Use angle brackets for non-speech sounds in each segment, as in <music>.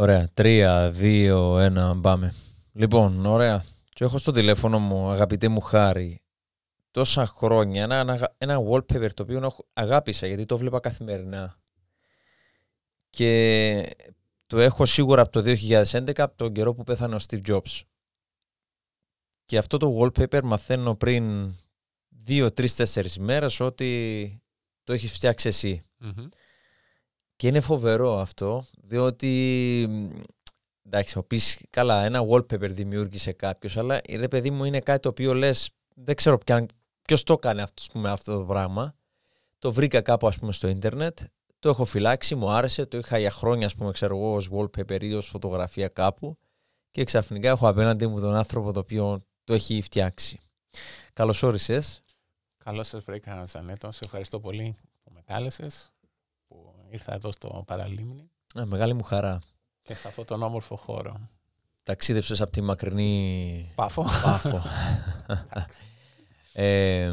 Ωραία. Τρία, δύο, ένα, πάμε. Λοιπόν, ωραία. Το έχω στο τηλέφωνο μου, αγαπητέ μου Χάρη, τόσα χρόνια ένα, ένα wallpaper το οποίο αγάπησα γιατί το βλέπα καθημερινά. Και το έχω σίγουρα από το 2011, από τον καιρό που πέθανε ο Steve Jobs. Και αυτό το wallpaper μαθαίνω πριν 2-3-4 τέσσερις μερες ότι το έχεις φτιάξει και είναι φοβερό αυτό, διότι εντάξει, ο πεις, καλά, ένα wallpaper δημιούργησε κάποιος, αλλά ρε παιδί μου είναι κάτι το οποίο λες, δεν ξέρω ποιος το έκανε αυτός, αυτό το πράγμα. Το βρήκα κάπου ας πούμε, στο ίντερνετ, το έχω φυλάξει, μου άρεσε, το είχα για χρόνια, ας πούμε, ξέρω εγώ, ως wallpaper ή ως φωτογραφία κάπου και ξαφνικά έχω απέναντι μου τον άνθρωπο το οποίο το έχει φτιάξει. Καλώς όρισες. Καλώς σας βρήκα, Ζανέτο. Σε ευχαριστώ πολύ που με κάλεσες ήρθα εδώ στο Παραλίμνη. Ε, μεγάλη μου χαρά. Και σε αυτόν τον όμορφο χώρο. Ταξίδεψες από τη μακρινή... Πάφο. Πάφο. <laughs> ε,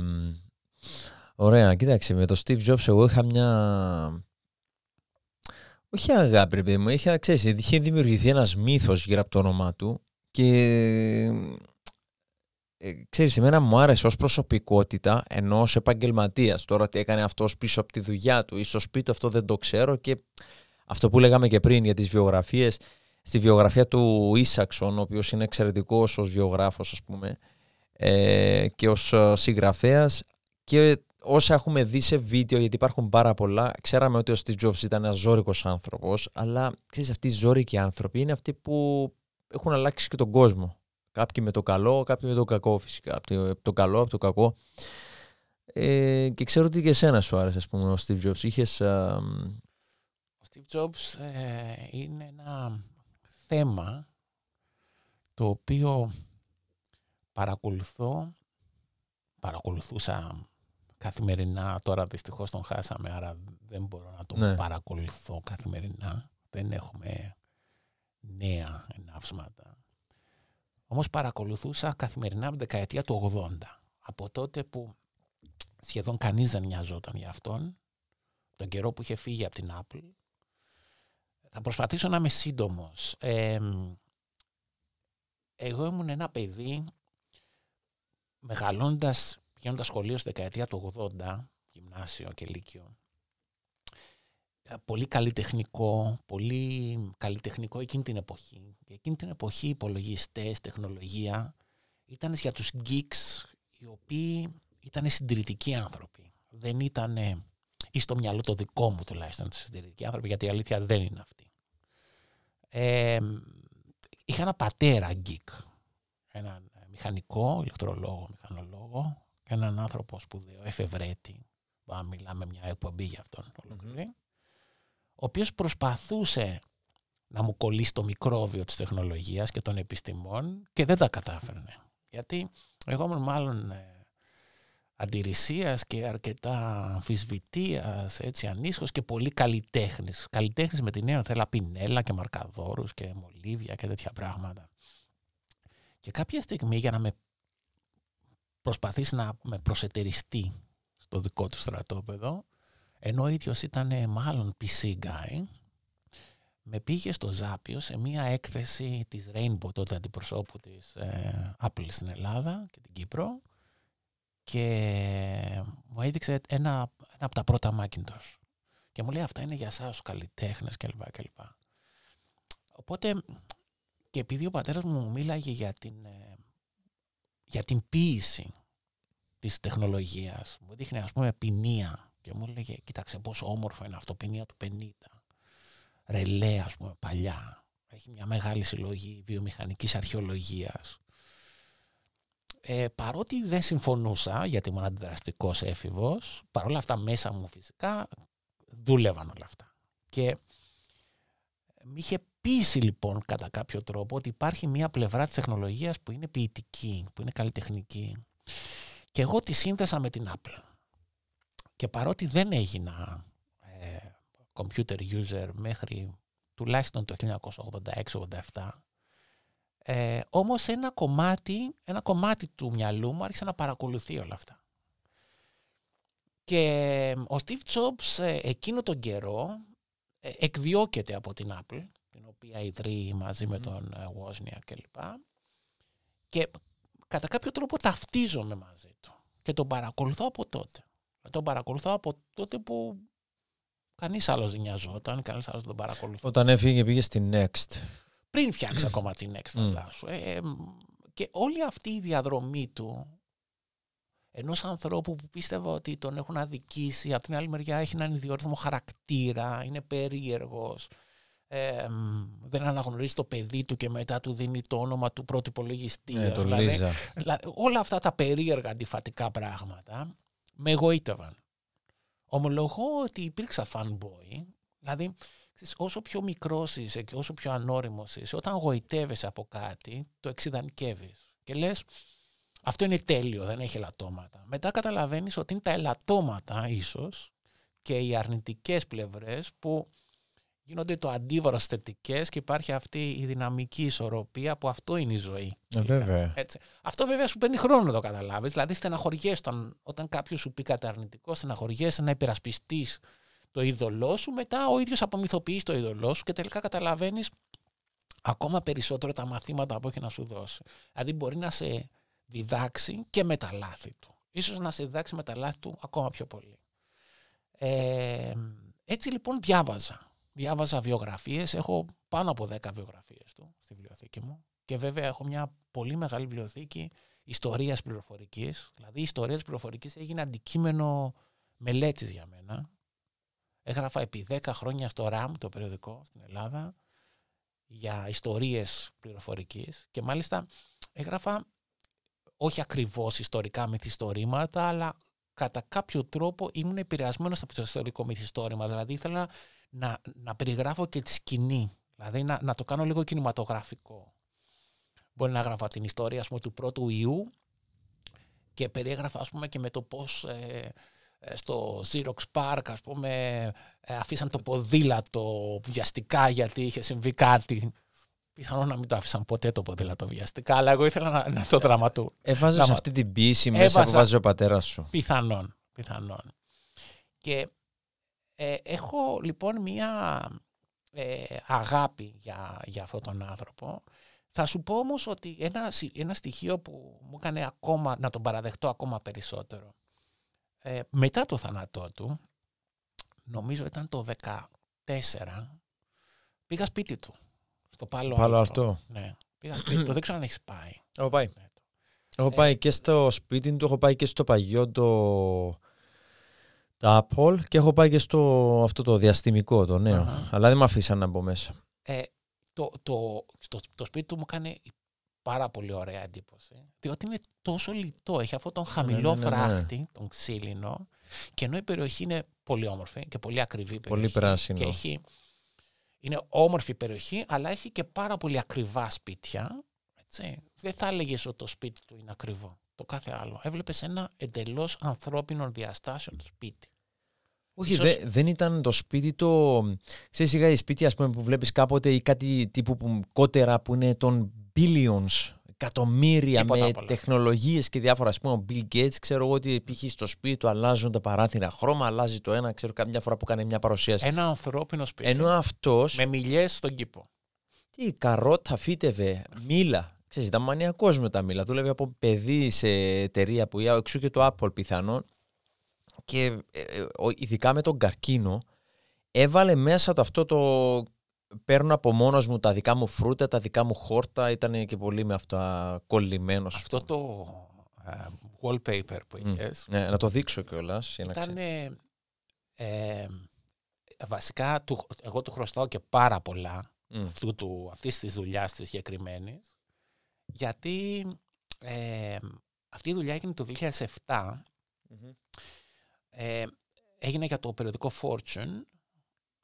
ωραία, κοίταξε, με τον Steve Jobs εγώ είχα μια... Όχι αγάπη, παιδί μου, είχε, ξέρεις, είχε δημιουργηθεί ένας μύθος γύρω από το όνομά του και ε, ξέρεις, εμένα μου άρεσε ως προσωπικότητα ενός επαγγελματίας, Τώρα τι έκανε αυτός πίσω από τη δουλειά του ή στο σπίτι αυτό δεν το ξέρω και αυτό που λέγαμε και πριν για τις βιογραφίες, στη βιογραφία του Ίσαξον, ο οποίος είναι εξαιρετικός ως βιογράφος ας πούμε ε, και ως ε, συγγραφέας και όσα έχουμε δει σε βίντεο, γιατί υπάρχουν πάρα πολλά, ξέραμε ότι ο Steve Jobs ήταν ένας ζώρικος άνθρωπος, αλλά ξέρεις, αυτοί οι ζώρικοι άνθρωποι είναι αυτοί που έχουν αλλάξει και τον κόσμο. Κάποιοι με το καλό, κάποιοι με το κακό φυσικά. Από το, καλό, από το κακό. Ε, και ξέρω ότι και εσένα σου άρεσε, ας πούμε, ο Steve Jobs. Είχες, Ο Steve Jobs ε, είναι ένα θέμα το οποίο παρακολουθώ, παρακολουθούσα καθημερινά, τώρα δυστυχώς τον χάσαμε, άρα δεν μπορώ να τον ναι. παρακολουθώ καθημερινά. Δεν έχουμε νέα ενάψματα. Όμως παρακολουθούσα καθημερινά από δεκαετία του 80. Από τότε που σχεδόν κανείς δεν νοιαζόταν για αυτόν, τον καιρό που είχε φύγει από την Apple. Θα προσπαθήσω να είμαι σύντομος. εγώ ήμουν ένα παιδί μεγαλώντας, πηγαίνοντας σχολείο στη δεκαετία του 80, γυμνάσιο και λύκειο, πολύ καλλιτεχνικό, πολύ καλλιτεχνικό εκείνη την εποχή. εκείνη την εποχή υπολογιστές, τεχνολογία ήταν για τους geeks οι οποίοι ήταν συντηρητικοί άνθρωποι. Δεν ήταν ε, ή στο μυαλό το δικό μου τουλάχιστον συντηρητικοί άνθρωποι, γιατί η αλήθεια δεν είναι αυτή. Ε, είχα ένα πατέρα γκίκ, έναν ε, μηχανικό, ηλεκτρολόγο, μηχανολόγο, έναν άνθρωπο σπουδαίο, εφευρέτη, μιλάμε μια εκπομπή για αυτόν ο οποίος προσπαθούσε να μου κολλήσει το μικρόβιο της τεχνολογίας και των επιστημών και δεν τα κατάφερνε. Γιατί εγώ ήμουν μάλλον ε, αντιρρησίας και αρκετά αμφισβητίας, έτσι ανίσχος και πολύ καλλιτέχνης. Καλλιτέχνης με την έννοια θέλα πινέλα και μαρκαδόρους και μολύβια και τέτοια πράγματα. Και κάποια στιγμή για να με προσπαθήσει να με προσετεριστεί στο δικό του στρατόπεδο, ενώ ο ίδιος ήταν ε, μάλλον PC guy, με πήγε στο Ζάπιο σε μία έκθεση της Rainbow, τότε αντιπροσώπου της ε, Apple στην Ελλάδα και την Κύπρο και μου έδειξε ένα, από τα πρώτα Macintosh. Και μου λέει αυτά είναι για εσάς καλλιτέχνες κλπ. κλπ. Οπότε και επειδή ο πατέρας μου μίλαγε για την, ε, για την ποίηση της τεχνολογίας, μου δείχνει ας πούμε ποινία και μου έλεγε κοίταξε πόσο όμορφο είναι αυτό, του 50. Ρελέ ας πούμε παλιά. Έχει μια μεγάλη συλλογή βιομηχανικής αρχαιολογίας. Ε, παρότι δεν συμφωνούσα γιατί ήμουν αντιδραστικός έφηβος, παρόλα αυτά μέσα μου φυσικά δούλευαν όλα αυτά. Και με είχε πείσει λοιπόν κατά κάποιο τρόπο ότι υπάρχει μια πλευρά της τεχνολογίας που είναι ποιητική, που είναι καλλιτεχνική. Και εγώ τη σύνδεσα με την Apple. Και παρότι δεν έγινα ε, computer user μέχρι τουλάχιστον το 1986-87, ε, όμως ένα κομμάτι, ένα κομμάτι του μυαλού μου άρχισε να παρακολουθεί όλα αυτά. Και ε, ο Steve Jobs ε, εκείνο τον καιρό ε, εκδιώκεται από την Apple, την οποία ιδρύει μαζί με τον ε, Wozniak κλπ. Και κατά κάποιο τρόπο ταυτίζομαι μαζί του και τον παρακολουθώ από τότε τον παρακολουθώ από τότε που κανείς άλλος δεν νοιαζόταν, κανείς άλλος δεν τον παρακολουθούσε. Όταν έφυγε, πήγε στην Next. Πριν φτιάξει ακόμα την Next, Ε, ε και όλη αυτή η διαδρομή του ενός ανθρώπου που πίστευα ότι τον έχουν αδικήσει, από την άλλη μεριά έχει έναν ιδιόρθωμο χαρακτήρα, είναι περίεργος. Ε, δεν αναγνωρίζει το παιδί του και μετά του δίνει το όνομα του πρώτου υπολογιστή. Ναι, δηλαδή, όλα αυτά τα περίεργα αντιφατικά πράγματα με εγωίτευαν. Ομολογώ ότι υπήρξα fanboy, δηλαδή όσο πιο μικρός είσαι και όσο πιο ανώριμος είσαι, όταν γοητεύεσαι από κάτι, το εξειδανικεύεις και λες αυτό είναι τέλειο, δεν έχει ελαττώματα. Μετά καταλαβαίνεις ότι είναι τα ελαττώματα ίσως και οι αρνητικές πλευρές που γίνονται το αντίβαρο στις θετικές και υπάρχει αυτή η δυναμική ισορροπία που αυτό είναι η ζωή. Ε, έτσι. Αυτό βέβαια σου παίρνει χρόνο να το καταλάβεις. Δηλαδή, στεναχωριέσαι όταν, όταν κάποιος σου πει κάτι αρνητικό, στεναχωριέσαι να υπερασπιστείς το είδωλό σου. Μετά ο ίδιος απομυθοποιείς το είδωλό σου και τελικά καταλαβαίνεις ακόμα περισσότερο τα μαθήματα που έχει να σου δώσει. Δηλαδή, μπορεί να σε διδάξει και με τα λάθη του. Ίσως να σε διδάξει με τα λάθη του ακόμα πιο πολύ. Ε, έτσι λοιπόν διάβαζα διάβαζα βιογραφίες, έχω πάνω από 10 βιογραφίες του στη βιβλιοθήκη μου και βέβαια έχω μια πολύ μεγάλη βιβλιοθήκη ιστορίας πληροφορικής, δηλαδή η ιστορίας της πληροφορικής έγινε αντικείμενο μελέτης για μένα. Έγραφα επί 10 χρόνια στο RAM, το περιοδικό στην Ελλάδα, για ιστορίες πληροφορικής και μάλιστα έγραφα όχι ακριβώς ιστορικά μυθιστορήματα, αλλά κατά κάποιο τρόπο ήμουν επηρεασμένος από το ιστορικό μυθιστόρημα. Δηλαδή ήθελα να, περιγράφω και τη σκηνή. Δηλαδή να, το κάνω λίγο κινηματογραφικό. Μπορεί να γράφω την ιστορία ας πούμε, του πρώτου ιού και περιέγραφα ας πούμε, και με το πώς ε, ε, στο Xerox Park ας πούμε, ε, αφήσαν το ποδήλατο βιαστικά γιατί είχε συμβεί κάτι. Πιθανόν να μην το άφησαν ποτέ το ποδήλατο βιαστικά, αλλά εγώ ήθελα να, να το δραματώ. Έβαζε αυτή την πίεση μέσα που βάζει ο πατέρας σου. Πιθανόν. πιθανόν. Και ε, έχω λοιπόν μία ε, αγάπη για, για αυτόν τον άνθρωπο. Θα σου πω όμως ότι ένα, ένα στοιχείο που μου έκανε ακόμα, να τον παραδεχτώ ακόμα περισσότερο, ε, μετά το θάνατό του, νομίζω ήταν το 14, πήγα σπίτι του, στο Πάλο, Αρτό. αυτό. Ναι, πήγα σπίτι του, δεν ξέρω αν έχεις πάει. Έχω πάει. Ναι, έχω ε, πάει και στο σπίτι του, έχω πάει και στο παγιό το τα και έχω πάει και στο αυτό το διαστημικό, το νέο. Uh-huh. Αλλά δεν με αφήσαν να μπω μέσα. Ε, το, το, το, το, σπίτι του μου κάνει πάρα πολύ ωραία εντύπωση. Διότι είναι τόσο λιτό. Έχει αυτό τον ναι, χαμηλό ναι, ναι, ναι, ναι, φράχτη, τον ξύλινο. Και ενώ η περιοχή είναι πολύ όμορφη και πολύ ακριβή περιοχή. Πολύ πράσινο. Και έχει, είναι όμορφη περιοχή, αλλά έχει και πάρα πολύ ακριβά σπίτια. Έτσι. Δεν θα έλεγες ότι το σπίτι του είναι ακριβό. Το κάθε άλλο. Έβλεπες ένα εντελώς ανθρώπινο διαστάσιο σπίτι. Όχι, Ίσως... δεν ήταν το σπίτι το. σιγά η σπίτι ας που βλέπεις κάποτε ή κάτι τύπου που, κότερα που είναι των billions, εκατομμύρια με τεχνολογίες και διάφορα. Ας πούμε, ο Bill Gates, ξέρω εγώ ότι π.χ. στο σπίτι του αλλάζουν τα παράθυρα χρώμα, αλλάζει το ένα, ξέρω καμιά φορά που κάνει μια παρουσίαση. Ένα ανθρώπινο σπίτι. Ενώ αυτός. Με μιλιές στον κήπο. Τι καρότα φύτευε, μήλα. Ξέρεις, ήταν μανιακός με τα μήλα. Δούλευε από παιδί σε εταιρεία που εξού και το Apple πιθανόν και ε, ε, ειδικά με τον καρκίνο έβαλε μέσα το αυτό το παίρνω από μόνος μου τα δικά μου φρούτα, τα δικά μου χόρτα, ήταν και πολύ με αυτά κολλημένος. Αυτό το ε, wallpaper που είχες Ναι, να το δείξω κιόλας. Ήταν ε, βασικά του, εγώ του χρωστάω και πάρα πολλά mm. αυτού του, αυτής της δουλειάς της συγκεκριμένης, γιατί αυτή η δουλειά έγινε το 2007 ε, έγινε για το περιοδικό Fortune.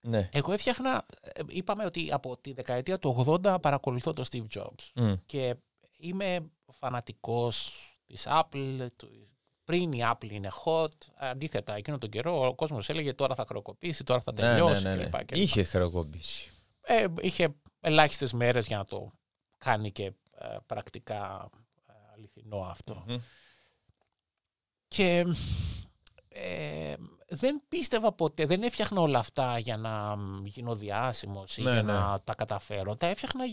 Ναι. Εγώ έφτιαχνα, ε, είπαμε ότι από τη δεκαετία του 80 παρακολουθώ τον Steve Jobs και είμαι φανατικός της Apple, πριν η Apple είναι hot, αντίθετα εκείνο τον καιρό ο κόσμος έλεγε τώρα θα χρεοκοπήσει, τώρα θα ναι, τελειώσει ναι, ναι, ναι, κλπ. Είχε χρεοκοπήσει. Ε, είχε ελάχιστες μέρες για να το κάνει και ε, πρακτικά αληθινό Και ε, δεν πίστευα ποτέ, δεν έφτιαχνα όλα αυτά για να γίνω διάσημος ή ναι, για ναι. να τα καταφέρω. Τα έφτιαχνα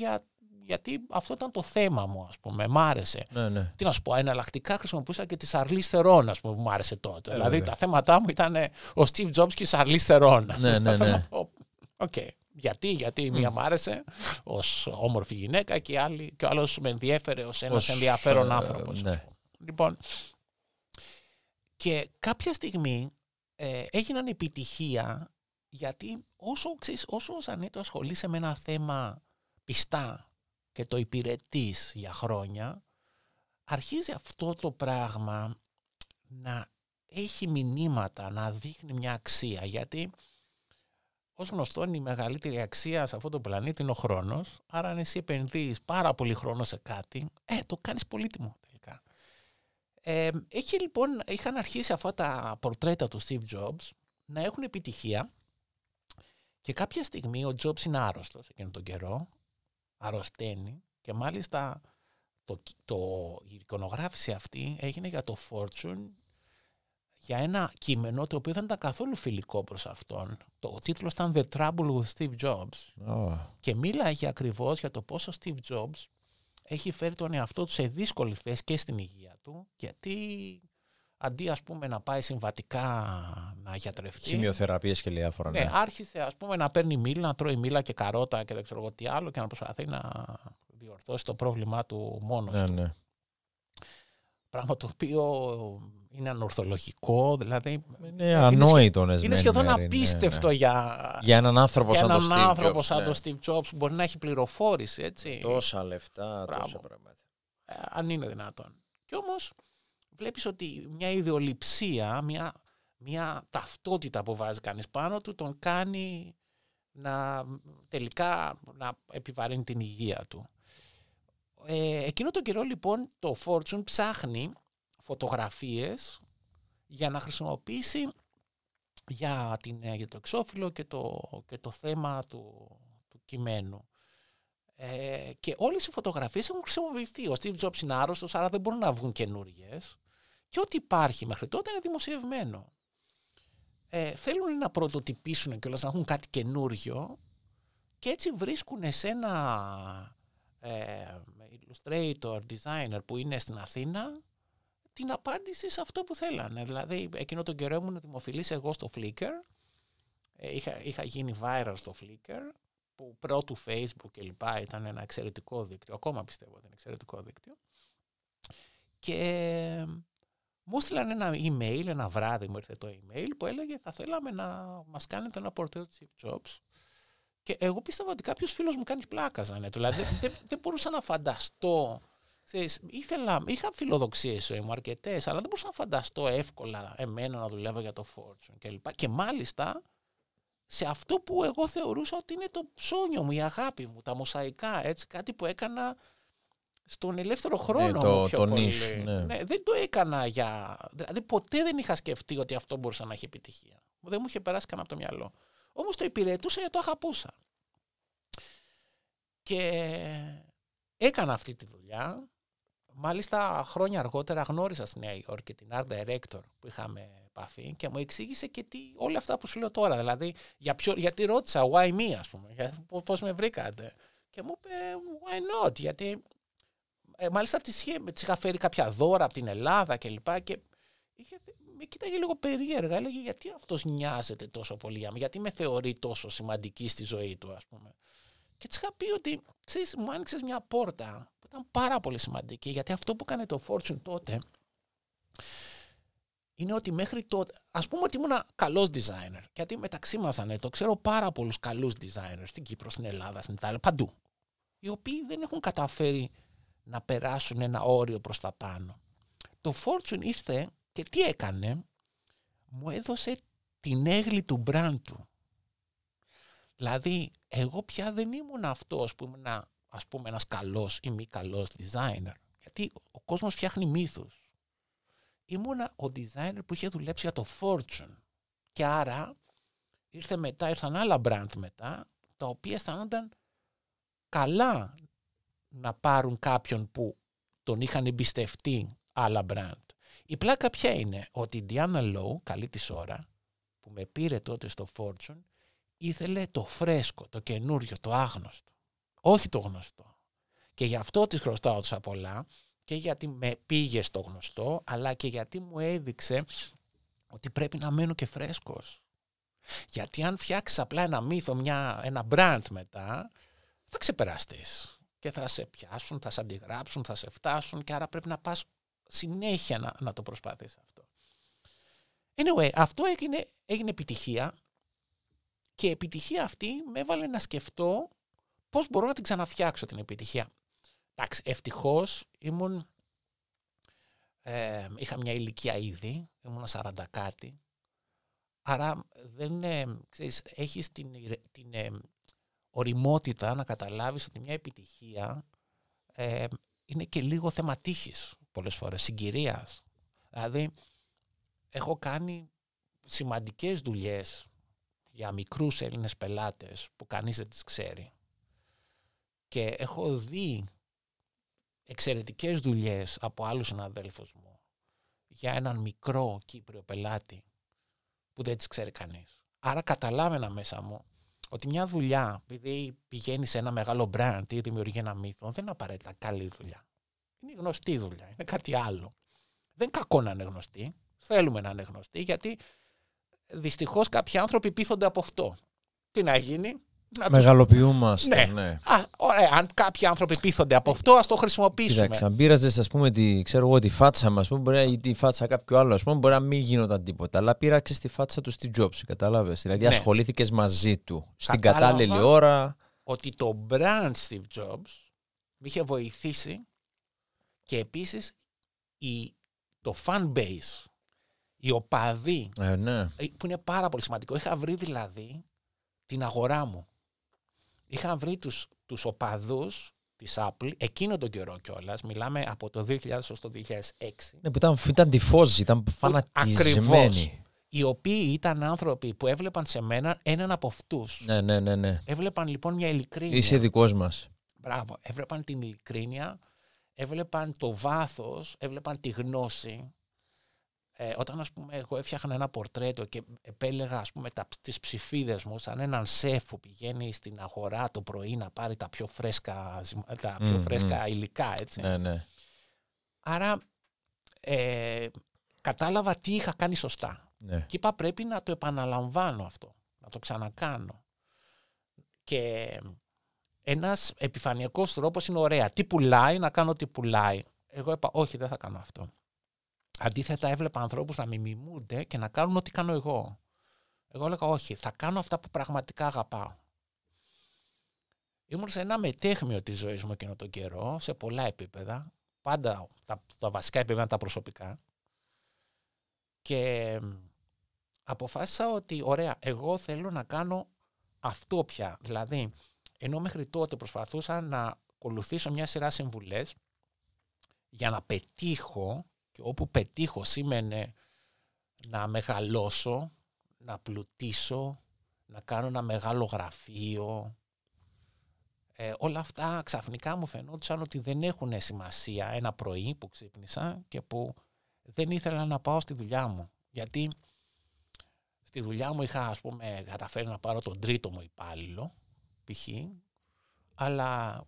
γιατί αυτό ήταν το θέμα μου, ας πούμε. Μ' άρεσε. Ναι, ναι. Τι να σου πω, εναλλακτικά χρησιμοποιούσα και τη Σαρλή ας πούμε, που μου άρεσε τότε. Ε, δηλαδή τα θέματα μου ήταν ε, ο Steve Jobs και η Σαρλή Ναι, ναι, <laughs> ναι. Οκ. Okay. Γιατί, γιατί η μία μ' άρεσε ως όμορφη γυναίκα και, η άλλη, και ο άλλος με ενδιέφερε ως ένας ενδιαφέρον ε, άνθρωπος. Λοιπόν, και κάποια στιγμή ε, έγιναν επιτυχία γιατί όσο, ξέρεις, όσο Ζανέτο ασχολείσαι με ένα θέμα πιστά και το υπηρετείς για χρόνια, αρχίζει αυτό το πράγμα να έχει μηνύματα, να δείχνει μια αξία. Γιατί, ως γνωστόν, η μεγαλύτερη αξία σε αυτό το πλανήτη είναι ο χρόνος. Άρα, αν εσύ επενδύεις πάρα πολύ χρόνο σε κάτι, ε, το κάνεις πολύτιμο έχει λοιπόν, είχαν αρχίσει αυτά τα πορτρέτα του Steve Jobs να έχουν επιτυχία και κάποια στιγμή ο Jobs είναι άρρωστος εκείνο τον καιρό, αρρωσταίνει και μάλιστα το, το, η εικονογράφηση αυτή έγινε για το Fortune για ένα κείμενο το οποίο δεν ήταν καθόλου φιλικό προς αυτόν. Το, ο τίτλος ήταν The Trouble with Steve Jobs oh. και μίλαγε ακριβώς για το πόσο Steve Jobs έχει φέρει τον εαυτό του σε δύσκολη θέση και στην υγεία του, γιατί αντί ας πούμε να πάει συμβατικά να γιατρευτεί. Χημειοθεραπείες και λέει αφορά. Ναι, ναι, άρχισε ας πούμε να παίρνει μήλα, να τρώει μήλα και καρότα και δεν ξέρω τι άλλο και να προσπαθεί να διορθώσει το πρόβλημά του μόνος ναι, του. Ναι. Πράγμα το οποίο είναι ανορθολογικό, δηλαδή. Είναι ανόητο, ναι, Είναι, είναι σχεδόν ναι, ναι, απίστευτο Για, για έναν άνθρωπο, σαν, τον Steve Jobs, που μπορεί να έχει πληροφόρηση, έτσι. Τόσα λεφτά, Μπράβο. τόσα πράγματα. Ε, αν είναι δυνατόν. Κι όμως βλέπεις ότι μια ιδεολειψία, μια, μια ταυτότητα που βάζει κανείς πάνω του, τον κάνει να τελικά να επιβαρύνει την υγεία του. Ε, εκείνο τον καιρό λοιπόν το Fortune ψάχνει φωτογραφίες για να χρησιμοποιήσει για, την, ε, για το εξώφυλλο και το, και το θέμα του, του κειμένου. Ε, και όλες οι φωτογραφίες έχουν χρησιμοποιηθεί. Ο Steve Jobs είναι άρρωστος, άρα δεν μπορούν να βγουν καινούριες. Και ό,τι υπάρχει μέχρι τότε είναι δημοσιευμένο. Ε, θέλουν να πρωτοτυπήσουν και να έχουν κάτι καινούριο και έτσι βρίσκουν σε ένα ε, illustrator, designer που είναι στην Αθήνα την απάντηση σε αυτό που θέλανε. Δηλαδή, εκείνο τον καιρό ήμουν δημοφιλής εγώ στο Flickr, ε, είχα, είχα γίνει viral στο Flickr, που πρώτου Facebook και λοιπά ήταν ένα εξαιρετικό δίκτυο, ακόμα πιστεύω ότι είναι εξαιρετικό δίκτυο. Και μου έστειλαν ένα email, ένα βράδυ μου ήρθε το email που έλεγε θα θέλαμε να μας κάνετε ένα πορτέο της. Steve Jobs. Και εγώ πίστευα ότι κάποιος φίλος μου κάνεις πλάκα Δηλαδή δεν μπορούσα να φανταστώ Ξέρεις, ήθελα, είχα φιλοδοξίες μου αρκετές, αλλά δεν μπορούσα να φανταστώ εύκολα εμένα να δουλεύω για το Fortune κλπ. Και, και μάλιστα σε αυτό που εγώ θεωρούσα ότι είναι το ψώνιο μου, η αγάπη μου, τα μοσαϊκά, έτσι, κάτι που έκανα στον ελεύθερο ε, χρόνο ναι, το, το ναι. δεν το έκανα για... Δηλαδή ποτέ δεν είχα σκεφτεί ότι αυτό μπορούσε να έχει επιτυχία. Δεν μου είχε περάσει καν από το μυαλό. Όμως το υπηρετούσα γιατί το αγαπούσα. Και έκανα αυτή τη δουλειά Μάλιστα, χρόνια αργότερα γνώρισα στη Νέα Υόρκη την Art Director που είχαμε επαφή και μου εξήγησε και τι, όλα αυτά που σου λέω τώρα. Δηλαδή, για ποιο, γιατί ρώτησα, why me, ας πούμε, πώς με βρήκατε. Και μου είπε, why not, γιατί. Ε, μάλιστα, τη είχα φέρει κάποια δώρα από την Ελλάδα και Και, και είχε, με κοίταγε λίγο περίεργα. Έλεγε, γιατί αυτός νοιάζεται τόσο πολύ για μένα, γιατί με θεωρεί τόσο σημαντική στη ζωή του, ας πούμε. Και της είχα πει ότι μου άνοιξε μια πόρτα που ήταν πάρα πολύ σημαντική. Γιατί αυτό που έκανε το Fortune τότε είναι ότι μέχρι τότε. Ας πούμε ότι ήμουν καλός designer. Γιατί μεταξύ μας, το ξέρω πάρα πολλούς καλούς designers στην Κύπρο, στην Ελλάδα, στην Ιταλία, παντού. Οι οποίοι δεν έχουν καταφέρει να περάσουν ένα όριο προς τα πάνω. Το Fortune ήρθε και τι έκανε, μου έδωσε την έγλη του brand του. Δηλαδή, εγώ πια δεν ήμουν αυτός που ήμουν ας πούμε ένας καλός ή μη καλός designer. Γιατί ο κόσμος φτιάχνει μύθους. Ήμουνα ο designer που είχε δουλέψει για το Fortune. Και άρα ήρθε μετά, ήρθαν άλλα brand μετά, τα οποία αισθάνονταν καλά να πάρουν κάποιον που τον είχαν εμπιστευτεί άλλα brand. Η πλάκα ποια είναι, ότι η Diana Lowe, καλή της ώρα, που με πήρε τότε στο Fortune, ήθελε το φρέσκο, το καινούριο, το άγνωστο. Όχι το γνωστό. Και γι' αυτό τις χρωστάω τόσα πολλά και γιατί με πήγε στο γνωστό, αλλά και γιατί μου έδειξε ότι πρέπει να μένω και φρέσκος. Γιατί αν φτιάξεις απλά ένα μύθο, μια, ένα μπραντ μετά, θα ξεπεραστείς και θα σε πιάσουν, θα σε αντιγράψουν, θα σε φτάσουν και άρα πρέπει να πας συνέχεια να, να το προσπαθείς αυτό. Anyway, αυτό έγινε, έγινε επιτυχία και η επιτυχία αυτή με έβαλε να σκεφτώ πώς μπορώ να την ξαναφτιάξω την επιτυχία. Εντάξει, ευτυχώς ήμουν, είχα μια ηλικία ήδη, ήμουν 40 κάτι, άρα δεν, έχεις την, την οριμότητα να καταλάβεις ότι μια επιτυχία είναι και λίγο θέμα τύχης πολλές φορές, συγκυρίας. Δηλαδή, έχω κάνει σημαντικές δουλειές για μικρούς Έλληνες πελάτες που κανείς δεν τις ξέρει. Και έχω δει εξαιρετικές δουλειές από άλλους συναδέλφους μου για έναν μικρό Κύπριο πελάτη που δεν τις ξέρει κανείς. Άρα καταλάβαινα μέσα μου ότι μια δουλειά, επειδή πηγαίνει σε ένα μεγάλο brand ή δημιουργεί ένα μύθο, δεν είναι απαραίτητα καλή δουλειά. Είναι γνωστή δουλειά, είναι κάτι άλλο. Δεν κακό να είναι γνωστή. Θέλουμε να είναι γνωστή γιατί δυστυχώς κάποιοι άνθρωποι πείθονται από αυτό. Τι να γίνει, να Μεγαλοποιούμαστε. Ναι. ναι. Α, ωραία, αν κάποιοι άνθρωποι πείθονται από αυτό, ας το χρησιμοποιήσουμε. Κοιτάξτε, αν πήραζε, ας πούμε, τη, ξέρω εγώ, τη φάτσα μας, ή τη φάτσα κάποιου άλλου, ας πούμε, μπορεί να μην γίνονταν τίποτα. Αλλά πήραξε τη φάτσα του Steve Jobs, κατάλαβες. Δηλαδή, ναι. ασχολήθηκες μαζί του στην κατάλληλη ώρα. Ότι το brand Steve Jobs με είχε βοηθήσει και επίσης το fan base οι οπαδοί. Ε, ναι. Ε, που είναι πάρα πολύ σημαντικό. Είχα βρει δηλαδή την αγορά μου. Είχα βρει τους, τους οπαδούς της Apple, εκείνο τον καιρό κιόλας, μιλάμε από το 2000 έως το 2006. Ναι, που ήταν, ήταν ήταν φανατισμένοι. Οι οποίοι ήταν άνθρωποι που έβλεπαν σε μένα έναν από αυτούς. Ναι, ναι, ναι, ναι. Έβλεπαν λοιπόν μια ειλικρίνεια. Είσαι δικό μας. Μπράβο. Έβλεπαν την ειλικρίνεια, έβλεπαν το βάθος, έβλεπαν τη γνώση ε, όταν ας πούμε εγώ έφτιαχνα ένα πορτρέτο και επέλεγα ας πούμε τα, τις ψηφίδες μου σαν έναν σεφ που πηγαίνει στην αγορά το πρωί να πάρει τα πιο φρέσκα, τα πιο φρέσκα υλικά έτσι. Ναι, ναι. Άρα ε, κατάλαβα τι είχα κάνει σωστά ναι. και είπα πρέπει να το επαναλαμβάνω αυτό, να το ξανακάνω. Και ένας επιφανειακός τρόπος είναι ωραία. Τι πουλάει, να κάνω τι πουλάει. Εγώ είπα όχι δεν θα κάνω αυτό Αντίθετα, έβλεπα ανθρώπους να μιμούνται και να κάνουν ό,τι κάνω εγώ. Εγώ έλεγα όχι, θα κάνω αυτά που πραγματικά αγαπάω. Ήμουν σε ένα μετέχμιο της ζωής μου εκείνο τον καιρό, σε πολλά επίπεδα. Πάντα τα, τα βασικά επίπεδα τα προσωπικά. Και αποφάσισα ότι, ωραία, εγώ θέλω να κάνω αυτό πια. Δηλαδή, ενώ μέχρι τότε προσπαθούσα να ακολουθήσω μια σειρά συμβουλές για να πετύχω και όπου πετύχω σήμαινε να μεγαλώσω, να πλουτίσω, να κάνω ένα μεγάλο γραφείο. Ε, όλα αυτά ξαφνικά μου φαινόντουσαν ότι δεν έχουν σημασία ένα πρωί που ξύπνησα και που δεν ήθελα να πάω στη δουλειά μου. Γιατί στη δουλειά μου είχα ας πούμε καταφέρει να πάρω τον τρίτο μου υπάλληλο, π.χ. Αλλά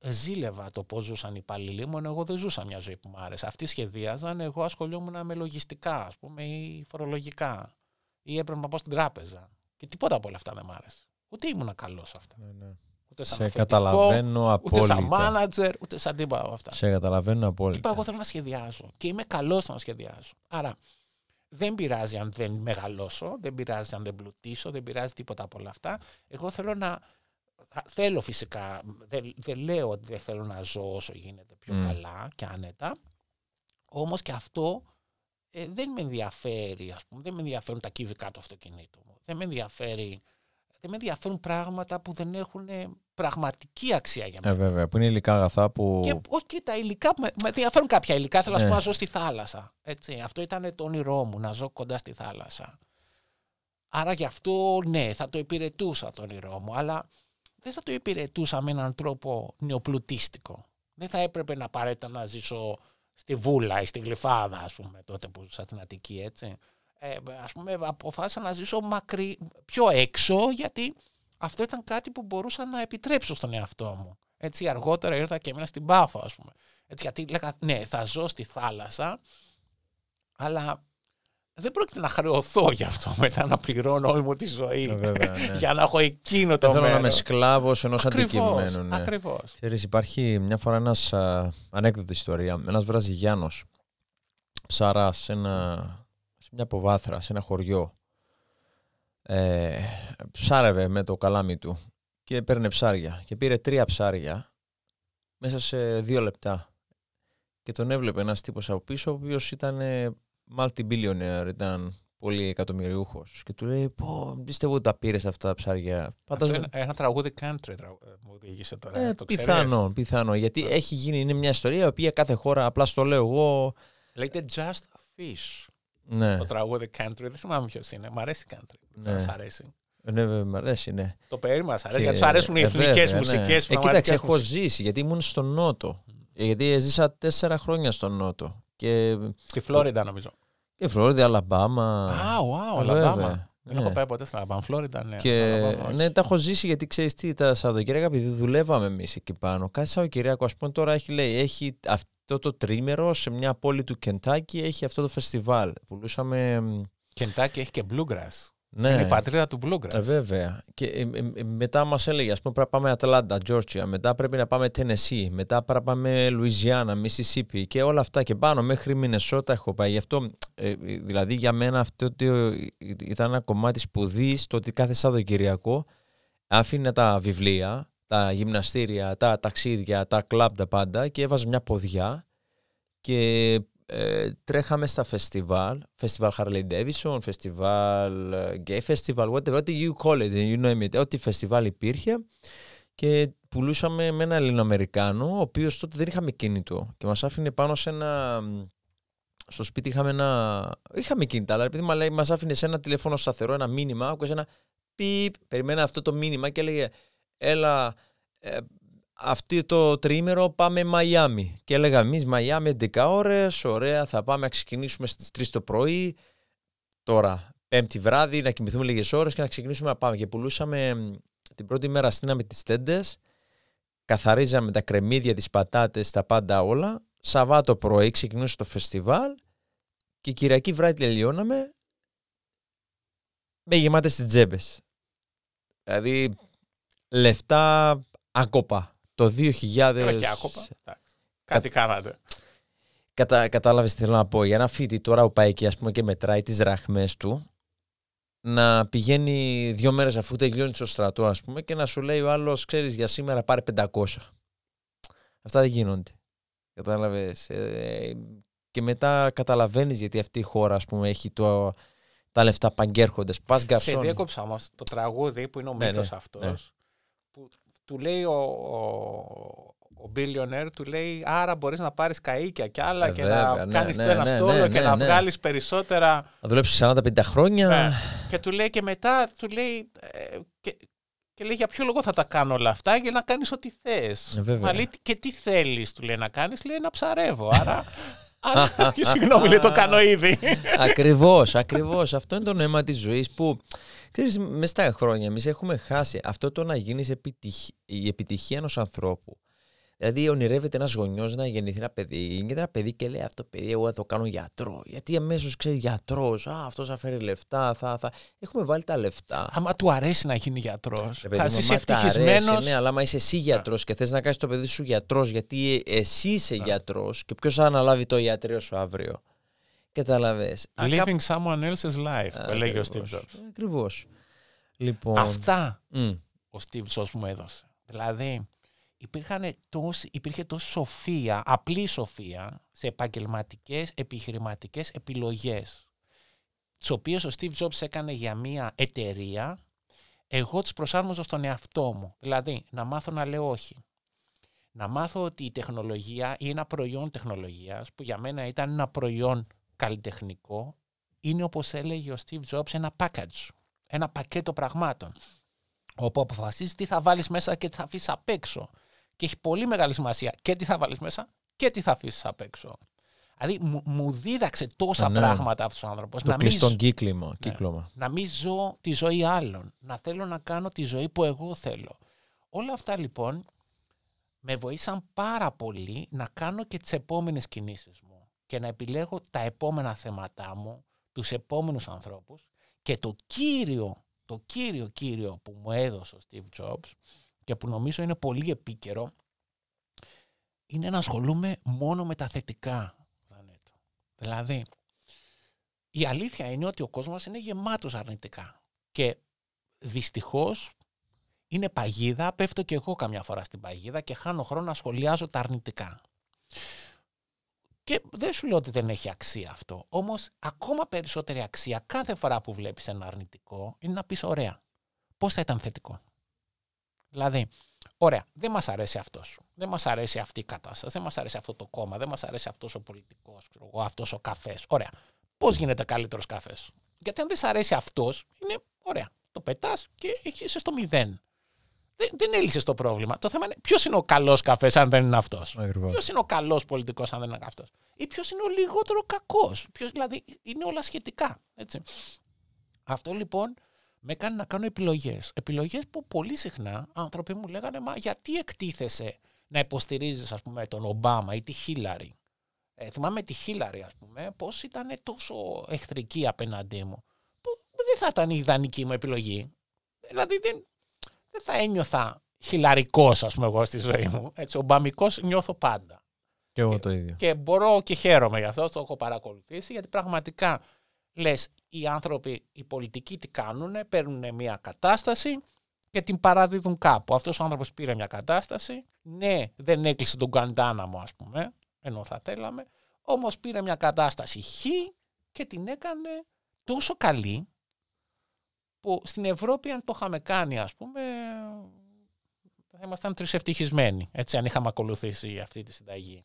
ζήλευα το πώς ζούσαν οι υπάλληλοι μου, ενώ εγώ δεν ζούσα μια ζωή που μου άρεσε. Αυτοί σχεδίαζαν, εγώ ασχολιόμουν με λογιστικά, ας πούμε, ή φορολογικά, ή έπρεπε να πάω στην τράπεζα. Και τίποτα από όλα αυτά δεν μου άρεσε. Ούτε ήμουν καλός σε αυτά. Ναι, ναι. Ούτε σαν σε καταλαβαίνω απόλυτα. Ούτε σαν μάνατζερ, ούτε σαν τίποτα από αυτά. Σε καταλαβαίνω απόλυτα. Είπα, εγώ θέλω να σχεδιάζω και είμαι καλός να σχεδιάζω. Άρα δεν πειράζει αν δεν μεγαλώσω, δεν πειράζει αν δεν πλουτίσω, δεν πειράζει τίποτα από όλα αυτά. Εγώ θέλω να θέλω φυσικά, δεν, δεν λέω ότι δεν θέλω να ζω όσο γίνεται πιο καλά και άνετα, όμως και αυτό ε, δεν με ενδιαφέρει, ας πούμε, δεν με ενδιαφέρουν τα κυβικά του αυτοκινήτου μου, δεν με ενδιαφέρει δεν με ενδιαφέρουν πράγματα που δεν έχουν ε, πραγματική αξία για ε, μένα. Ε, βέβαια, που είναι υλικά αγαθά που. Και, όχι και τα υλικά, με, με ενδιαφέρουν κάποια υλικά. Θέλω ε. πούμε, ναι. να ζω στη θάλασσα. Έτσι. Αυτό ήταν το όνειρό μου, να ζω κοντά στη θάλασσα. Άρα γι' αυτό ναι, θα το υπηρετούσα το όνειρό μου, αλλά δεν θα το υπηρετούσα με έναν τρόπο νεοπλουτίστικο. Δεν θα έπρεπε να απαραίτητα να ζήσω στη Βούλα ή στη Γλυφάδα, ας πούμε, τότε που ζούσα στην Αττική, έτσι. Ε, ας πούμε, αποφάσισα να ζήσω μακρι, πιο έξω, γιατί αυτό ήταν κάτι που μπορούσα να επιτρέψω στον εαυτό μου. Έτσι, αργότερα ήρθα και εμένα στην Πάφα. ας πούμε. Έτσι, γιατί λέγα, ναι, θα ζω στη θάλασσα, αλλά δεν πρόκειται να χρεωθώ γι' αυτό μετά να πληρώνω όλη μου τη ζωή ε, <laughs> ναι. για να έχω εκείνο το μέλλον. θέλω να είμαι σκλάβος ενός αντικειμένου. Ναι. Ακριβώς. Ξέρεις, υπάρχει μια φορά ένας ανέκδοτη ιστορία. Ένας Βραζιλιάνος ψαράς σε, σε μια ποβάθρα, σε ένα χωριό. Ε, ψάρευε με το καλάμι του και παίρνε ψάρια. Και πήρε τρία ψάρια μέσα σε δύο λεπτά. Και τον έβλεπε ένας τύπος από πίσω, ο οποίος ήταν multi-billionaire ήταν πολύ εκατομμυριούχος. Και του λέει: Πώ, πιστεύω ότι τα πήρες αυτά τα ψάρια. Ένα, ένα τραγούδι country ε, μου οδηγήσε τώρα. Ε, το πιθανό, πιθανό. Γιατί yeah. Ε. έχει γίνει, είναι μια ιστορία η οποία κάθε χώρα, απλά στο λέω εγώ. Λέγεται Just a Fish. Ναι. Το τραγούδι country, δεν θυμάμαι ποιος είναι. Μ' αρέσει country. Ναι. Μ' αρέσει. Ε, ναι, μ' αρέσει, ναι. Το περίμενα, μας αρέσει, και... γιατί σου αρέσουν οι εθνικές ναι. μουσικές. Ε, κοίταξε, έχω ζήσει, γιατί ήμουν στον Νότο. Γιατί ζήσα τέσσερα χρόνια στον Νότο. Και... Στη Φλόριντα νομίζω. Και Φλόριντα, Αλαμπάμα. Α, wow, Αλαμπάμα. Ναι. Δεν έχω πάει ποτέ στην Αλαμπάμα. Φλόριντα, ναι. ναι, τα έχω ζήσει γιατί ξέρεις τι, τα Σαββατοκύριακα, επειδή δουλεύαμε εμείς εκεί πάνω. Κάτι Σαββατοκύριακο, ας πούμε, τώρα έχει, λέει, έχει αυτό το τρίμερο σε μια πόλη του Κεντάκι, έχει αυτό το φεστιβάλ. Πουλούσαμε. Κεντάκι έχει και bluegrass. Ναι. Είναι η πατρίδα του Bluegrass. Ε, βέβαια. Και ε, ε, ε, μετά μας έλεγε, ας πούμε, πρέπει να πάμε Ατλάντα, Georgia, μετά πρέπει να πάμε Τενεσί, μετά πρέπει να πάμε Λουιζιάννα, Mississippi και όλα αυτά και πάνω μέχρι Μινεσότα έχω πάει. Γι' αυτό, δηλαδή για μένα αυτό ήταν ένα κομμάτι σπουδή το ότι κάθε Σαββατοκυριακό άφηνε τα βιβλία, τα γυμναστήρια, τα ταξίδια, τα κλαμπ, τα πάντα και έβαζε μια ποδιά και ε, τρέχαμε στα φεστιβάλ, φεστιβάλ Harley Davidson, φεστιβάλ ε, Gay Festival, whatever, what you call it, you know it, ό,τι φεστιβάλ υπήρχε και πουλούσαμε με ένα Ελληνοαμερικάνο, ο οποίος τότε δεν είχαμε κινητό και μας άφηνε πάνω σε ένα... Στο σπίτι είχαμε ένα... Είχαμε κινητά, αλλά επειδή μας άφηνε σε ένα τηλέφωνο σταθερό, ένα μήνυμα, άκουσε ένα πιπ, περιμένα αυτό το μήνυμα και έλεγε έλα ε, αυτή το τρίμερο πάμε Μαϊάμι. Και έλεγα εμείς Μαϊάμι 11 ώρες. Ωραία, θα πάμε να ξεκινήσουμε στις 3 το πρωί. Τώρα, Πέμπτη βράδυ, να κοιμηθούμε λίγες ώρες και να ξεκινήσουμε να πάμε. Και πουλούσαμε την πρώτη μέρα στείναμε τις τέντες. Καθαρίζαμε τα κρεμμύδια, τις πατάτες, τα πάντα όλα. Σαββάτο πρωί ξεκινούσε το φεστιβάλ και Κυριακή βράδυ τελειώναμε με γεμάτες τις τσέπες. Δηλαδή λεφτά άκοπα το 2000. Όχι άκοπα. Κάτι κάνατε. Κατα... Κατάλαβες τι θέλω να πω. Για ένα φοιτητή τώρα που πάει και, ας πούμε, και μετράει τις ραχμές του, να πηγαίνει δύο μέρες αφού τελειώνει στο στρατό, ας πούμε, και να σου λέει ο άλλος, ξέρεις για σήμερα πάρε 500. Αυτά δεν γίνονται. Κατάλαβες. Ε, και μετά καταλαβαίνεις γιατί αυτή η χώρα, ας πούμε, έχει το, τα λεφτά παγκέρχονται. Πας Σε διέκοψα όμως το τραγούδι που είναι ο ναι, ναι, αυτός. Ναι του λέει ο, ο, ο billionaire, του λέει άρα μπορείς να πάρεις καΐκια κι άλλα ε, και βέβαια, να ναι, κάνεις ναι, ένα ναι, στόλο ναι, και ναι, να ναι. βγάλεις περισσότερα. Να δουλέψεις 40-50 χρόνια. Ε, και του λέει και μετά, του λέει... Ε, και, και λέει για ποιο λόγο θα τα κάνω όλα αυτά, για να κάνεις ό,τι θες. Ε, Μα λέει και τι θέλεις, του λέει να κάνεις, λέει να ψαρεύω. Άρα <laughs> Συγγνώμη, το κάνω ήδη. Ακριβώς, ακριβώς. Αυτό είναι το νόημα της ζωής που. Ξέρεις, μέσα στα χρόνια εμείς έχουμε χάσει αυτό το να γίνεις επιτυχ... η επιτυχία ενός ανθρώπου Δηλαδή, ονειρεύεται ένας γονιός να γεννηθεί ένα παιδί. Γεννιέται ένα παιδί και λέει αυτό το παιδί, εγώ θα το κάνω γιατρό. Γιατί αμέσως ξέρει γιατρός, Α, αυτό θα φέρει λεφτά. Θα, θα... Έχουμε βάλει τα λεφτά. Άμα του αρέσει να γίνει γιατρός, ε, θα είσαι ευτυχισμένο. Ναι, αλλά άμα είσαι εσύ γιατρός και θες να κάνεις το παιδί σου γιατρός, γιατί εσύ είσαι ναι. γιατρός και ποιος θα αναλάβει το ιατρείο σου αύριο. Κατάλαβες. Living someone else's life, λέγει ο Στιβ. Jobs. Ακριβώς. Λοιπόν... Αυτά mm. ο Steve Jobs μου έδωσε. Δηλαδή, τόσ, υπήρχε τόση σοφία, απλή σοφία, σε επαγγελματικές, επιχειρηματικές επιλογές, τις οποίες ο Steve Jobs έκανε για μια εταιρεία, εγώ τις προσάρμοζα στον εαυτό μου. Δηλαδή, να μάθω να λέω όχι. Να μάθω ότι η τεχνολογία ή ένα προϊόν τεχνολογίας, που για μένα ήταν ένα προϊόν καλλιτεχνικό, είναι όπως έλεγε ο Steve Jobs ένα package, ένα πακέτο πραγμάτων, όπου αποφασίζεις τι θα βάλεις μέσα και τι θα αφήσεις απ' έξω. Και έχει πολύ μεγάλη σημασία και τι θα βάλεις μέσα και τι θα αφήσεις απ' έξω. Δηλαδή μου, δίδαξε τόσα ναι. πράγματα αυτός ο άνθρωπος. Να μην στον ναι. κύκλωμα. να μην ζω τη ζωή άλλων. Να θέλω να κάνω τη ζωή που εγώ θέλω. Όλα αυτά λοιπόν με βοήθησαν πάρα πολύ να κάνω και τις επόμενες κινήσεις μου και να επιλέγω τα επόμενα θέματά μου, τους επόμενους ανθρώπους, και το κύριο, το κύριο κύριο που μου έδωσε ο Steve Jobs και που νομίζω είναι πολύ επίκαιρο είναι να ασχολούμαι μόνο με τα θετικά Δηλαδή, η αλήθεια είναι ότι ο κόσμος είναι γεμάτος αρνητικά και δυστυχώς είναι παγίδα, πέφτω και εγώ καμιά φορά στην παγίδα και χάνω χρόνο να σχολιάζω τα αρνητικά. Και δεν σου λέω ότι δεν έχει αξία αυτό. όμως ακόμα περισσότερη αξία κάθε φορά που βλέπεις ένα αρνητικό είναι να πεις: Ωραία, πώς θα ήταν θετικό. Δηλαδή, ωραία, δεν μας αρέσει αυτό. Δεν μας αρέσει αυτή η κατάσταση. Δεν μας αρέσει αυτό το κόμμα. Δεν μας αρέσει αυτός ο πολιτικός. Αυτός ο καφές. Ωραία. Πώς γίνεται καλύτερος καφές. Γιατί αν δεν σ' αρέσει αυτός, είναι ωραία. Το πετάς και είσαι στο μηδέν. Δεν, δεν έλυσες το πρόβλημα. Το θέμα είναι ποιος είναι ο καλός καφές, αν δεν είναι αυτός. Ποιος είναι ο καλός πολιτικός, αν δεν είναι αυτός. Ή ποιος είναι ο λιγότερο κακός. Ποιος δηλαδή είναι όλα σχετικά. Έτσι. Αυτό λοιπόν με έκανε να κάνω επιλογές. Επιλογές που πολύ συχνά άνθρωποι μου λέγανε «Μα γιατί εκτίθεσαι να υποστηρίζεις, ας πούμε, τον Ομπάμα ή τη Χίλαρη». Ε, θυμάμαι τη Χίλαρη ας πούμε πώς ήταν τόσο εχθρική απέναντί μου. Που δεν θα ήταν η ιδανική μου επιλογή. Δηλαδή δεν, θα ένιωθα χιλαρικός ας πούμε εγώ στη ζωή μου. Έτσι, ομπαμικός νιώθω πάντα. Και εγώ το ίδιο. Και μπορώ και χαίρομαι γι' αυτό, το έχω παρακολουθήσει, γιατί πραγματικά λες οι άνθρωποι, οι πολιτικοί τι κάνουν, παίρνουν μια κατάσταση και την παραδίδουν κάπου. Αυτός ο άνθρωπος πήρε μια κατάσταση, ναι δεν έκλεισε τον Καντάναμο ας πούμε, ενώ θα θέλαμε, όμως πήρε μια κατάσταση χ και την έκανε τόσο καλή που στην Ευρώπη αν το είχαμε κάνει ας πούμε θα ήμασταν τρεις ευτυχισμένοι έτσι αν είχαμε ακολουθήσει αυτή τη συνταγή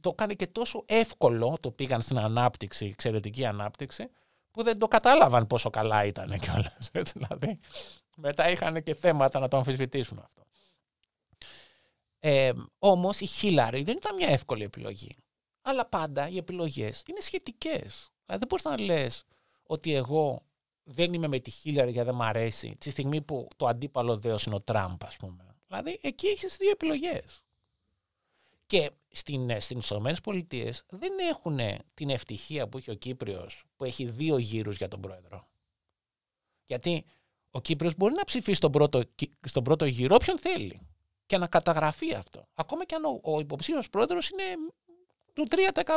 το έκανε και τόσο εύκολο, το πήγαν στην ανάπτυξη, εξαιρετική ανάπτυξη, που δεν το κατάλαβαν πόσο καλά ήταν <laughs> κιόλας. Δηλαδή, μετά είχαν και θέματα να το αμφισβητήσουν αυτό. Ε, Όμως η Χίλαρη δεν ήταν μια εύκολη επιλογή. Αλλά πάντα οι επιλογές είναι σχετικές. Δηλαδή, δεν μπορείς να λες ότι εγώ δεν είμαι με τη Χίλαρη γιατί δεν μ' αρέσει, τη στιγμή που το αντίπαλο δέος είναι ο Τραμπ, ας πούμε. Δηλαδή, εκεί έχεις δύο επιλογές. Και στην, ε, στις Ηνωμένες Πολιτείες δεν έχουν ε, την ευτυχία που έχει ο Κύπριος που έχει δύο γύρους για τον πρόεδρο. Γιατί ο Κύπριος μπορεί να ψηφίσει στον πρώτο, στον πρώτο γύρο όποιον θέλει και να καταγραφεί αυτό. Ακόμα και αν ο, ο υποψήφιος πρόεδρος είναι του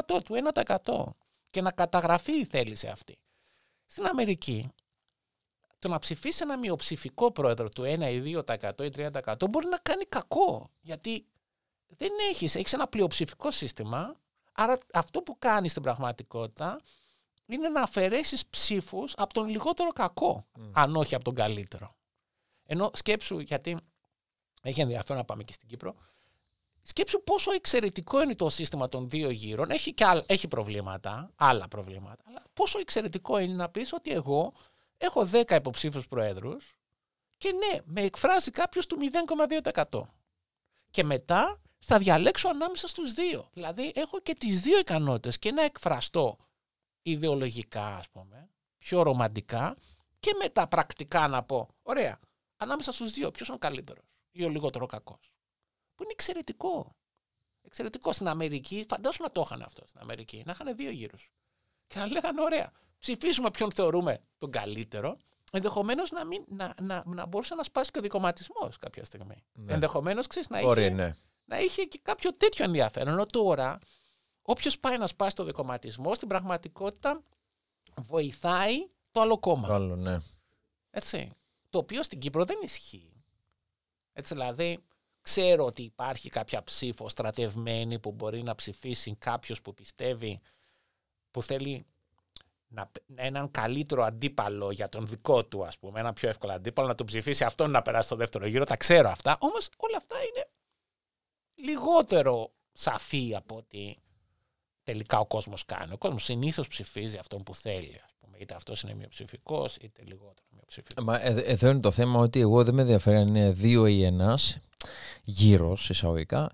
3%, του 1% και να καταγραφεί η θέληση αυτή. Στην Αμερική το να ψηφίσει ένα μειοψηφικό πρόεδρο του 1 ή 2% ή 3% μπορεί να κάνει κακό. Γιατί δεν έχεις, έχεις ένα πλειοψηφικό σύστημα, άρα αυτό που κάνεις στην πραγματικότητα είναι να αφαιρέσεις ψήφους από τον λιγότερο κακό, αν όχι από τον καλύτερο. Ενώ σκέψου, γιατί έχει ενδιαφέρον να πάμε και στην Κύπρο, σκέψου πόσο εξαιρετικό είναι το σύστημα των δύο γύρων, έχει, και έχει προβλήματα, άλλα προβλήματα, αλλά πόσο εξαιρετικό είναι να πεις ότι εγώ έχω 10 υποψήφους προέδρους και ναι, με εκφράζει κάποιος του 0,2%. Και μετά θα διαλέξω ανάμεσα στους δύο. Δηλαδή έχω και τις δύο ικανότητες και να εκφραστώ ιδεολογικά ας πούμε, πιο ρομαντικά και με τα πρακτικά να πω, ωραία, ανάμεσα στους δύο ποιος είναι ο καλύτερος ή ο λιγότερο κακός. Που είναι εξαιρετικό. Εξαιρετικό στην Αμερική, φαντάσου να το είχαν αυτό στην Αμερική, να είχαν δύο γύρους. Και να λέγανε, ωραία, ψηφίσουμε ποιον θεωρούμε τον καλύτερο Ενδεχομένως να, να, να, να μπορούσε να σπάσει και ο δικοματισμός κάποια στιγμή. Ναι. Ενδεχομένως ξέρεις να είχε. Μπορεί, ναι να είχε και κάποιο τέτοιο ενδιαφέρον. Ενώ τώρα, όποιος πάει να σπάσει το δικοματισμό, στην πραγματικότητα βοηθάει το άλλο κόμμα. Το άλλο, ναι. Έτσι. Το οποίο στην Κύπρο δεν ισχύει. Έτσι, δηλαδή, ξέρω ότι υπάρχει κάποια ψήφο στρατευμένη που μπορεί να ψηφίσει κάποιος που πιστεύει που θέλει να, έναν καλύτερο αντίπαλο για τον δικό του, ας πούμε, ένα πιο εύκολο αντίπαλο, να τον ψηφίσει αυτόν να περάσει στο δεύτερο γύρο. Τα ξέρω αυτά. Όμως όλα αυτά είναι λιγότερο σαφή από ότι τελικά ο κόσμος κάνει. Ο κόσμος συνήθως ψηφίζει αυτόν που θέλει. Είτε αυτός είναι μειοψηφικός, είτε λιγότερο μειοψηφικός. Μα ε, ε, εδώ είναι το θέμα ότι εγώ δεν με ενδιαφέρει αν είναι δύο ή ένας γύρω, εισαγωγικά.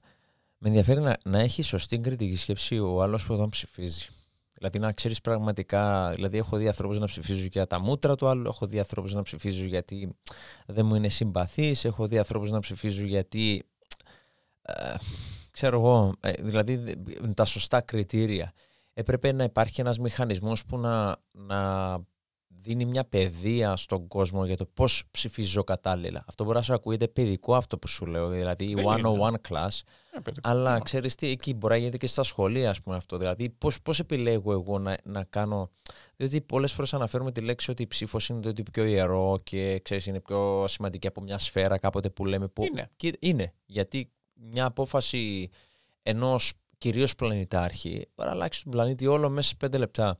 Με ενδιαφέρει να, να έχει σωστή κριτική σκέψη ο άλλος που όταν ψηφίζει. Δηλαδή να ξέρεις πραγματικά. Δηλαδή, έχω δει ανθρώπους να ψηφίζουν για τα μούτρα του άλλου, έχω δει ανθρώπους να ψηφίζουν γιατί δεν μου είναι συμπαθής, έχω δει ανθρώπους να ψηφίζουν γιατί ξέρω εγώ, ε, δηλαδή τα σωστά κριτήρια. Έπρεπε να υπάρχει ένας μηχανισμός που να, να δίνει μια παιδεία στον κόσμο για το πώς ψηφίζω κατάλληλα. Αυτό μπορεί να σου ακούγεται παιδικό αυτό που σου λέω, δηλαδή η 101 ναι. class. Ε, αλλά ξέρεις τι, εκεί μπορεί να γίνεται και στα σχολεία, ας πούμε αυτό. Δηλαδή, πώς πώς επιλέγω εγώ να, να κάνω. Διότι πολλές φορές αναφέρουμε τη λέξη ότι η ψήφος είναι το πιο ιερό και ξέρεις είναι πιο σημαντική από μια σφαίρα κάποτε που λέμε. Που... Είναι. Και είναι. Γιατί μια απόφαση ενός κυρίως πλανητάρχη, μπορεί να αλλάξει τον πλανήτη όλο μέσα σε πέντε λεπτά.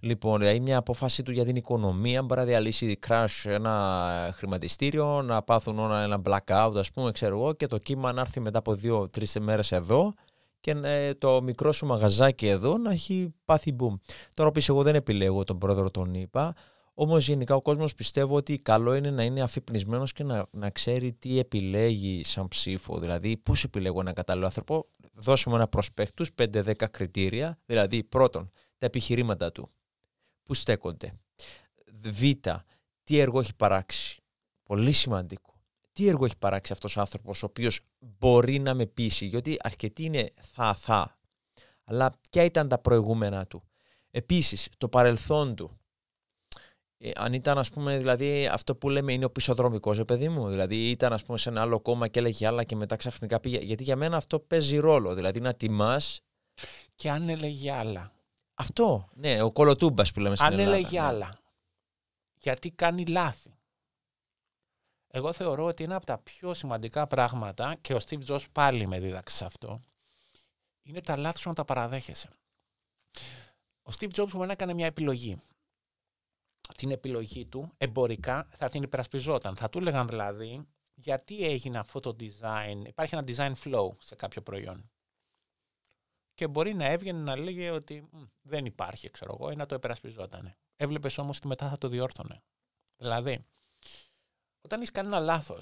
Λοιπόν, ή δηλαδή μια απόφαση του για την οικονομία, μπορεί να διαλύσει crash ένα χρηματιστήριο, να πάθουν όλα ένα blackout, ας πούμε, ξέρω εγώ, και το κύμα να έρθει μετά από δύο-τρει μέρες εδώ και ε, το μικρό σου μαγαζάκι εδώ να έχει πάθει boom. Τώρα πει εγώ δεν επιλέγω τον πρόεδρο τον είπα, Όμως γενικά ο κόσμος πιστεύω ότι καλό είναι να είναι αφυπνισμένος και να, να ξέρει τι επιλέγει σαν ψήφο. Δηλαδή, πώς επιλέγω ένα κατάλληλο άνθρωπο. Δώσουμε ένα προσπέκτους 5-10 κριτήρια. Δηλαδή, πρώτον, τα επιχειρήματα του. Πού στέκονται. Β. Τι έργο έχει παράξει. Πολύ σημαντικό. Τι έργο έχει παράξει αυτός ο άνθρωπος, ο οποίος μπορεί να με πείσει. Γιατί αρκετοί είναι θα-θα. Αλλά ποια ήταν τα προηγούμενα του. Επίσης, το παρελθόν του ε, αν ήταν, ας πούμε, δηλαδή αυτό που λέμε είναι ο πισωδρομικό, ρε παιδί μου. Δηλαδή ήταν, ας πούμε, σε ένα άλλο κόμμα και έλεγε άλλα και μετά ξαφνικά πήγε. Γιατί για μένα αυτό παίζει ρόλο. Δηλαδή να τιμάς. Και αν έλεγε άλλα. Αυτό. Ναι, ο κολοτούμπας που λέμε στην αν Αν έλεγε ναι. άλλα. Γιατί κάνει λάθη. Εγώ θεωρώ ότι ένα από τα πιο σημαντικά πράγματα και ο Steve Jobs πάλι με δίδαξε αυτό είναι τα λάθη σου να τα παραδέχεσαι. Ο Steve Jobs μπορεί να έκανε μια επιλογή την επιλογή του εμπορικά θα την υπερασπιζόταν. Θα του έλεγαν δηλαδή γιατί έγινε αυτό το design, υπάρχει ένα design flow σε κάποιο προϊόν. Και μπορεί να έβγαινε να λέγε ότι δεν υπάρχει, ξέρω εγώ, ή να το υπερασπιζόταν. Έβλεπες όμως ότι μετά θα το διόρθωνε. Δηλαδή, όταν έχει κάνει ένα λάθο,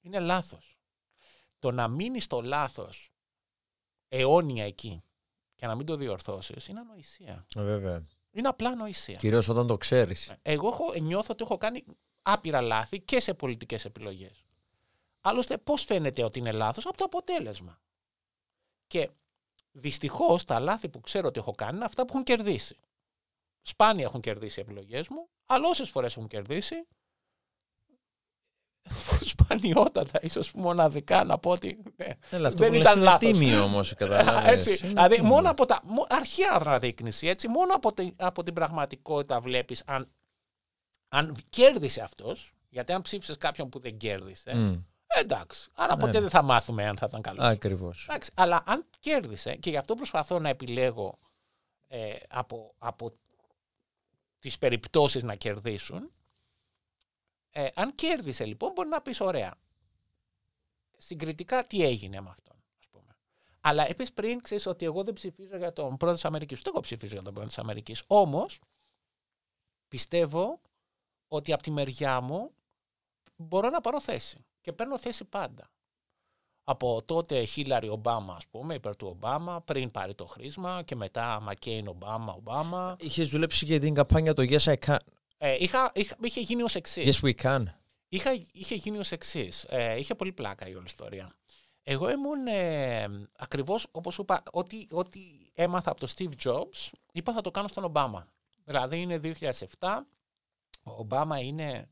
είναι λάθος. Το να μείνει στο λάθος αιώνια εκεί και να μην το διορθώσεις είναι ανοησία. Βέβαια. Είναι απλά νοησία. Κυρίως όταν το ξέρεις. Ε, εγώ έχω, νιώθω ότι έχω κάνει άπειρα λάθη και σε πολιτικές επιλογές. Άλλωστε, πώς φαίνεται ότι είναι λάθος από το αποτέλεσμα. Και δυστυχώς τα λάθη που ξέρω ότι έχω κάνει είναι αυτά που έχουν κερδίσει. Σπάνια έχουν κερδίσει οι επιλογές μου, αλλά όσες φορές έχουν κερδίσει, σπανιότατα, ίσως μοναδικά να πω ότι. Ναι. Έλα, αυτό δεν ήταν λάθος. τίμιο όμως, η <laughs> δηλαδή, τίμιο. μόνο από τα. Αρχαία αναδείκνυση, έτσι. Μόνο από την, από την πραγματικότητα βλέπεις αν, αν κέρδισε αυτός. Γιατί αν ψήφισες κάποιον που δεν κέρδισε. Mm. Εντάξει. Άρα ποτέ ναι, δεν ναι. θα μάθουμε αν θα ήταν καλός. Ακριβώς. Αλλά αν κέρδισε, και γι' αυτό προσπαθώ να επιλέγω ε, από, από τις περιπτώσεις να κερδίσουν, ε, αν κέρδισε λοιπόν, μπορεί να πεις ωραία. Συγκριτικά τι έγινε με αυτόν. Ας πούμε. Αλλά επίση πριν, ξέρεις ότι εγώ δεν ψηφίζω για τον πρόεδρο της Αμερικής. Ούτε εγώ ψηφίζω για τον πρόεδρο της Αμερικής. Όμως πιστεύω ότι από τη μεριά μου μπορώ να πάρω θέση. Και παίρνω θέση πάντα. Από τότε Χίλαρη Ομπάμα, ας πούμε, υπέρ του Ομπάμα, πριν πάρει το χρήσμα και μετά Μακέιν Ομπάμα, Ομπάμα. Είχες δουλέψει και την καμπάνια το Yes I Can. Ε, είχα, είχα, είχε γίνει ως εξής. Yes, we can. Είχα, είχε γίνει ως εξής. Ε, είχε πολύ πλάκα η όλη ιστορία. Εγώ ήμουν ε, ακριβώς όπως σου είπα, ό,τι, έμαθα από τον Steve Jobs, είπα θα το κάνω στον Ομπάμα. Δηλαδή είναι 2007, ο Ομπάμα είναι.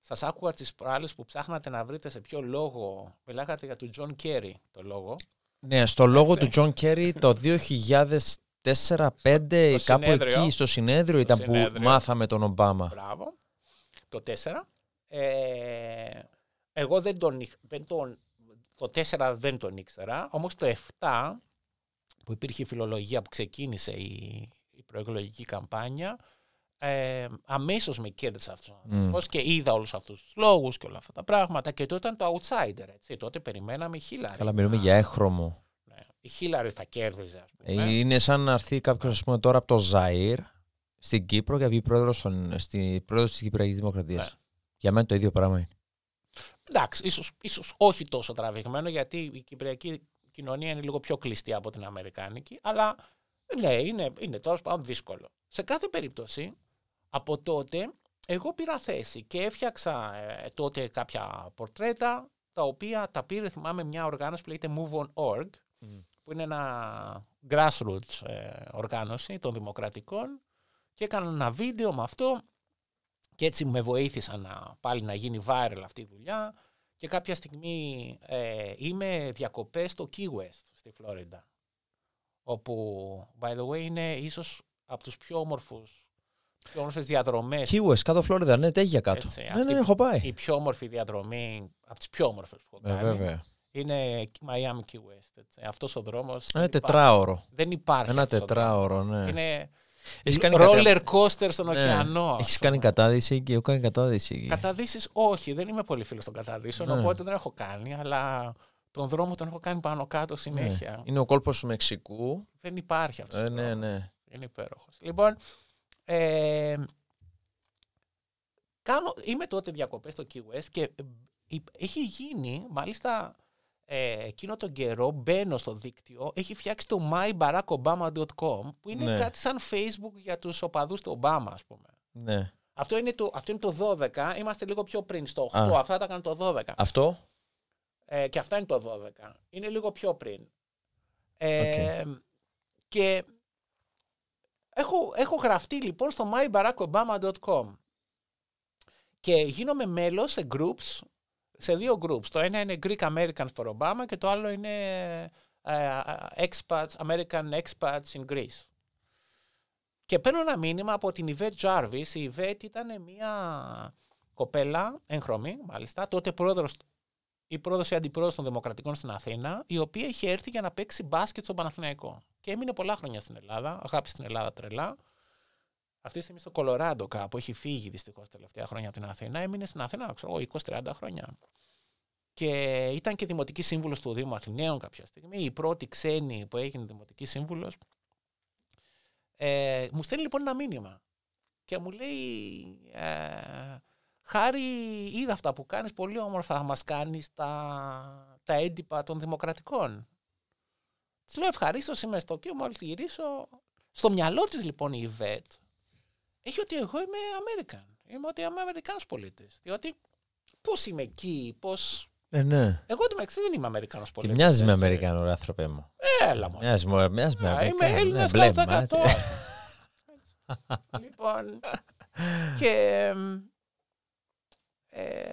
Σας άκουγα τις προάλλες που ψάχνατε να βρείτε σε ποιο λόγο. Μιλάγατε για τον Τζον Κέρι το λόγο. Ναι, στο λόγο του Τζον Κέρι το <laughs> 4-5 κάπου συνέδριο, εκεί στο συνέδριο ήταν συνέδριο. που μάθαμε τον Ομπάμα. Μπράβο. Το 4. Ε, εγώ δεν τον, δεν τον, το 4 δεν τον ήξερα, όμως το 7 που υπήρχε η φιλολογία που ξεκίνησε η, η προεκλογική καμπάνια, ε, αμέσως με κέρδισε αυτός. mm. και είδα όλους αυτούς τους λόγους και όλα αυτά τα πράγματα και τότε ήταν το outsider, έτσι. τότε περιμέναμε χίλια. Καλά μιλούμε για έχρωμο η Χίλαρη θα κέρδιζε, ας πούμε. Ε, είναι σαν να έρθει κάποιος τώρα από το Ζαΐρ στην Κύπρο και βγει πρόεδρος της Κυπριακής Δημοκρατίας. Ναι. Για μένα το ίδιο πράγμα είναι. Εντάξει, ίσως, ίσως όχι τόσο τραβηγμένο γιατί η κυπριακή κοινωνία είναι λίγο πιο κλειστή από την αμερικάνικη, αλλά ναι, είναι, είναι τέλος πάντων δύσκολο. Σε κάθε περίπτωση, από τότε εγώ πήρα θέση και έφτιαξα ε, τότε κάποια πορτρέτα τα οποία τα πήρε, θυμάμαι, μια οργάνωση που λέγεται Org, mm που είναι ένα grassroots ε, οργάνωση των δημοκρατικών και έκανα ένα βίντεο με αυτό και έτσι με βοήθησαν να, πάλι να γίνει viral αυτή η δουλειά και κάποια στιγμή ε, είμαι διακοπές στο Key West στη Φλόριντα όπου by the way είναι ίσως από τους πιο όμορφους πιο όμορφες διαδρομές Key West κάτω Φλόριντα, ναι τέγια κάτω έτσι, ναι, ναι, ναι, έχω πάει η πιο όμορφη διαδρομή από τις πιο όμορφες που έχω ε, κάνει βέβαια είναι Miami Key West. Αυτός ο δρόμος. Ένα τετράωρο. Δεν υπάρχει. Ένα τετράωρο, ναι. Είναι Έχεις κάνει roller coaster στον ναι. ωκεανό. Έχει κάνει κατάδυση και έχω κάνει κατάδυση. Καταδύσει, όχι, δεν είμαι πολύ φίλος των καταδύσεων, ναι. οπότε δεν έχω κάνει, αλλά τον δρόμο τον έχω κάνει πάνω κάτω ναι. συνέχεια. Ναι. Είναι ο κόλπος του Μεξικού. Δεν υπάρχει αυτός. Ε, ναι, ναι. Είναι υπέροχος. Λοιπόν, ε, κάνω, είμαι τότε διακοπές στο Key West και ε, έχει γίνει μάλιστα ε, εκείνο τον καιρό μπαίνω στο δίκτυο, έχει φτιάξει το mybarackobama.com που είναι ναι. κάτι σαν facebook για τους οπαδούς του Ομπάμα ας πούμε. Ναι. Αυτό είναι, το, αυτό είναι το 12, είμαστε λίγο πιο πριν στο 8, Α. αυτά τα κάνουν το 12. Αυτό? Ε, και αυτά είναι το 12, είναι λίγο πιο πριν. Ε, και έχω, έχω γραφτεί λοιπόν στο mybarackobama.com και γίνομαι μέλος σε groups σε δύο groups. Το ένα είναι Greek American for Obama και το άλλο είναι ε, ε, expats, American expats in Greece. Και παίρνω ένα μήνυμα από την Ιβέτ Jarvis. Η Ιβέτ ήταν μια κοπέλα, έγχρωμη μάλιστα, τότε πρόεδρος, η πρόεδρος ή αντιπρόεδρος των Δημοκρατικών στην Αθήνα, η των δημοκρατικων είχε έρθει για να παίξει μπάσκετ στον Παναθηναϊκό. Και έμεινε πολλά χρόνια στην Ελλάδα, αγάπη στην Ελλάδα τρελά. Αυτή τη στιγμή στο Κολοράντο κάπου έχει φύγει δυστυχώς τα τελευταία χρόνια από την Αθήνα. Έμεινε στην Αθήνα, εγώ, 20-30 χρόνια. Και ήταν και δημοτική σύμβουλος του Δήμου Αθηναίων κάποια στιγμή. Η πρώτη ξένη που έγινε δημοτική σύμβουλος. Ε, μου στέλνει λοιπόν ένα μήνυμα και μου λέει ε, «Χάρη, είδα αυτά που κάνεις, πολύ όμορφα μας κάνεις τα, τα έντυπα των δημοκρατικών». Της λέω «Ευχαρίστως, είμαι στο και μόλις γυρίσω». Στο μυαλό της λοιπόν η Ιβέτ έχει ότι εγώ είμαι Αμερικαν. Είμαι ότι είμαι Αμερικανό πολίτης. Διότι πώς είμαι εκεί, πώς. Ε, ναι. Εγώ δεν είμαι Αμερικανό πολίτης. Μοιάζει με Αμερικανό, άνθρωπε μου. Έλα μου. Μοιάζει με Αμερικανό. Είμαι Έλληνα κατά το. Λοιπόν. <laughs> Και. Ε,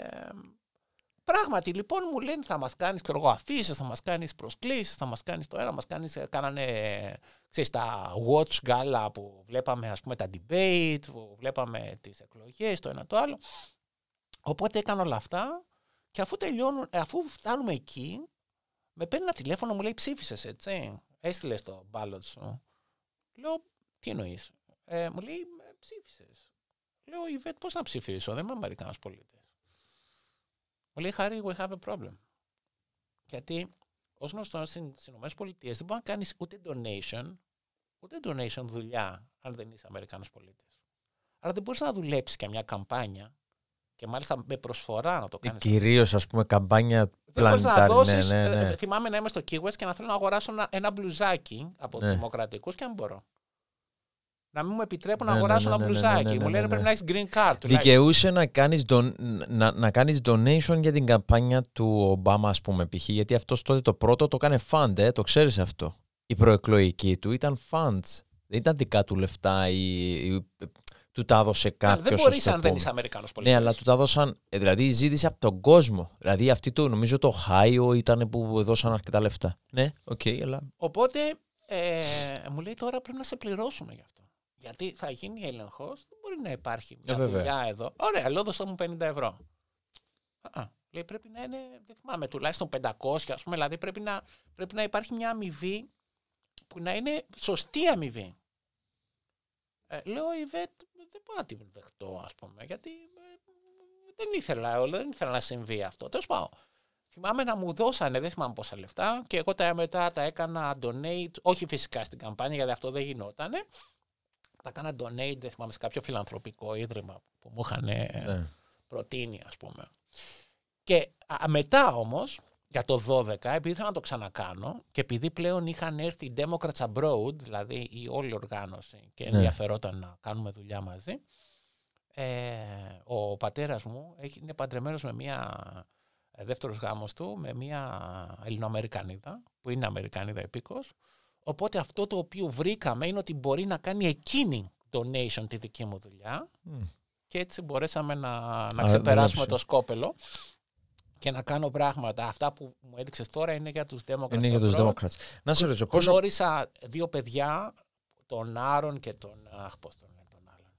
Πράγματι λοιπόν μου λένε θα μας κάνεις και εγώ αφήσεις, θα μας κάνεις προσκλήσεις, θα μας κάνεις το ένα, μας κάνεις. Ε, κάνανε ξέρεις, τα watch gala που βλέπαμε ας πούμε τα debate, που βλέπαμε τις εκλογές, το ένα το άλλο. Οπότε έκανα όλα αυτά και αφού, τελειώνουν, ε, αφού φτάνουμε εκεί, με παίρνει ένα τηλέφωνο, μου λέει ψήφισες. έτσι, έστειλε το ballot σου. Λέω τι εννοείς. Ε, μου λέει «Ε, ψήφισες. Λέω Ιβέτ πώς να ψηφίσω, δεν είμαι Αμερικανό πολίτης. Πολύ Χάρη, we have a problem. Γιατί ως γνωστό στι ΗΠΑ δεν μπορεί να κάνεις ούτε donation, ούτε donation δουλειά, αν δεν είσαι Αμερικανό πολίτης. Άρα δεν μπορείς να δουλέψεις και μια καμπάνια και μάλιστα με προσφορά να το ε, κάνεις. Κυρίως, ας πούμε, καμπάνια πλανητάρια. Να ναι, δώσεις, ναι, ναι, ναι. Θυμάμαι να είμαι στο Key West και να θέλω να αγοράσω ένα, ένα μπλουζάκι από ναι. τους Δημοκρατικούς και αν μπορώ να μην μου επιτρέπουν να αγοράσω ένα μπλουζάκι. Μου λένε πρέπει να έχεις green card. Δικαιούσε να κάνεις κάνεις donation για την καμπάνια του Ομπάμα, ας πούμε, π.χ. Γιατί αυτός τότε το πρώτο το κάνει fund, ε, το ξέρεις αυτό. Η προεκλογική του ήταν funds. Δεν ήταν δικά του λεφτά ή, του τα έδωσε κάποιο. Ε, δεν μπορεί αν δεν είσαι Αμερικανό πολιτή. Ναι, αλλά του τα έδωσαν. Ε, δηλαδή ζήτησε από τον κόσμο. Δηλαδή αυτή του, νομίζω το Χάιο ήταν που δώσαν αρκετά λεφτά. Ναι, οκ, αλλά. Οπότε μου λέει τώρα πρέπει να σε πληρώσουμε γι' αυτό. Γιατί θα γίνει έλεγχος, δεν μπορεί να υπάρχει ε, μια ε, δουλειά εδώ. Ωραία, λέω δώστε μου 50 ευρώ. Α, λέει πρέπει να είναι, δεν θυμάμαι, τουλάχιστον 500, ας πούμε. Δηλαδή πρέπει να, πρέπει να υπάρχει μια αμοιβή που να είναι σωστή αμοιβή. Ε, λέω η «Ε, ΒΕΤ δεν μπορώ να την δεχτώ, ας πούμε, γιατί ε, δεν ήθελα, δεν ήθελα να συμβεί αυτό. Τέλος πάω. Θυμάμαι να μου δώσανε, δεν θυμάμαι πόσα λεφτά, και εγώ τα μετά τα έκανα donate, όχι φυσικά στην καμπάνια, γιατί αυτό δεν γινότανε τα κάνα donate, θυμάμαι, σε κάποιο φιλανθρωπικό ίδρυμα που μου είχαν ναι. προτείνει, ας πούμε. Και μετά όμως, για το 12, επειδή ήθελα να το ξανακάνω και επειδή πλέον είχαν έρθει οι Democrats Abroad, δηλαδή η όλη οργάνωση και ναι. ενδιαφερόταν να κάνουμε δουλειά μαζί, ε, ο πατέρας μου είναι παντρεμένος με μία ε, δεύτερος γάμος του, με μία Ελληνοαμερικανίδα, που είναι Αμερικανίδα επίκος, Οπότε αυτό το οποίο βρήκαμε είναι ότι μπορεί να κάνει εκείνη donation τη δική μου δουλειά και έτσι μπορέσαμε να, να ξεπεράσουμε το σκόπελο και να κάνω πράγματα. Αυτά που μου έδειξες τώρα είναι για τους Democrats. Είναι για τους Democrats. Να σε ρωτήσω. Πόσο... Γνώρισα δύο παιδιά, τον Άρον και τον... Αχ, πώς τον λένε τον Άρον.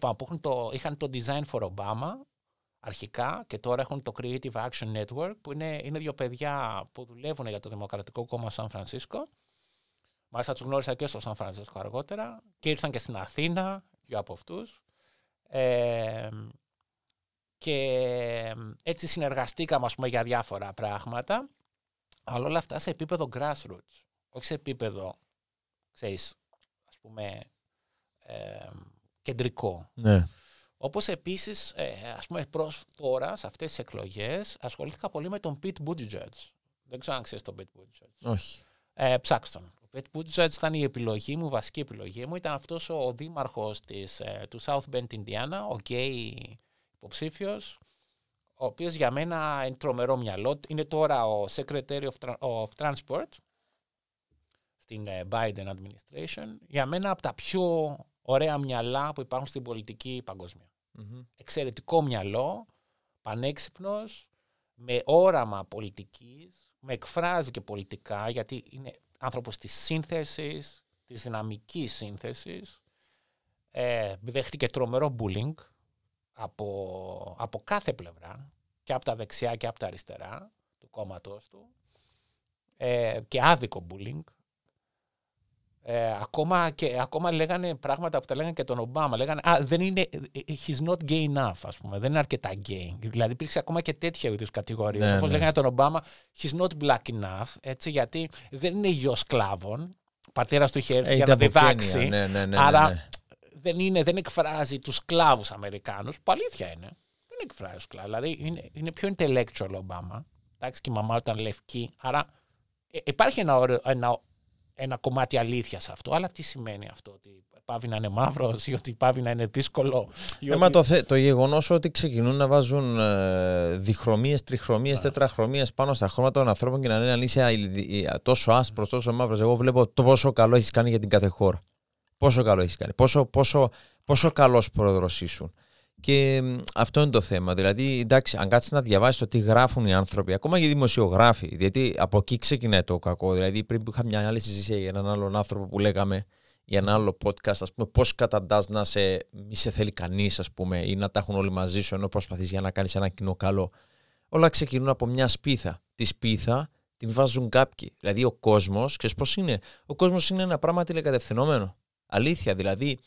πάνω, που το, είχαν το Design for Obama αρχικά και τώρα έχουν το Creative Action Network που είναι, είναι δύο παιδιά που δουλεύουν για το Δημοκρατικό Κόμμα Σαν Φρανσίσκο Μάλιστα τους γνώρισα και στο Σαν Φρανσίσκο αργότερα και ήρθαν και στην Αθήνα, δύο από αυτούς. Ε, και ε, έτσι συνεργαστήκαμε ας πούμε, για διάφορα πράγματα, αλλά όλα αυτά σε επίπεδο grassroots, όχι σε επίπεδο, ξέρεις, ας πούμε, ε, κεντρικό. Ναι. Όπως επίσης, ε, ας πούμε, προς τώρα, σε αυτές τις εκλογές, ασχολήθηκα πολύ με τον Pete Buttigieg. Δεν ξέρω αν ξέρεις τον Pete Buttigieg. Όχι. ψάξτε τον. Πέτ ήταν η επιλογή μου, βασική επιλογή μου. Ήταν αυτός ο δήμαρχος της, ε, του South Bend, Indiana, ο γκέι υποψήφιος, ο οποίος για μένα είναι τρομερό μυαλό. Είναι τώρα ο Secretary of Transport στην ε, Biden Administration. Για μένα από τα πιο ωραία μυαλά που υπάρχουν στην πολιτική Εξαιρετικό μυαλό, πανέξυπνος, με όραμα πολιτικής, με εκφράζει και πολιτικά, γιατί είναι άνθρωπος της σύνθεσης, της δυναμικής σύνθεσης. Ε, δέχτηκε τρομερό bullying από, από κάθε πλευρά, και από τα δεξιά και από τα αριστερά του κόμματός του. Ε, και άδικο bullying, ε, ακόμα, και, ακόμα λέγανε πράγματα που τα λέγανε και τον Ομπάμα. Λέγανε, α, δεν είναι, he's not gay enough, ας πούμε. Δεν είναι αρκετά gay. Δηλαδή υπήρξε ακόμα και τέτοια είδους κατηγορίες. Ναι, Όπως ναι. λέγανε τον Ομπάμα, he's not black enough, έτσι, γιατί δεν είναι γιος σκλάβων. Ο πατέρας του είχε έρθει hey, ε, για να διδάξει. Ναι ναι, ναι, ναι, ναι, άρα δεν, είναι, δεν εκφράζει τους σκλάβους Αμερικάνους, που αλήθεια είναι. Δεν εκφράζει τους σκλάβους. Δηλαδή είναι, είναι πιο intellectual ο Ομπάμα. Εντάξει, και η μαμά ήταν λευκή. Άρα ε, υπάρχει ένα, όριο, ένα ένα κομμάτι αλήθειας αυτό. Αλλά τι σημαίνει αυτό, ότι πάβει να είναι μαύρος ή ότι πάβει να είναι δύσκολο. Έμα ε, το, το γεγονός ότι ξεκινούν να βάζουν ε, διχρωμίες, τριχρωμίες, τετραχρωμίες πάνω στα χρώματα των ανθρώπων και να λένε αν είσαι ε, τόσο άσπρος, τόσο μαύρος. Εγώ βλέπω το πόσο καλό έχεις κάνει για την κάθε χώρα. Πόσο καλό έχεις κάνει. Πόσο, πόσο, πόσο καλός πρόεδρος ήσουν. Και αυτό είναι το θέμα. Δηλαδή, εντάξει, αν κάτσεις να διαβάσεις το τι γράφουν οι άνθρωποι, ακόμα και οι δημοσιογράφοι, γιατί από εκεί ξεκινάει το κακό. Δηλαδή, πριν είχα μια άλλη συζήτηση για έναν άλλον άνθρωπο που λέγαμε για ένα άλλο podcast, ας πούμε, πώς καταντάς να σε, μη σε θέλει κανείς, ας πούμε, ή να τα έχουν όλοι μαζί σου ενώ προσπαθείς για να κάνεις ένα κοινό καλό. Όλα ξεκινούν από μια σπίθα. Τη σπίθα την βάζουν κάποιοι. Δηλαδή, ο κόσμος, ξέρεις πώς είναι. Ο κόσμος είναι ένα πράγμα τηλεκατευθυνόμενο. Αλήθεια, δηλαδή,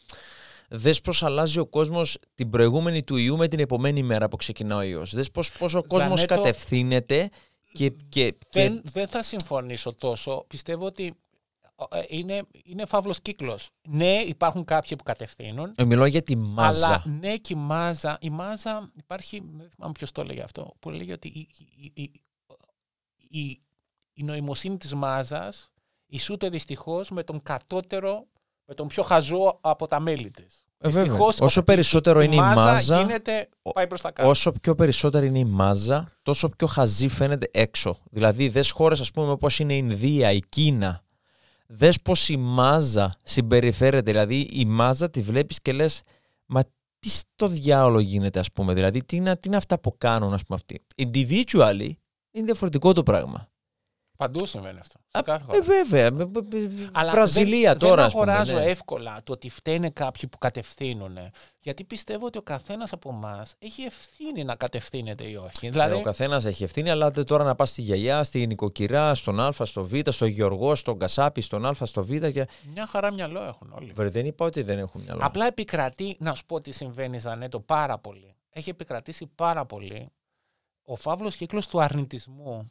Δες πώς αλλάζει ο κόσμος την προηγούμενη του ιού με την επομένη μέρα που ξεκινά ο ιός. Δες πώς ο κόσμος κατευθύνεται. Και, και, δεν, και... δεν θα συμφωνήσω τόσο. Πιστεύω ότι ε, ε, είναι, είναι φαύλος κύκλος. Ναι, υπάρχουν κάποιοι που κατευθύνουν. Ε, μιλώ για τη μάζα. Αλλά ναι και η μάζα. Η μάζα υπάρχει, δεν θυμάμαι ποιος το έλεγε αυτό, που λέγει ότι η, η, η, η νοημοσύνη της μάζας ισούται δυστυχώς με τον κατώτερο, με τον πιο χαζό από τα μέλη της. Ε, όσο περισσότερο είναι η μάζα, γίνεται, πάει τα κάτω. όσο πιο περισσότερο είναι η μάζα, τόσο πιο χαζή φαίνεται έξω. Δηλαδή, δες χώρες, ας πούμε, όπως είναι η Ινδία, η Κίνα, δες πώ η μάζα συμπεριφέρεται. Δηλαδή, η μάζα τη βλέπεις και λες, μα τι στο διάολο γίνεται, ας πούμε. Δηλαδή, τι είναι, τι αυτά που κάνουν, ας πούμε, αυτοί. Individually είναι διαφορετικό το πράγμα. Παντού συμβαίνει αυτό. Ε, βέβαια. Αλλά Βραζιλία δεν, τώρα. Δεν αγοράζω ναι. εύκολα το ότι φταίνε κάποιοι που κατευθύνουν. Γιατί πιστεύω ότι ο καθένας από εμάς έχει ευθύνη να κατευθύνεται ή όχι. Ε, δηλαδή... ο καθένας έχει ευθύνη, αλλά τώρα να πας στη γιαγιά, στη νοικοκυρά, στον Α, στο Β, στο Γεωργό, στον Κασάπη, στον Α, στο Β. Και... Μια χαρά μυαλό έχουν όλοι. Βρε, δεν είπα ότι δεν έχουν μυαλό. Απλά επικρατεί, να σου πω τι συμβαίνει, Ζανέτο, πάρα πολύ. Έχει επικρατήσει πάρα πολύ ο φαύλος κύκλος του αρνητισμού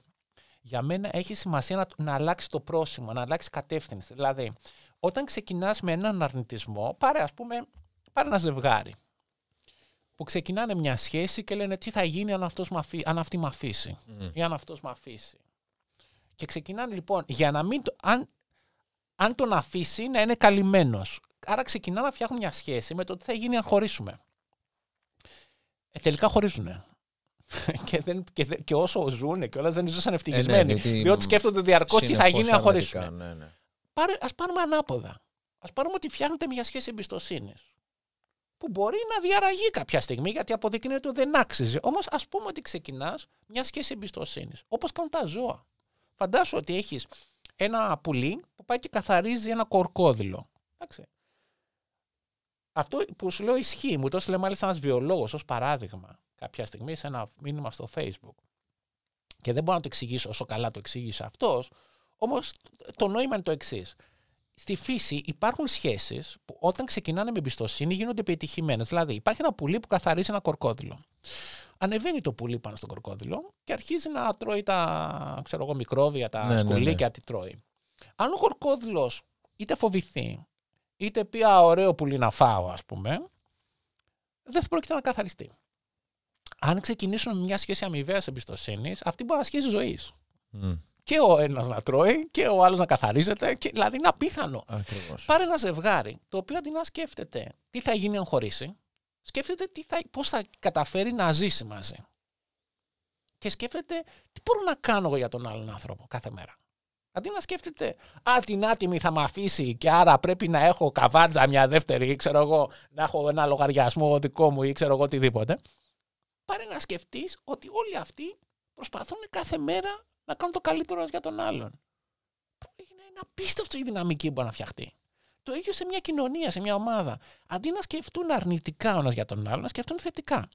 για μένα έχει σημασία να, να αλλάξει το πρόσημο, να αλλάξει κατεύθυνση. Δηλαδή, όταν ξεκινάς με έναν αρνητισμό, πάρε ας πούμε, πάρε ένα ζευγάρι που ξεκινάνε μια σχέση και λένε τι θα γίνει αν, αυτός μαφί, αν αυτή με αφήσει ή αν αυτός με αφήσει. Και ξεκινάνε λοιπόν, για να μην το, αν, αν τον αφήσει να είναι καλυμμένος. Άρα ξεκινά να φτιάχνουν μια σχέση με το τι θα γίνει αν χωρίσουμε. Ε, τελικά χωρίζουνε. <laughs> και, δεν, και, και, όσο ζουν και όλα δεν ζούσαν ευτυχισμένοι. Ε, ναι, διότι, διότι σκέφτονται διαρκώς τι θα γίνει να χωρίσουν. Ναι, ναι. Ας πάρουμε ανάποδα. Ας πάρουμε ότι φτιάχνεται μια σχέση εμπιστοσύνης. Που μπορεί να διαραγεί κάποια στιγμή γιατί αποδεικνύεται ότι δεν άξιζε. Όμως ας πούμε ότι ξεκινάς μια σχέση εμπιστοσύνης. Όπως κάνουν τα ζώα. Φαντάσου ότι έχεις ένα πουλί που πάει και καθαρίζει ένα κορκόδιλο. Εντάξει. Αυτό που σου λέω ισχύει, μου το έστειλε μάλιστα ένας βιολόγος ως παράδειγμα κάποια στιγμή σε ένα μήνυμα στο Facebook. Και δεν μπορώ να το εξηγήσω όσο καλά το εξήγησε αυτός, όμως το νόημα είναι το εξής. Στη φύση υπάρχουν σχέσεις που όταν ξεκινάνε με εμπιστοσύνη γίνονται επιτυχημένες. Δηλαδή, υπάρχει ένα πουλί που καθαρίζει ένα κορκόδηλο. Ανεβαίνει το πουλί πάνω στο κορκόδηλο και αρχίζει να τρώει τα μικρόβια, τα ναι, ναι, ναι, σκουλίκια, τι τρώει. Αν ο κορκόδηλο είτε φοβηθεί, είτε πει Α, ωραίο πουλί να φάω, ας πούμε, δεν πρόκειται να καθαριστεί αν ξεκινήσουν μια σχέση αμοιβαίας εμπιστοσύνης, αυτή μπορεί να σχέση ζωή. Mm. Και ο ένας να τρώει και ο άλλος να καθαρίζεται. Και, δηλαδή είναι απίθανο. Ακριβώς. Πάρε ένα ζευγάρι το οποίο αντί να σκέφτεται τι θα γίνει αν χωρίσει, σκέφτεται πώς θα καταφέρει να ζήσει μαζί. Και σκέφτεται τι μπορώ να κάνω εγώ για τον άλλον άνθρωπο κάθε μέρα. Αντί να σκέφτεται, Α, την άτιμη θα με αφήσει και άρα πρέπει να έχω καβάντζα μια δεύτερη ή ξέρω εγώ, να έχω ένα λογαριασμό δικό μου ή ξέρω εγώ οτιδήποτε πάρε να σκεφτείς ότι όλοι αυτοί προσπαθούν κάθε μέρα να κάνουν το καλύτερο για τον άλλον. Είναι απίστευτο η δυναμική που μπορεί να φτιαχτεί. Το ίδιο σε μια κοινωνία, σε μια ομάδα. Αντί να σκεφτούν αρνητικά ο ένας για τον άλλον, να σκεφτούν θετικά.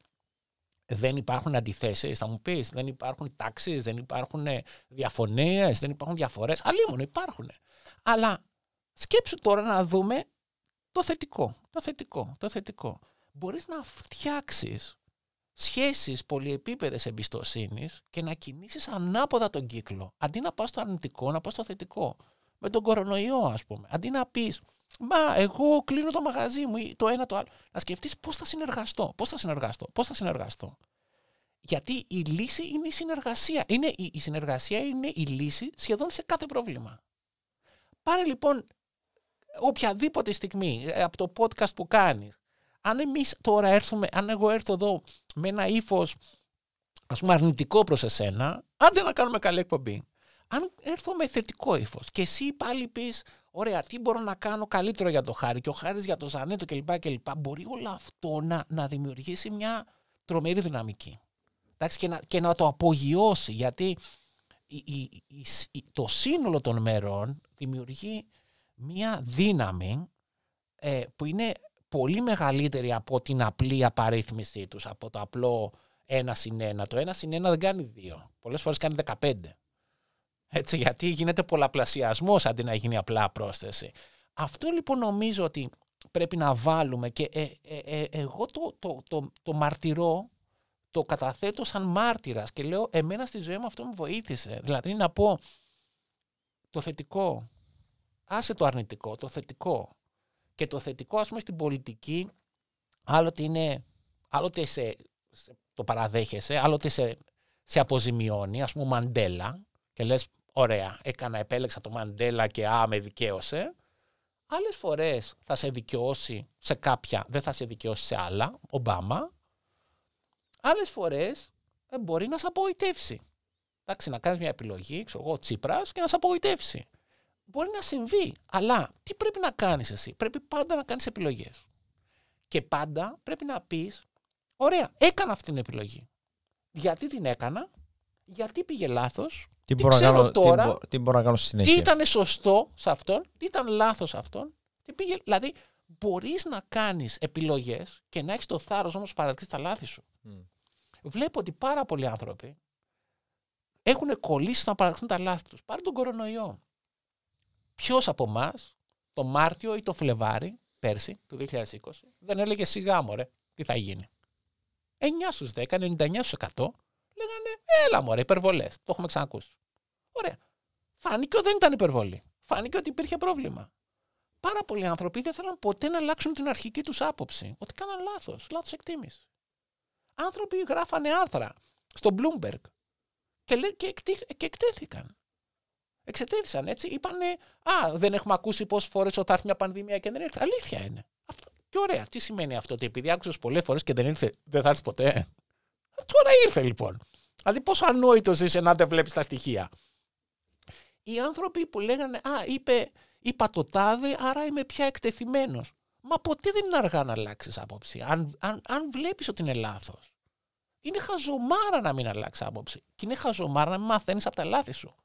Δεν υπάρχουν αντιθέσεις, θα μου πεις. Δεν υπάρχουν τάξεις, δεν υπάρχουν ε, διαφωνίες, δεν υπάρχουν διαφορές. Αλλήμον υπάρχουν. Αλλά σκέψου τώρα να δούμε το θετικό. Το θετικό. Το θετικό. Μπορείς να φτιάξεις σχέσεις πολυεπίπεδες εμπιστοσύνης και να κινήσεις ανάποδα τον κύκλο. Αντί να πας στο αρνητικό, να πας στο θετικό. Με τον κορονοϊό ας πούμε. Αντί να πεις, μα εγώ κλείνω το μαγαζί μου ή το ένα το άλλο. Να σκεφτείς πώς θα συνεργαστώ, πώς θα συνεργαστώ, πώς θα συνεργαστώ. Γιατί η λύση είναι η συνεργασία. Είναι, η, συνεργασία είναι η λύση σχεδόν σε κάθε πρόβλημα. Πάρε λοιπόν οποιαδήποτε στιγμή ε, από το podcast που κάνεις, αν εμείς τώρα έρθουμε, αν εγώ έρθω εδώ με ένα ύφος ας πούμε αρνητικό προς εσένα, δεν να κάνουμε καλή εκπομπή. Αν έρθω με θετικό ύφος και εσύ πάλι πεις, ωραία, τι μπορώ να κάνω καλύτερο για το Χάρη και ο Χάρης για το Ζανέτο κλπ. κλπ. Μπορεί όλο αυτό να, να δημιουργήσει μια τρομερή δυναμική. Εντάξει, και, να, και να το απογειώσει, γιατί η, η, το σύνολο των μερών δημιουργεί μια δύναμη ε, που είναι πολύ μεγαλύτερη από την απλή απαρίθμησή τους, από το απλό ένα συν 1. Το ένα συν 1 δεν κάνει δύο. Πολλές φορές κάνει 15. Έτσι, γιατί γίνεται πολλαπλασιασμός αντί να γίνει απλά πρόσθεση. Αυτό λοιπόν νομίζω ότι πρέπει να βάλουμε και ε, ε, ε, εγώ το, το, το, το μαρτυρώ, το καταθέτω σαν μάρτυρας και λέω εμένα στη ζωή μου αυτό μου βοήθησε. Δηλαδή να πω το θετικό, άσε το αρνητικό, το θετικό. Και το θετικό, ας πούμε, στην πολιτική, άλλοτε είναι. σε, σε, το παραδέχεσαι, άλλοτε σε, σε αποζημιώνει. Ας πούμε, Μαντέλα. Και λες, ωραία, έκανα, επέλεξα το Μαντέλα και α, με δικαίωσε. Άλλες φορές θα σε δικαιώσει σε κάποια, δεν θα σε δικαιώσει σε άλλα, Ομπάμα. Άλλες φορές ε, μπορεί να σε απογοητεύσει. Εντάξει, να κάνεις μια επιλογή, ξέρω εγώ, Τσίπρας και να σε απογοητεύσει. Μπορεί να συμβεί, αλλά τι πρέπει να κάνεις εσύ. Πρέπει πάντα να κάνεις επιλογές. Και πάντα πρέπει να πεις, ωραία, έκανα αυτή την επιλογή. Γιατί την έκανα, γιατί πήγε λάθος, τι, τι μπορώ, ξέρω να κάνω, τώρα, τι, μπο, να κάνω στη Τι ήταν σωστό σε αυτόν, τι ήταν λάθος σε αυτόν. Τι πήγε, δηλαδή, μπορείς να κάνεις επιλογές και να έχεις το θάρρος όμως παραδείξεις τα λάθη σου. Βλέπω ότι πάρα πολλοί άνθρωποι έχουν κολλήσει να παραδεχτούν τα λάθη τους. Πάρε τον κορονοϊό ποιος από εμάς το Μάρτιο ή το Φλεβάρι πέρσι του 2020 δεν έλεγε σιγά μωρέ τι θα γίνει. 9 στου 10, 99 στου 100 λέγανε έλα μωρέ υπερβολές. Το έχουμε ξανακούσει. Ωραία. Φάνηκε ότι δεν ήταν υπερβολή. Φάνηκε ότι υπήρχε πρόβλημα. Πάρα πολλοί άνθρωποι δεν θέλαν ποτέ να αλλάξουν την αρχική τους άποψη. Ότι κάναν λάθος, λάθος εκτίμηση. Άνθρωποι γράφανε άρθρα στο Bloomberg και, λέ, και εκτέθηκαν εξετέθησαν έτσι. Είπανε, Α, δεν έχουμε ακούσει πόσες φορές ότι θα έρθει μια πανδημία και δεν έρθει. Αλήθεια είναι. Αυτό. Και ωραία, τι σημαίνει αυτό, ότι επειδή άκουσες πολλές φορές και δεν ήρθε, δεν θα έρθεις ποτέ. Ε, τώρα ήρθε λοιπόν. Δηλαδή, πόσο ανόητος είσαι να δεν βλέπεις τα στοιχεία. Οι άνθρωποι που λέγανε, Α, είπε, είπα το τάδε, άρα είμαι πια εκτεθειμένος. Μα ποτέ δεν είναι αργά να αλλάξεις άποψη, αν, αν, αν βλέπεις ότι είναι λάθος. Είναι χαζομάρα να μην αλλάξεις άποψη. Και είναι χαζομάρα να μην μαθαίνεις από τα λάθη σου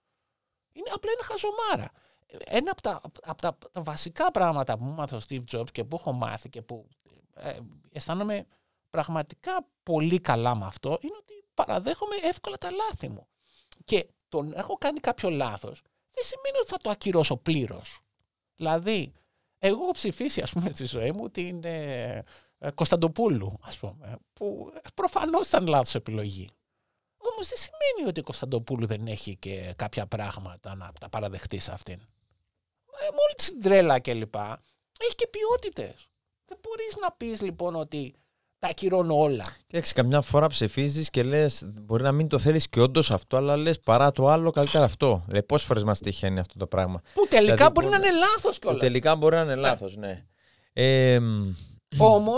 είναι απλά ένα χαζομάρα. Ένα από τα, τα, βασικά πράγματα που μου ο Steve Jobs και που έχω μάθει και που ε, αισθάνομαι πραγματικά πολύ καλά με αυτό είναι ότι παραδέχομαι εύκολα τα λάθη μου. Και το να έχω κάνει κάποιο λάθος δεν σημαίνει ότι θα το ακυρώσω πλήρως. Δηλαδή, εγώ έχω ψηφίσει ας πούμε στη ζωή μου την ε, Κωνσταντοπούλου ας πούμε που προφανώς ήταν λάθος επιλογή όμως δεν σημαίνει ότι ο Κωνσταντοπούλου δεν έχει και κάποια πράγματα να τα παραδεχτεί σε αυτήν. Με όλη την τρέλα κλπ. Έχει και ποιότητες. Δεν μπορείς να πεις λοιπόν ότι τα ακυρώνω όλα. Κοίταξε, καμιά φορά ψεφίζει και λες: Μπορεί να μην το θέλεις και όντως αυτό, αλλά λες παρά το άλλο, καλύτερα αυτό. Δηλαδή, Πόσες φορές μας τυχαίνει αυτό το πράγμα. Που τελικά δηλαδή, μπορεί, να είναι λάθος κιόλας. Τελικά μπορεί να είναι λάθος, ναι. Ε, Όμω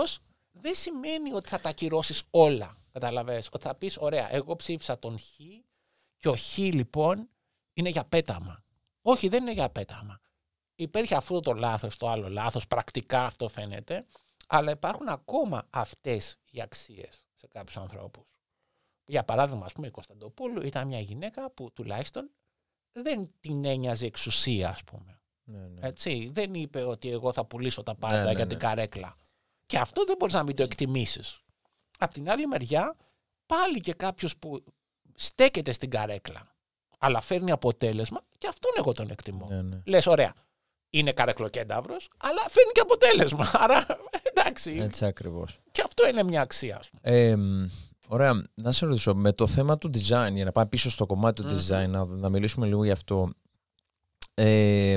δεν σημαίνει ότι θα τα ακυρώσεις όλα. Κατάλαβε. ότι θα πεις ωραία, εγώ ψήφισα τον Χ και ο Χ λοιπόν είναι για πέταμα. Όχι, δεν είναι για πέταμα. Υπήρχε αυτό το λάθος το άλλο λάθος, πρακτικά αυτό φαίνεται, αλλά υπάρχουν ακόμα αυτές οι αξίες σε κάποιους ανθρώπους. Για παράδειγμα, ας πούμε, η Κωνσταντοπούλου ήταν μια γυναίκα που τουλάχιστον δεν την ένοιαζε εξουσία, ας πούμε. Ναι, ναι. Έτσι, δεν είπε ότι εγώ θα πουλήσω τα ναι, πάντα ναι, για την ναι. καρέκλα. Και αυτό δεν μπορείς να μην το εκτιμήσεις. Απ' την άλλη μεριά, πάλι και κάποιος που στέκεται στην καρέκλα, αλλά φέρνει αποτέλεσμα, και αυτόν εγώ τον εκτιμώ. Ναι, ναι. Λες, ωραία, είναι καρεκλοκένταυρος, αλλά φέρνει και αποτέλεσμα. <laughs> Άρα εντάξει. Έτσι ακριβώς. Και αυτό είναι μια αξία. Ε, ωραία, να σε ρωτήσω με το θέμα του design, για να πάμε πίσω στο κομματι του design, να, μιλήσουμε λίγο γι' αυτό. Ε,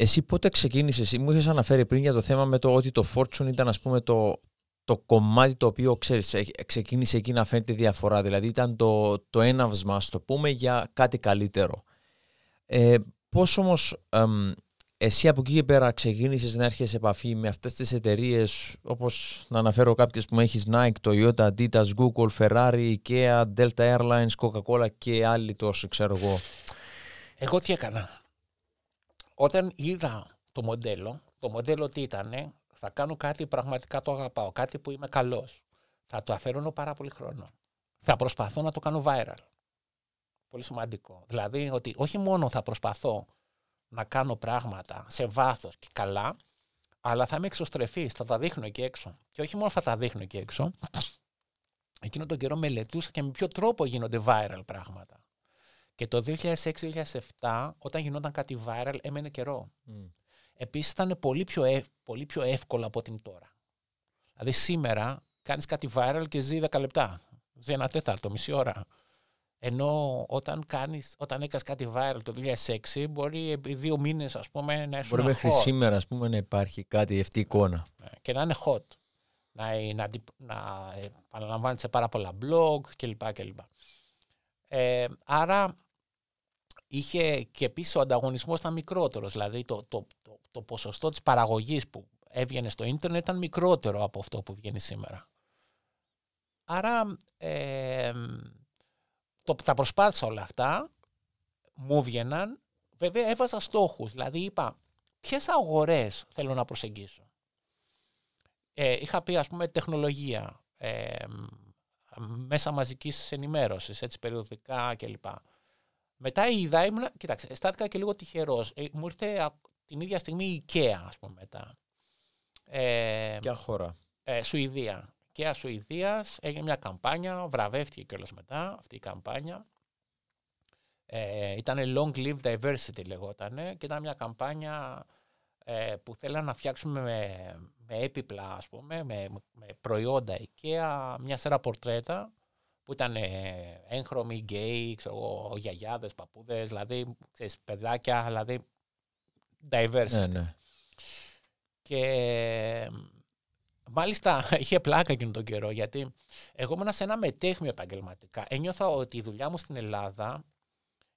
εσύ πότε ξεκίνησες, μου είχες αναφέρει πριν για το θέμα με το ότι το Fortune ήταν ας πούμε το, το κομμάτι το οποίο ξέρεις, ξεκίνησε εκεί να φαίνεται διαφορά. Δηλαδή ήταν το, το έναυσμα, ας το πούμε, για κάτι καλύτερο. Ε, Πώς όμως εσύ από εκεί και πέρα ξεκίνησες να έρχεσαι σε επαφή με αυτές τις εταιρείες, όπως να αναφέρω κάποιες που έχεις Nike, Toyota, Adidas, Google, Ferrari, IKEA, Delta Airlines, Coca-Cola και άλλοι τόσο ξέρω εγώ. Εγώ τι έκανα. Όταν είδα το μοντέλο, το μοντέλο τι ήταν, θα κάνω κάτι πραγματικά το αγαπάω, κάτι που είμαι καλός. Θα το αφαιρώνω πάρα πολύ χρόνο. Θα προσπαθώ να το κάνω viral. Πολύ σημαντικό. Δηλαδή ότι όχι μόνο θα προσπαθώ να κάνω πράγματα σε βάθος και καλά, αλλά θα είμαι εξωστρεφής, θα τα δείχνω εκεί έξω. Και όχι μόνο θα τα δείχνω εκεί έξω, <sniffs> εκείνο τον καιρό μελετούσα και με ποιο τρόπο γίνονται viral πράγματα. Και το 2006-2007, όταν γινόταν κάτι viral, έμενε καιρό. Mm. Επίσης ήταν πολύ πιο, εύκολο από την τώρα. Δηλαδή σήμερα κάνεις κάτι viral και ζει 10 λεπτά. Ζει ένα τέταρτο, μισή ώρα. Ενώ όταν, κάνεις, όταν έκανες κάτι viral το 2006, μπορεί επί δύο μήνες, να πούμε, να Μπορεί μέχρι hot. σήμερα ας πούμε, να υπάρχει κάτι αυτή η εικόνα. Ναι, και να είναι hot. Να, ε, να, ε, σε πάρα πολλά blog κλπ. κλπ. Ε, άρα είχε και επίσης ο ανταγωνισμός ήταν μικρότερος. Δηλαδή το, το, το, ποσοστό της παραγωγής που έβγαινε στο ίντερνετ ήταν μικρότερο από αυτό που βγαίνει σήμερα. Άρα ε, τα προσπάθησα όλα αυτά, μου βγαίναν. Βέβαια έβαζα στόχους, δηλαδή είπα ποιες αγορές θέλω να προσεγγίσω. Ε, είχα πει ας πούμε τεχνολογία, μέσα μαζικής ενημέρωσης, περιοδικά κλπ. Μετά είδα, ήμουν, κοίταξε, αισθάνθηκα και λίγο τυχερός. Ε, μου ήρθε την ίδια στιγμή η IKEA, ας πούμε, μετά. Ε, Ποια χώρα. Ε, Σουηδία. IKEA Σουηδίας έγινε μια καμπάνια, βραβεύτηκε κιόλας μετά αυτή η καμπάνια. Ε, ήταν Long Live Diversity λεγότανε και ήταν μια καμπάνια ε, που θέλαν να φτιάξουμε με, έπιπλα ας πούμε, με, με προϊόντα IKEA, μια σειρά πορτρέτα που ήταν ε, έγχρωμοι, γκέι, γιαγιάδε γιαγιάδες, παππούδες, δηλαδή, ξέρεις, παιδάκια, δηλαδή, diverse. Ναι, ναι. Και μάλιστα <laughs> είχε πλάκα εκείνο τον καιρό, γιατί εγώ ήμουν σε ένα μετέχνιο επαγγελματικά. Ένιωθα ότι η δουλειά μου στην Ελλάδα,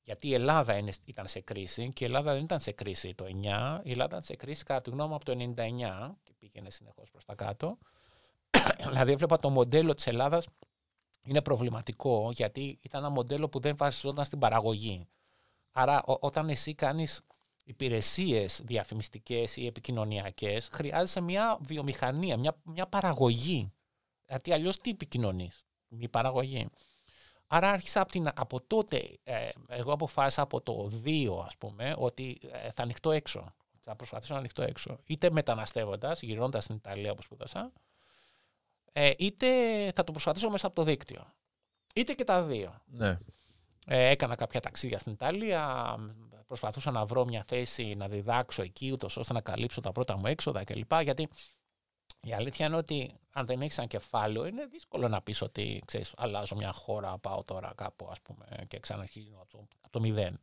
γιατί η Ελλάδα ήταν σε κρίση και η Ελλάδα δεν ήταν σε κρίση το 9, η Ελλάδα ήταν σε κρίση κατά τη γνώμη μου από το 99 και πήγαινε συνεχώς προς τα κάτω. <coughs> δηλαδή έβλεπα το μοντέλο της Ελλάδας είναι προβληματικό γιατί ήταν ένα μοντέλο που δεν βασιζόταν στην παραγωγή. Άρα όταν εσύ κάνεις υπηρεσίες διαφημιστικές ή επικοινωνιακές χρειάζεσαι μια βιομηχανία, μια, μια παραγωγή. Γιατί αλλιώς τι επικοινωνείς, μη παραγωγή. Άρα άρχισα από, την, από τότε, ε, εγώ αποφάσισα από το 2 ας πούμε, ότι ε, θα ανοιχτώ έξω. Θα προσπαθήσω να ανοιχτώ έξω. Είτε μεταναστεύοντας, γυρνώντας στην Ιταλία όπως σπούδασα, ε, είτε θα το προσπαθήσω μέσα από το δίκτυο. Είτε και τα δύο. Ναι. Ε, έκανα κάποια ταξίδια στην Ιταλία, προσπαθούσα να βρω μια θέση να διδάξω εκεί, ούτως ώστε να καλύψω τα πρώτα μου έξοδα κλπ. Γιατί η αλήθεια είναι ότι αν δεν έχεις ένα κεφάλαιο, είναι δύσκολο να πεις ότι ξέρεις, αλλάζω μια χώρα, πάω τώρα κάπου ας πούμε, και ξαναρχίζω από το, από μηδέν.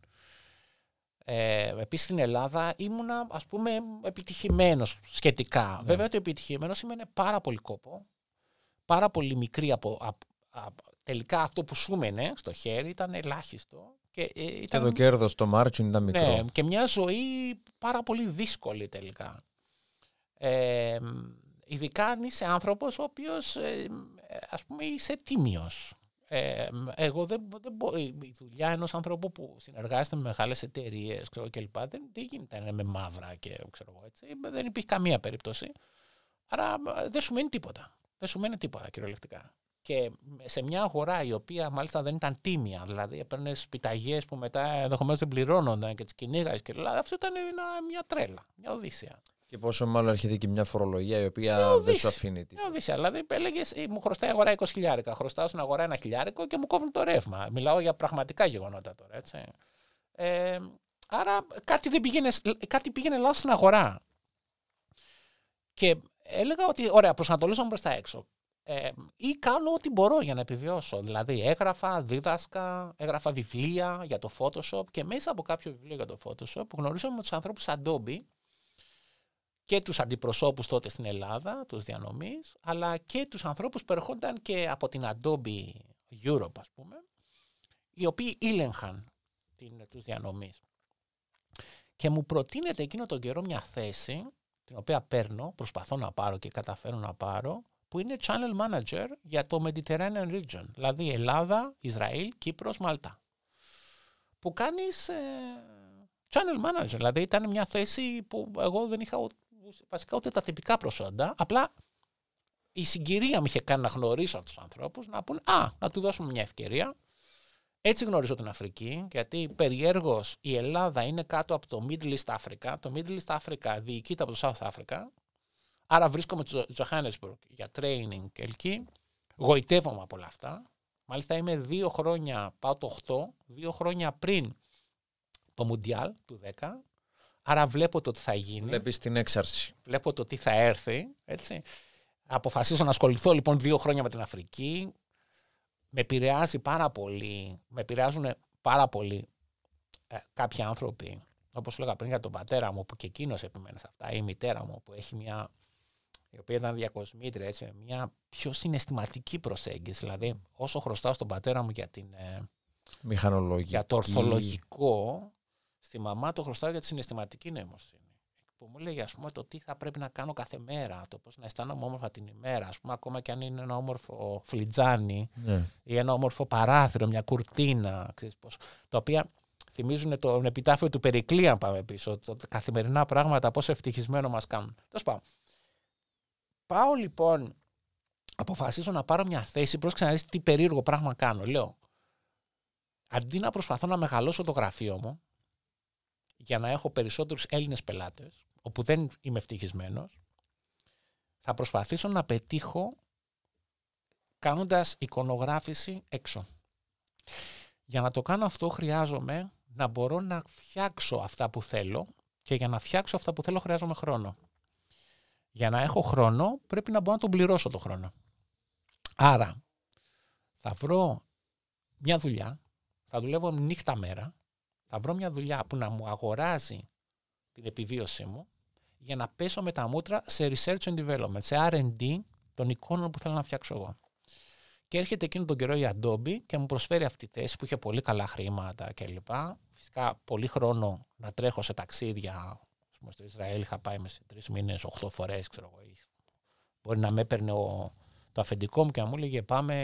Ε, Επίσης στην Ελλάδα ήμουνα ας πούμε επιτυχημένος σχετικά. Ναι. Βέβαια το επιτυχημένο σημαίνει πάρα πολύ κόπο, πάρα πολύ μικρή από, τελικά αυτό που σου στο χέρι ήταν ελάχιστο. Και, ε, ήταν... το κέρδος, το margin ήταν μικρό. Ναι, και μια ζωή πάρα πολύ δύσκολη τελικά. Ε, ειδικά αν είσαι άνθρωπος ο οποίος ε, ας πούμε είσαι τίμιος. Ε, εγώ δεν, δεν μπο, η δουλειά ενός ανθρώπου που συνεργάζεται με μεγάλες εταιρείες και λοιπά, δεν, δεν γίνεται με μαύρα και ξέρω, έτσι, δεν υπήρχε καμία περίπτωση. Άρα ε, δεν σου μείνει τίποτα δεν σου μένει τίποτα κυριολεκτικά. Και σε μια αγορά η οποία μάλιστα δεν ήταν τίμια, δηλαδή έπαιρνες πιταγέ που μετά ενδεχομένως δεν πληρώνονταν και τις κυνήγαγες και λέγανε αυτό ήταν μια τρέλα, μια οδύσσια. Και πόσο μάλλον έρχεται και μια φορολογία η οποία δεν σου αφήνει τίποτα. Μια Οδύσσια. Δηλαδή, έλεγες, «Ε, μου χρωστάει αγορά 20 χιλιάρικα, χρωστάω στην αγορά ένα χιλιάρικο και μου κόβουν το ρεύμα. Μιλάω για πραγματικά γεγονότα τώρα, έτσι. Ε, άρα κάτι, δεν πήγαινε, κάτι πήγαινε στην αγορά. Και έλεγα ότι ωραία, προσανατολίζομαι προ τα έξω. Ε, ή κάνω ό,τι μπορώ για να επιβιώσω. Δηλαδή, έγραφα, δίδασκα, έγραφα βιβλία για το Photoshop και μέσα από κάποιο βιβλίο για το Photoshop γνωρίζομαι με τους ανθρώπους Adobe και τους αντιπροσώπους τότε στην Ελλάδα, τους διανομής, αλλά και τους ανθρώπους που ερχόνταν και από την Adobe Europe, ας πούμε, οι οποίοι ήλεγχαν του τους Και μου προτείνεται εκείνο τον καιρό μια θέση την οποία παίρνω, προσπαθώ να πάρω και καταφέρω να πάρω, που είναι channel manager για το Mediterranean region, δηλαδή Ελλάδα, Ισραήλ, Κύπρος, Μάλτα. Που κάνεις ε, channel manager, δηλαδή ήταν μια θέση που εγώ δεν είχα βασικά ούτε τα τυπικά προσόντα, απλά η συγκυρία μου είχε κάνει να γνωρίσω αυτούς τους ανθρώπους, να πούνε «Α, να του δώσουμε μια ευκαιρία», έτσι γνωρίζω την Αφρική, γιατί περιέργω η Ελλάδα είναι κάτω από το Middle East Africa. Το Middle East Africa διοικείται από το South Africa. Άρα βρίσκομαι στο Johannesburg για training και εκεί. Γοητεύομαι από όλα αυτά. Μάλιστα είμαι δύο χρόνια, πάω το 8, δύο χρόνια πριν το Μουντιάλ του 10. Άρα βλέπω το τι θα γίνει. Βλέπεις την έξαρση. Βλέπω το τι θα έρθει. Έτσι. Αποφασίζω να ασχοληθώ λοιπόν δύο χρόνια με την Αφρική με επηρεάζει πάρα πολύ, με επηρεάζουν πάρα πολύ ε, κάποιοι άνθρωποι, όπως λέγα πριν για τον πατέρα μου που και εκείνος επιμένει σε αυτά, ή η μητερα μου που έχει μια, η οποία ήταν διακοσμήτρια, έτσι, μια πιο συναισθηματική προσέγγιση. Δηλαδή όσο χρωστάω στον πατέρα μου για την... Ε, για το ορθολογικό, στη μαμά το χρωστάω για τη συναισθηματική νοημοσύνη που μου λέει ας πούμε, το τι θα πρέπει να κάνω κάθε μέρα, το πώς να αισθάνομαι όμορφα την ημέρα, ας πούμε, ακόμα και αν είναι ένα όμορφο φλιτζάνι ναι. ή ένα όμορφο παράθυρο, μια κουρτίνα, ξέρεις πώς, τα οποία θυμίζουν τον επιτάφιο του Περικλή, αν πάμε πίσω, τα καθημερινά πράγματα, πόσο ευτυχισμένο μας κάνουν. Τέλος πάω. Πάω λοιπόν, αποφασίζω να πάρω μια θέση, πρόσεξε να δεις τι περίεργο πράγμα κάνω. Λέω, αντί να προσπαθώ να μεγαλώσω το γραφείο μου, για να έχω περισσότερους Έλληνες πελάτες, όπου δεν είμαι ευτυχισμένος, θα προσπαθήσω να πετύχω κάνοντας εικονογράφηση έξω. Για να το κάνω αυτό χρειάζομαι να μπορώ να φτιάξω αυτά που θέλω και για να φτιάξω αυτά που θέλω χρειάζομαι χρόνο. Για να έχω χρόνο πρέπει να μπορώ να τον πληρώσω το χρόνο. Άρα θα βρω μια δουλειά, θα δουλεύω νύχτα μέρα, θα βρω μια δουλειά που να μου αγοράζει την επιβίωσή μου για να πέσω με τα μούτρα σε research and development, σε R&D των εικόνων που θέλω να φτιάξω εγώ. Και έρχεται εκείνο τον καιρό η Adobe και μου προσφέρει αυτή τη θέση που είχε πολύ καλά χρήματα κλπ. Φυσικά πολύ χρόνο να τρέχω σε ταξίδια. Πούμε, στο Ισραήλ είχα πάει μέσα σε τρεις μήνες, οχτώ φορές, ξέρω εγώ. Μπορεί να με έπαιρνε το αφεντικό μου και να μου έλεγε Πάμε,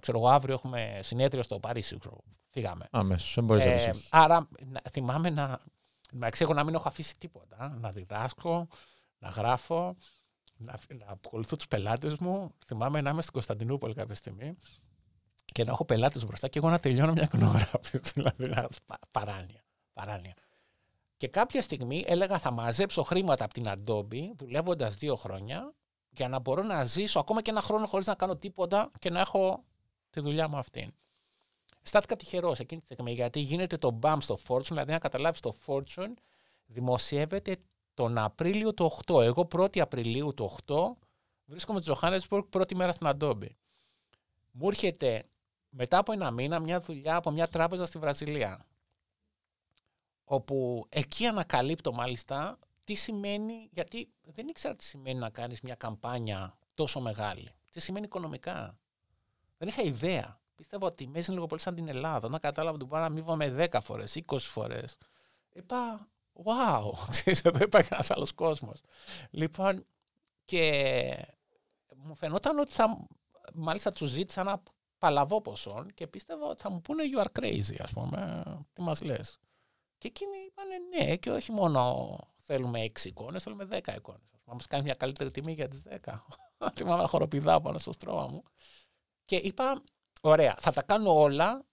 ξέρω εγώ, αύριο έχουμε συνέδριο στο Παρίσι. Ξέρω, φύγαμε. Αμέσως, ε, Άρα θυμάμαι να, Εντάξει, εγώ να μην έχω αφήσει τίποτα. Να διδάσκω, να γράφω, να, να ακολουθώ τους πελάτες μου. Θυμάμαι να είμαι στην Κωνσταντινούπολη κάποια στιγμή και να έχω πελάτες μπροστά και εγώ να τελειώνω μια εικονογράφηση. <laughs> Δηλαδή, παράνοια. παράνοια. Και κάποια στιγμή έλεγα θα μαζέψω χρήματα από την Adobe, δουλεύοντας δύο χρόνια, για να μπορώ να ζήσω ακόμα και ένα χρόνο χωρίς να κάνω τίποτα και να έχω τη δουλειά μου αυτήν. Στάθηκα τυχερός εκείνη τη στιγμή γιατί γίνεται το BAM στο Fortune, δηλαδή να καταλάβεις το Fortune δημοσιεύεται τον Απρίλιο του 8. Εγώ 1η Απριλίου του 8 βρίσκομαι στο Johannesburg πρώτη μέρα στην Adobe. Μου έρχεται μετά από ένα μήνα μια δουλειά από μια τράπεζα στη Βραζιλία όπου εκεί ανακαλύπτω μάλιστα τι σημαίνει, γιατί δεν ήξερα τι σημαίνει να κάνεις μια καμπάνια τόσο μεγάλη. Τι σημαίνει οικονομικά. Δεν είχα ιδέα. Πιστεύω ότι μέσα είναι λίγο πολύ σαν την Ελλάδα. Όταν κατάλαβα να Πάρα, με 10 φορέ, 20 φορές. Είπα, wow, <laughs> ξέρεις, εδώ υπάρχει ένας άλλος κόσμος. Λοιπόν, και μου φαινόταν ότι θα, μάλιστα τους ζήτησα ένα παλαβό ποσό και πίστευα ότι θα μου πούνε you are crazy, ας πούμε, τι μας λες. Και εκείνοι είπαν ναι και όχι μόνο θέλουμε 6 εικόνες, θέλουμε 10 εικόνε. Να μας κάνει μια καλύτερη τιμή για τις 10. <laughs> Θυμάμαι να χοροπηδά πάνω στο στρώμα μου. Και είπα, Ωραία. Θα τα κάνω όλα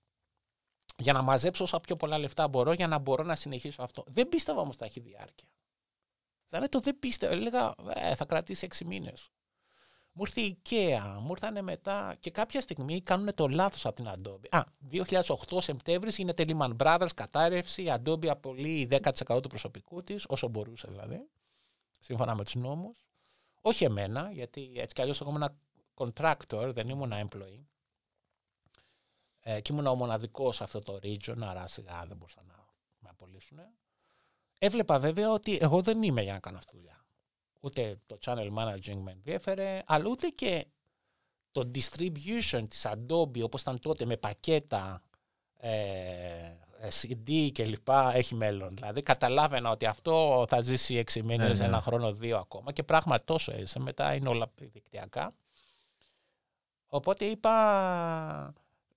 για να μαζέψω όσα πιο πολλά λεφτά μπορώ για να μπορώ να συνεχίσω αυτό. Δεν πίστευα όμως θα έχει διάρκεια. Δηλαδή το δεν πίστευα. Έλεγα «Ε, θα κρατήσει έξι μήνες. Μου ήρθε η IKEA, μου ήρθανε μετά και κάποια στιγμή κάνουν το λάθος από την Adobe. Α, 2008 Σεπτέμβρη γίνεται Lehman Brothers, κατάρρευση. Η Adobe απολύει 10% του προσωπικού της, όσο μπορούσε δηλαδή, σύμφωνα με τους νόμους. Όχι εμένα, γιατί έτσι κι αλλιώς εγώ ήμουν contractor, δεν ήμουν employee. Ε, και ήμουν ο μοναδικός σε αυτό το region, άρα σιγά δεν μπορούσαν να με απολύσουν. Έβλεπα βέβαια ότι εγώ δεν είμαι για να κάνω αυτή τη δουλειά. Ούτε το channel managing με ενδιέφερε, αλλά ούτε και το distribution της Adobe όπως ήταν τότε με πακέτα ε, CD ε, και λοιπά έχει μέλλον. Δηλαδή καταλάβαινα ότι αυτό θα ζήσει έξι ναι, μήνες, ναι. ένα χρόνο, δύο ακόμα και πράγμα τόσο έζησε. Μετά είναι όλα δικτυακά. Οπότε είπα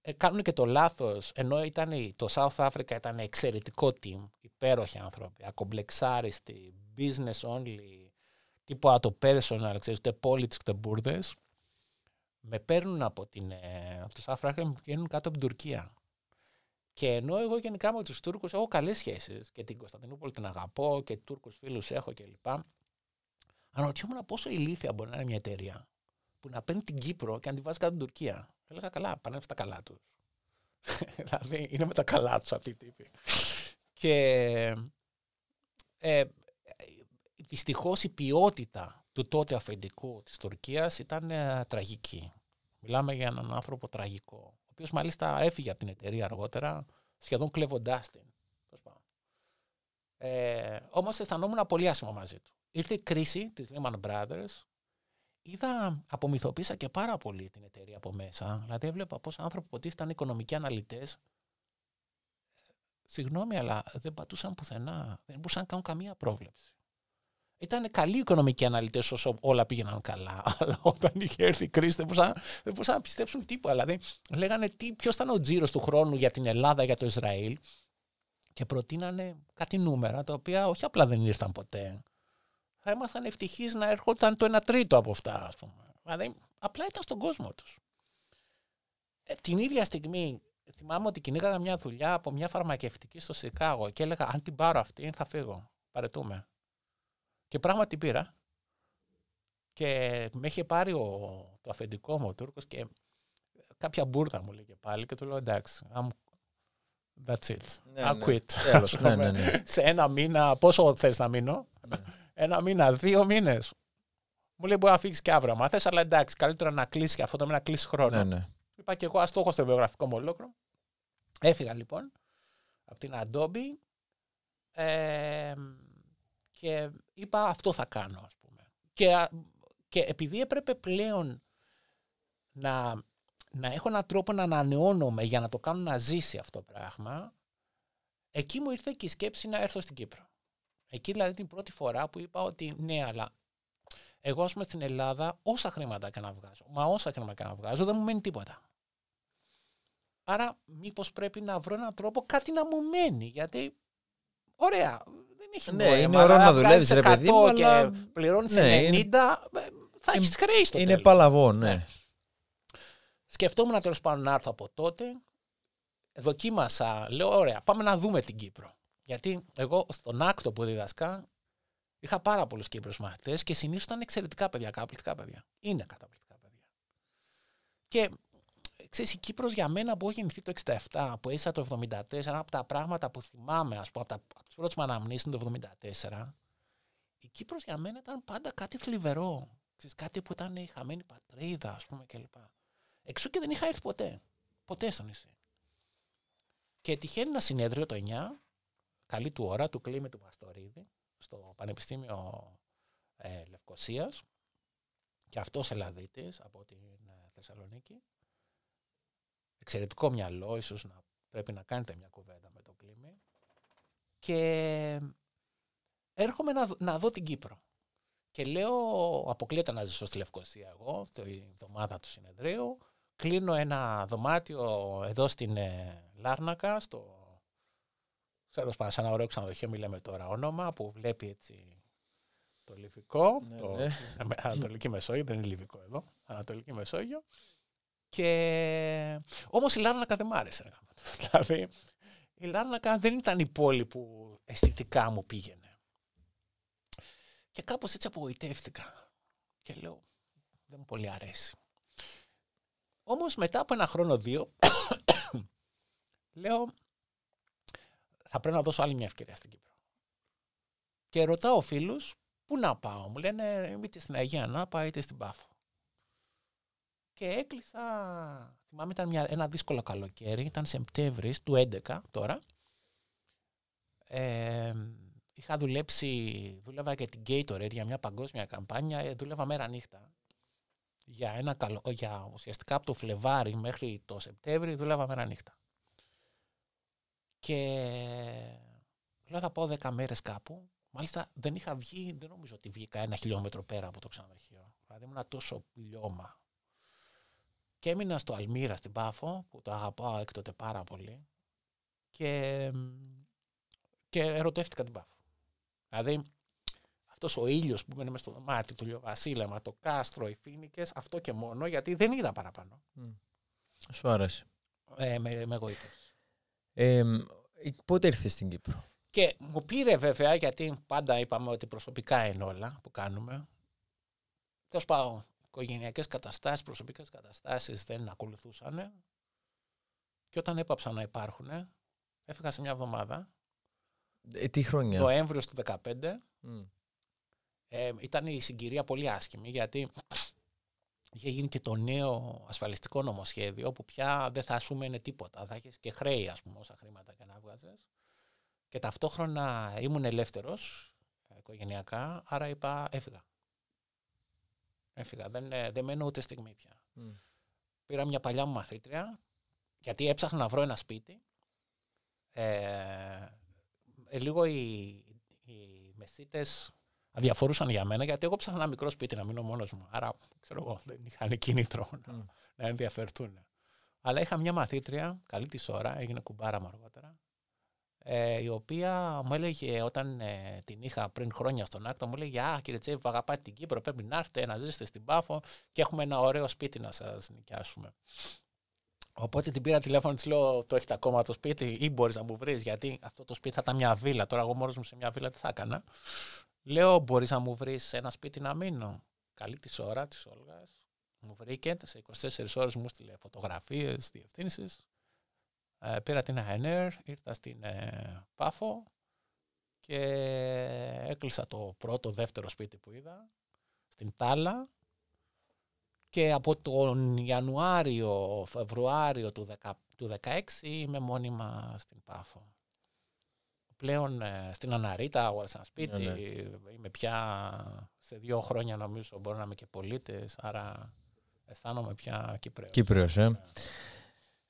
ε, κάνουν και το λάθος, ενώ ήταν, το South Africa ήταν εξαιρετικό team, υπέροχοι άνθρωποι, ακομπλεξάριστοι, business only, τίποτα το personal, ξέρεις, ούτε politics, ούτε μπουρδες, με παίρνουν από, την, ε, από το South Africa και μου πηγαίνουν κάτω από την Τουρκία. Και ενώ εγώ γενικά με τους Τούρκους έχω καλές σχέσεις και την Κωνσταντινούπολη την αγαπώ και Τούρκους φίλους έχω κλπ. Αναρωτιόμουν πόσο ηλίθια μπορεί να είναι μια εταιρεία που να παίρνει την Κύπρο και να τη βάζει κάτω την Τουρκία. Έλεγα καλά, πάνε τα καλά τους. <laughs> δηλαδή είναι με τα καλά τους αυτή η τύπη. και ε, δυστυχώς η ποιότητα του τότε αφεντικού της Τουρκίας ήταν ε, τραγική. Μιλάμε για έναν άνθρωπο τραγικό, ο οποίος μάλιστα έφυγε από την εταιρεία αργότερα, σχεδόν κλέβοντάς την. Ε, όμως αισθανόμουν πολύ άσχημα μαζί του. Ήρθε η κρίση της Lehman Brothers είδα, απομυθοποίησα και πάρα πολύ την εταιρεία από μέσα. Δηλαδή, έβλεπα πώς άνθρωποι που ήταν οικονομικοί αναλυτές. Συγγνώμη, αλλά δεν πατούσαν πουθενά. Δεν μπορούσαν να κάνουν καμία πρόβλεψη. Ήταν καλοί οικονομικοί αναλυτές όσο όλα πήγαιναν καλά. <laughs> Αλλά όταν είχε έρθει η κρίση, δεν μπορούσαν, δεν μπορούσαν να πιστέψουν τίποτα. Δηλαδή, λέγανε ποιος ήταν ο τζίρος του χρόνου για την Ελλάδα, για το Ισραήλ. Και προτείνανε κάτι νούμερα τα οποία όχι απλά δεν ήρθαν ποτέ θα ήμασταν ευτυχείς να ερχόταν το 1 τρίτο από αυτά, ας πούμε. Δηλαδή, απλά ήταν στον κόσμο τους. Ε, την ίδια στιγμή, θυμάμαι ότι κυνήγαγα μια δουλειά από μια φαρμακευτική στο Σικάγο και έλεγα: Αν την πάρω αυτή, θα φύγω. Παρετούμε. Και πράγματι την πήρα. Και με είχε πάρει ο, το αφεντικό μου ο Τούρκος και κάποια μπουρδα μου λέγε πάλι και του λέω: Εντάξει, I'm That's it. Ναι, ναι. quit. <laughs> ναι, ναι, ναι. Σε ένα μήνα, πόσο θες να μείνω. Ναι. Ένα μήνα, δύο μήνες. Μου λέει μπορεί να φύγεις και αύριο. Μα θες, αλλά εντάξει, καλύτερα να κλείσει και αυτό το μήνα κλείσει χρόνο. Ναι, ναι. Είπα και εγώ, ας το έχω στο βιογραφικό μου ολόκληρο. Έφυγα λοιπόν από την Adobe και είπα αυτό θα κάνω ας πούμε. Και, επειδή έπρεπε πλέον να, να έχω έναν τρόπο να ανανεώνομαι για να το κάνω να ζήσει αυτό το πράγμα, εκεί μου ήρθε και η σκέψη να έρθω στην Κύπρο. Εκεί δηλαδή την πρώτη φορά που είπα ότι ναι, αλλά εγώ ας πούμε στην Ελλάδα όσα χρήματα και να βγάζω, μα όσα χρήματα έκανα να βγάζω δεν μου μένει τίποτα. Άρα μήπως πρέπει να βρω έναν τρόπο κάτι να μου μένει, γιατί ωραία, δεν έχει ναι, νόημα. είναι ωραίο να δουλεύεις ρε παιδί μου, αλλά... και πληρώνεις ναι, 90, ε, θα έχεις είναι... χρέη στο Είναι τέλος. παλαβό, ναι. ναι. Σκεφτόμουν τέλος πάντων να έρθω από τότε, δοκίμασα, λέω ωραία, πάμε να δούμε την Κύπρο. Γιατί εγώ στον άκτο που διδασκά είχα πάρα πολλούς Κύπρους μαθητές και συνήθως ήταν εξαιρετικά παιδιά, καταπληκτικά παιδιά. Είναι καταπληκτικά παιδιά. Και ξέρεις, η Κύπρος για μένα που έχω γεννηθεί το 67, που έζησα το 74, ένα από τα πράγματα που θυμάμαι, ας πούμε, από, από τις πρώτες μου αναμνήσει το 74, η Κύπρος για μένα ήταν πάντα κάτι θλιβερό. Ξέρεις, κάτι που ήταν η χαμένη πατρίδα, ας πούμε, κλπ. Εξού και δεν είχα έρθει ποτέ. Ποτέ στο νησί. Και τυχαίνει ένα συνέδριο το καλή του ώρα του Κλίμη του Μαστορίδη στο Πανεπιστήμιο ε, Λευκοσίας και αυτός Ελλαδίτης από την ε, Θεσσαλονίκη. Εξαιρετικό μυαλό, ίσως να πρέπει να κάνετε μια κουβέντα με το Κλίμη. Και έρχομαι να, να δω την Κύπρο. Και λέω, αποκλείεται να ζήσω στη Λευκοσία εγώ, τη εβδομάδα του συνεδρίου. Κλείνω ένα δωμάτιο εδώ στην ε, Λάρνακα, στο Ξέρω πάνω σε ένα ωραίο ξαναδοχείο μιλάμε τώρα όνομα, που βλέπει έτσι το Λιβικό, ναι, ναι. <laughs> Ανατολική Μεσόγειο, δεν είναι Λιβικό εδώ, Ανατολική Μεσόγειο. Και... Όμως η Λάρνακα δεν μ' άρεσε. <laughs> Δηλαδή, η Λάρνακα δεν ήταν η πόλη που αισθητικά μου πήγαινε. Και κάπως έτσι απογοητεύτηκα. Και λέω, δεν μου πολύ αρέσει. Όμως μετά από ένα χρόνο δύο, <coughs> λέω, θα πρέπει να δώσω άλλη μια ευκαιρία στην Κύπρο. Και ρωτάω φίλους, πού να πάω. Μου λένε είτε στην Αγία Ανάπα είτε στην Πάφο. Και έκλεισα, θυμάμαι ήταν μια, ένα δύσκολο καλοκαίρι, ήταν Σεπτέμβρης του 11 τώρα. είχα δουλέψει, δούλευα και την Gatorade για μια παγκόσμια καμπάνια, ε, δούλευα μέρα νύχτα. Για, ένα καλό, για ουσιαστικά από το Φλεβάρι μέχρι το Σεπτέμβρη δούλευα μέρα νύχτα. Και λέω θα πάω 10 μέρες κάπου. Μάλιστα δεν είχα βγει, δεν νομίζω ότι βγήκα ένα χιλιόμετρο πέρα από το ξενοδοχείο. Δηλαδή ήμουν τόσο λιώμα. Και έμεινα στο Αλμύρα στην Πάφο, που το αγαπάω έκτοτε πάρα πολύ. Και, και ερωτεύτηκα την Πάφο. Δηλαδή αυτός ο ήλιος που μένει στο δωμάτι, το λιοβασίλεμα, το κάστρο, οι φίνικες, αυτό και μόνο, γιατί δεν είδα παραπάνω. Mm. Σου άρεσε. Ε, με, με ε, πότε ήρθες στην Κύπρο. Και μου πήρε βέβαια, γιατί πάντα είπαμε ότι προσωπικά είναι όλα που κάνουμε. Τέλος πάω, οικογενειακές καταστάσεις, προσωπικές καταστάσεις δεν ακολουθούσαν. Και όταν έπαψαν να υπάρχουν, έφυγα σε μια εβδομάδα. Ε, τι χρόνια. Νοέμβριο του 2015. Ε, ήταν η συγκυρία πολύ άσχημη, γιατί είχε γίνει και το νέο ασφαλιστικό νομοσχέδιο που πια δεν θα σου μένε τίποτα. Θα έχει και χρέη, ας πούμε, όσα χρήματα και να Και ταυτόχρονα ήμουν ελεύθερος ε, οικογενειακά, άρα είπα έφυγα. Έφυγα, δεν, ε, δεν μένω ούτε στιγμή πια. Πήρα μια παλιά μου μαθήτρια, γιατί έψαχνα να βρω ένα σπίτι. Ε, ε λίγο οι, οι μεσίτες αδιαφορούσαν για μένα, γιατί εγώ ψάχνα ένα μικρό σπίτι να μείνω μόνος μου. Άρα, ξέρω εγώ, δεν είχαν κίνητρο να, mm. να ενδιαφερθούν. Αλλά είχα μια μαθήτρια, καλή της ώρα, έγινε κουμπάρα μου αργότερα, ε, η οποία μου έλεγε όταν ε, την είχα πριν χρόνια στον Άκτο, μου έλεγε Α, κύριε Τσέβη, αγαπάτε την Κύπρο, πρέπει να έρθετε να ζήσετε στην Πάφο και έχουμε ένα ωραίο σπίτι να σας νοικιάσουμε. Οπότε την πήρα τηλέφωνο, της λέω: Το έχετε ακόμα το σπίτι, ή μπορείς να μου βρεις, γιατί αυτό το σπίτι θα ήταν μια βίλα. Τώρα, εγώ μόνος μου σε μια βίλα τι θα έκανα. Λέω, μπορείς να μου βρεις ένα σπίτι να μείνω. Καλή της ώρα της Όλγας. Μου βρήκε σε 24 ώρες μου στείλε φωτογραφίες, διευθύνσεις. Ε, πήρα την Αενέρ, ήρθα στην ε, Πάφο και έκλεισα το πρώτο, δεύτερο σπίτι που είδα στην Τάλα και από τον Ιανουάριο, Φεβρουάριο του, 2016 είμαι μόνιμα στην Πάφο πλέον ε, στην Αναρίτα, αγόρασα ένα σπίτι. Ναι, ναι. Είμαι πια σε δύο χρόνια νομίζω μπορεί να είμαι και πολίτης. Άρα αισθάνομαι πια Κύπριος. Κύπριος, ε. Ναι.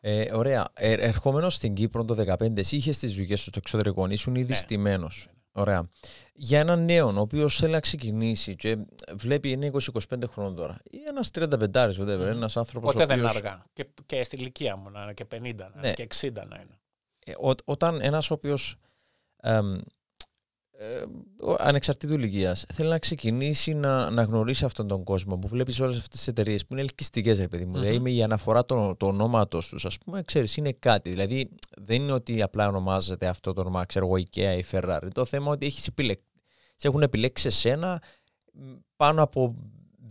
ε ωραία. Ε, ερχόμενος στην Κύπρο το 2015, εσύ είχες τις δουλειές σου στο εξωτερικό, ήσουν ήδη ναι. στημένος. Ναι, ναι, ωραία. Για έναν νέο, ο οποίος θέλει να ξεκινήσει και βλέπει είναι 20-25 χρονια τώρα, ή ένας 35 35η, βέβαια, ένας άνθρωπος. Ποτέ δεν είναι αργά. Και, και στην ηλικία μου να είναι και 50, να είναι και 60 να είναι. Ε, οποίο ε, ανεξαρτήτου ηλικίας θέλει να ξεκινήσει να, να γνωρίσει αυτόν τον κόσμο που βλέπεις όλες αυτές τις εταιρείες που είναι ελκυστικές, ρε παιδί μου. Mm-hmm. Δηλαδή, η αναφορά το, το ονόματος τους, ας πούμε, ξέρεις, είναι κάτι. Δηλαδή, δεν είναι ότι απλά ονομάζεται αυτό το όνομα, ξέρω εγώ, IKEA ή Ferrari. Το θέμα είναι ότι έχεις επιλεκ... σε έχουν επιλέξει εσένα πάνω από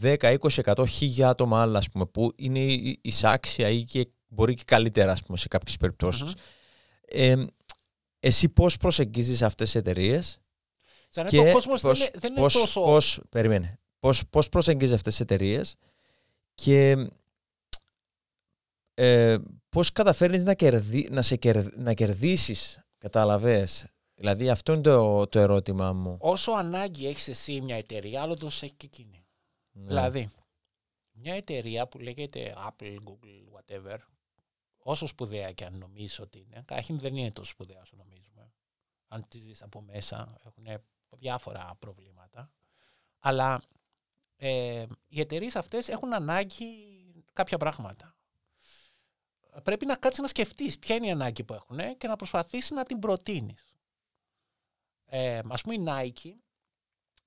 10-20% χίλια άτομα άλλα, ας πούμε, που είναι εισάξια ή και μπορεί και καλύτερα, ας πούμε, σε κάποιες περιπτώσεις. Εσύ πώς προσεγγίζεις αυτές τις εταιρείες. Σαν και το κόσμος δεν πώς, τόσο. Πώς, περίμενε. Πώς προσεγγίζεις αυτές τις εταιρείες και ε, πώς καταφέρνεις να, κερδί, να, σε να κερδίσεις, κατάλαβες. Δηλαδή, αυτό είναι το, το ερώτημα μου. Όσο ανάγκη έχεις εσύ μια εταιρεία, άλλο τόσο έχει και εκείνη. Ναι. Δηλαδή, μια εταιρεία που λέγεται Apple, Google, whatever, όσο σπουδαία και αν νομίζει ότι είναι, καταρχήν δεν είναι τόσο σπουδαία όσο νομίζουμε. Αν τις δεις από μέσα, έχουν διάφορα προβλήματα. Αλλά ε, οι εταιρείες αυτές έχουν ανάγκη κάποια πράγματα. Πρέπει να κάτσεις να σκεφτείς ποια είναι η ανάγκη που έχουν και να προσπαθήσεις να την προτείνεις. Ε, ας πούμε η Nike,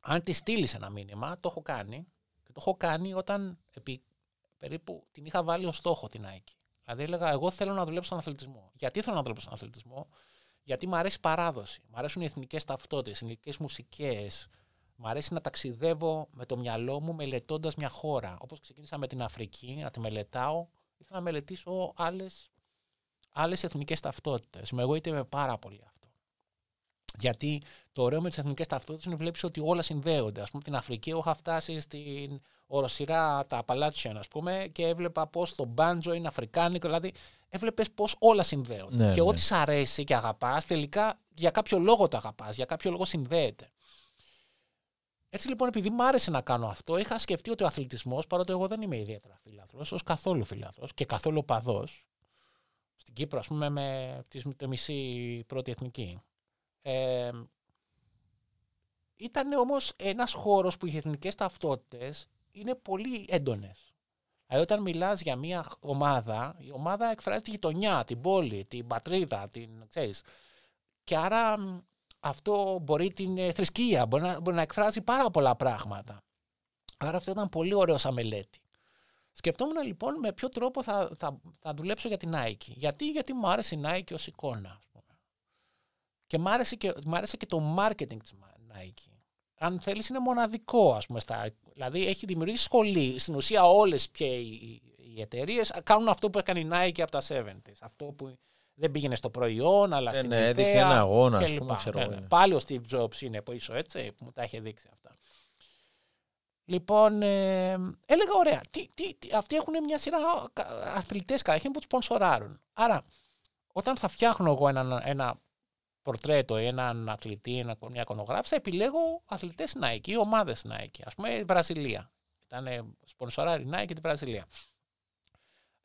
αν τη στείλεις ένα μήνυμα, το έχω κάνει, το έχω κάνει όταν περίπου την είχα βάλει ως στόχο την Nike. Δηλαδή έλεγα, εγώ θέλω να δουλέψω στον αθλητισμό. Γιατί θέλω να δουλέψω στον αθλητισμό, Γιατί μου αρέσει η παράδοση, μου αρέσουν οι εθνικές ταυτότητες, οι ελληνικέ μουσικές. Μ' αρέσει να ταξιδεύω με το μυαλό μου μελετώντας μια χώρα. Όπως ξεκίνησα με την Αφρική, να τη μελετάω, ήθελα να μελετήσω άλλες άλλες εθνικές ταυτότητες. Με πάρα πολύ αυτό. Γιατί το ωραίο με τις εθνικές ταυτότητες είναι βλέπεις ότι όλα συνδέονται. Ας πούμε, την Αφρική, έχω φτάσει στην οροσυρά τα Παλάτσια, ας πούμε, και έβλεπα πώς το μπάντζο είναι Αφρικάνικο. Δηλαδή, έβλεπες πώς όλα συνδέονται. Ναι, και ό,τι ναι. σ' αρέσει και αγαπάς, τελικά για κάποιο λόγο το αγαπάς, για κάποιο λόγο συνδέεται. Έτσι λοιπόν, επειδή μου άρεσε να κάνω αυτό, είχα σκεφτεί ότι ο αθλητισμός, παρότι εγώ δεν είμαι ιδιαίτερα φιλαθρό, ως καθόλου φιλαθρό και καθόλου παδό, στην Κύπρο, ας πούμε, με τη μισή πρώτη εθνική ήταν όμως ένας χώρος που οι εθνικές ταυτότητες είναι πολύ έντονες. Δηλαδή όταν μιλάς για μια ομάδα, η ομάδα εκφράζει τη γειτονιά, την πόλη, την πατρίδα, την, ξέρεις. Και άρα αυτό μπορεί την ε, θρησκεία, μπορεί να, εκφράζει πάρα πολλά πράγματα. Άρα αυτό ήταν πολύ ωραίο σαν μελέτη. Σκεφτόμουν λοιπόν με ποιο τρόπο θα, θα, θα δουλέψω για την Nike. Γιατί, γιατί μου άρεσε η Nike ως εικόνα. Και μ' άρεσε και, μ άρεσε και το marketing της Nike. Αν θέλεις είναι μοναδικό, ας πούμε. Στα, δηλαδή έχει δημιουργήσει σχολή. Στην ουσία όλες και οι, οι εταιρείες κάνουν αυτό που έκανε η Nike από τα 70 Αυτό που δεν πήγαινε στο προϊόν, αλλά ε, στην ναι, έδειχε ένα αγώνα, ας πούμε, ξέρω ναι, ναι, ναι. Πάλι ο Steve Jobs είναι ίσω έτσι, που μου τα έχει δείξει αυτά. Λοιπόν, ε, έλεγα ωραία, τι, τι, τι, αυτοί έχουν μια σειρά αθλητές καταρχήν που τους πονσοράρουν. Άρα, όταν θα φτιάχνω εγώ ένα, ένα πορτρέτο, έναν αθλητή, μια μια θα επιλέγω αθλητές Nike ή ομάδες Nike. Ας πούμε, Βραζιλία. Ήταν σπονσοράρι Nike τη Βραζιλία.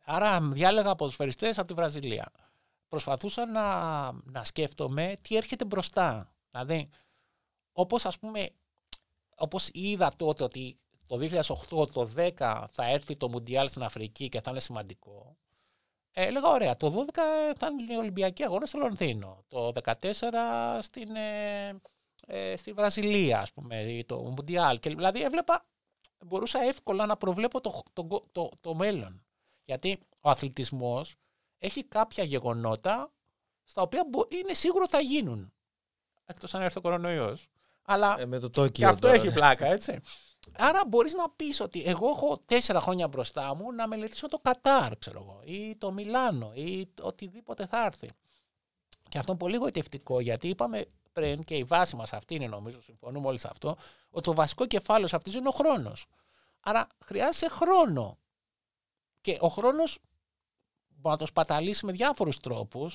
Άρα διάλεγα από ποδοσφαιριστές από τη Βραζιλία. Προσπαθούσα να, να σκέφτομαι τι έρχεται μπροστά. Δηλαδή, όπως ας πούμε, όπως είδα τότε ότι το 2008, το 2010 θα έρθει το Μουντιάλ στην Αφρική και θα είναι σημαντικό. Ε, έλεγα, ωραία, το 12 ήταν η Ολυμπιακή αγώνα στο Λονδίνο, το 14 στην, ε, ε, στη Βραζιλία, ας το Μουντιάλ. Και, δηλαδή έβλεπα, μπορούσα εύκολα να προβλέπω το, το, το, το μέλλον. Γιατί ο αθλητισμός έχει κάποια γεγονότα στα οποία είναι σίγουρο θα γίνουν. Εκτός αν έρθει ο κορονοϊός. Αλλά ε, με το και αυτό τώρα. έχει πλάκα, έτσι. <laughs> Άρα μπορείς να πεις ότι εγώ έχω τέσσερα χρόνια μπροστά μου να μελετήσω το Κατάρ, ξέρω εγώ, ή το Μιλάνο, ή οτιδήποτε θα έρθει. Και αυτό είναι πολύ γοητευτικό γιατί είπαμε πριν και η βάση μας αυτή είναι, νομίζω, συμφωνούμε όλοι σε αυτό, ότι το βασικό κεφάλαιο σε αυτής είναι ο χρόνος. Άρα χρειάζεσαι χρόνο. Και ο χρόνος μπορεί να το σπαταλήσεις με διάφορους τρόπους,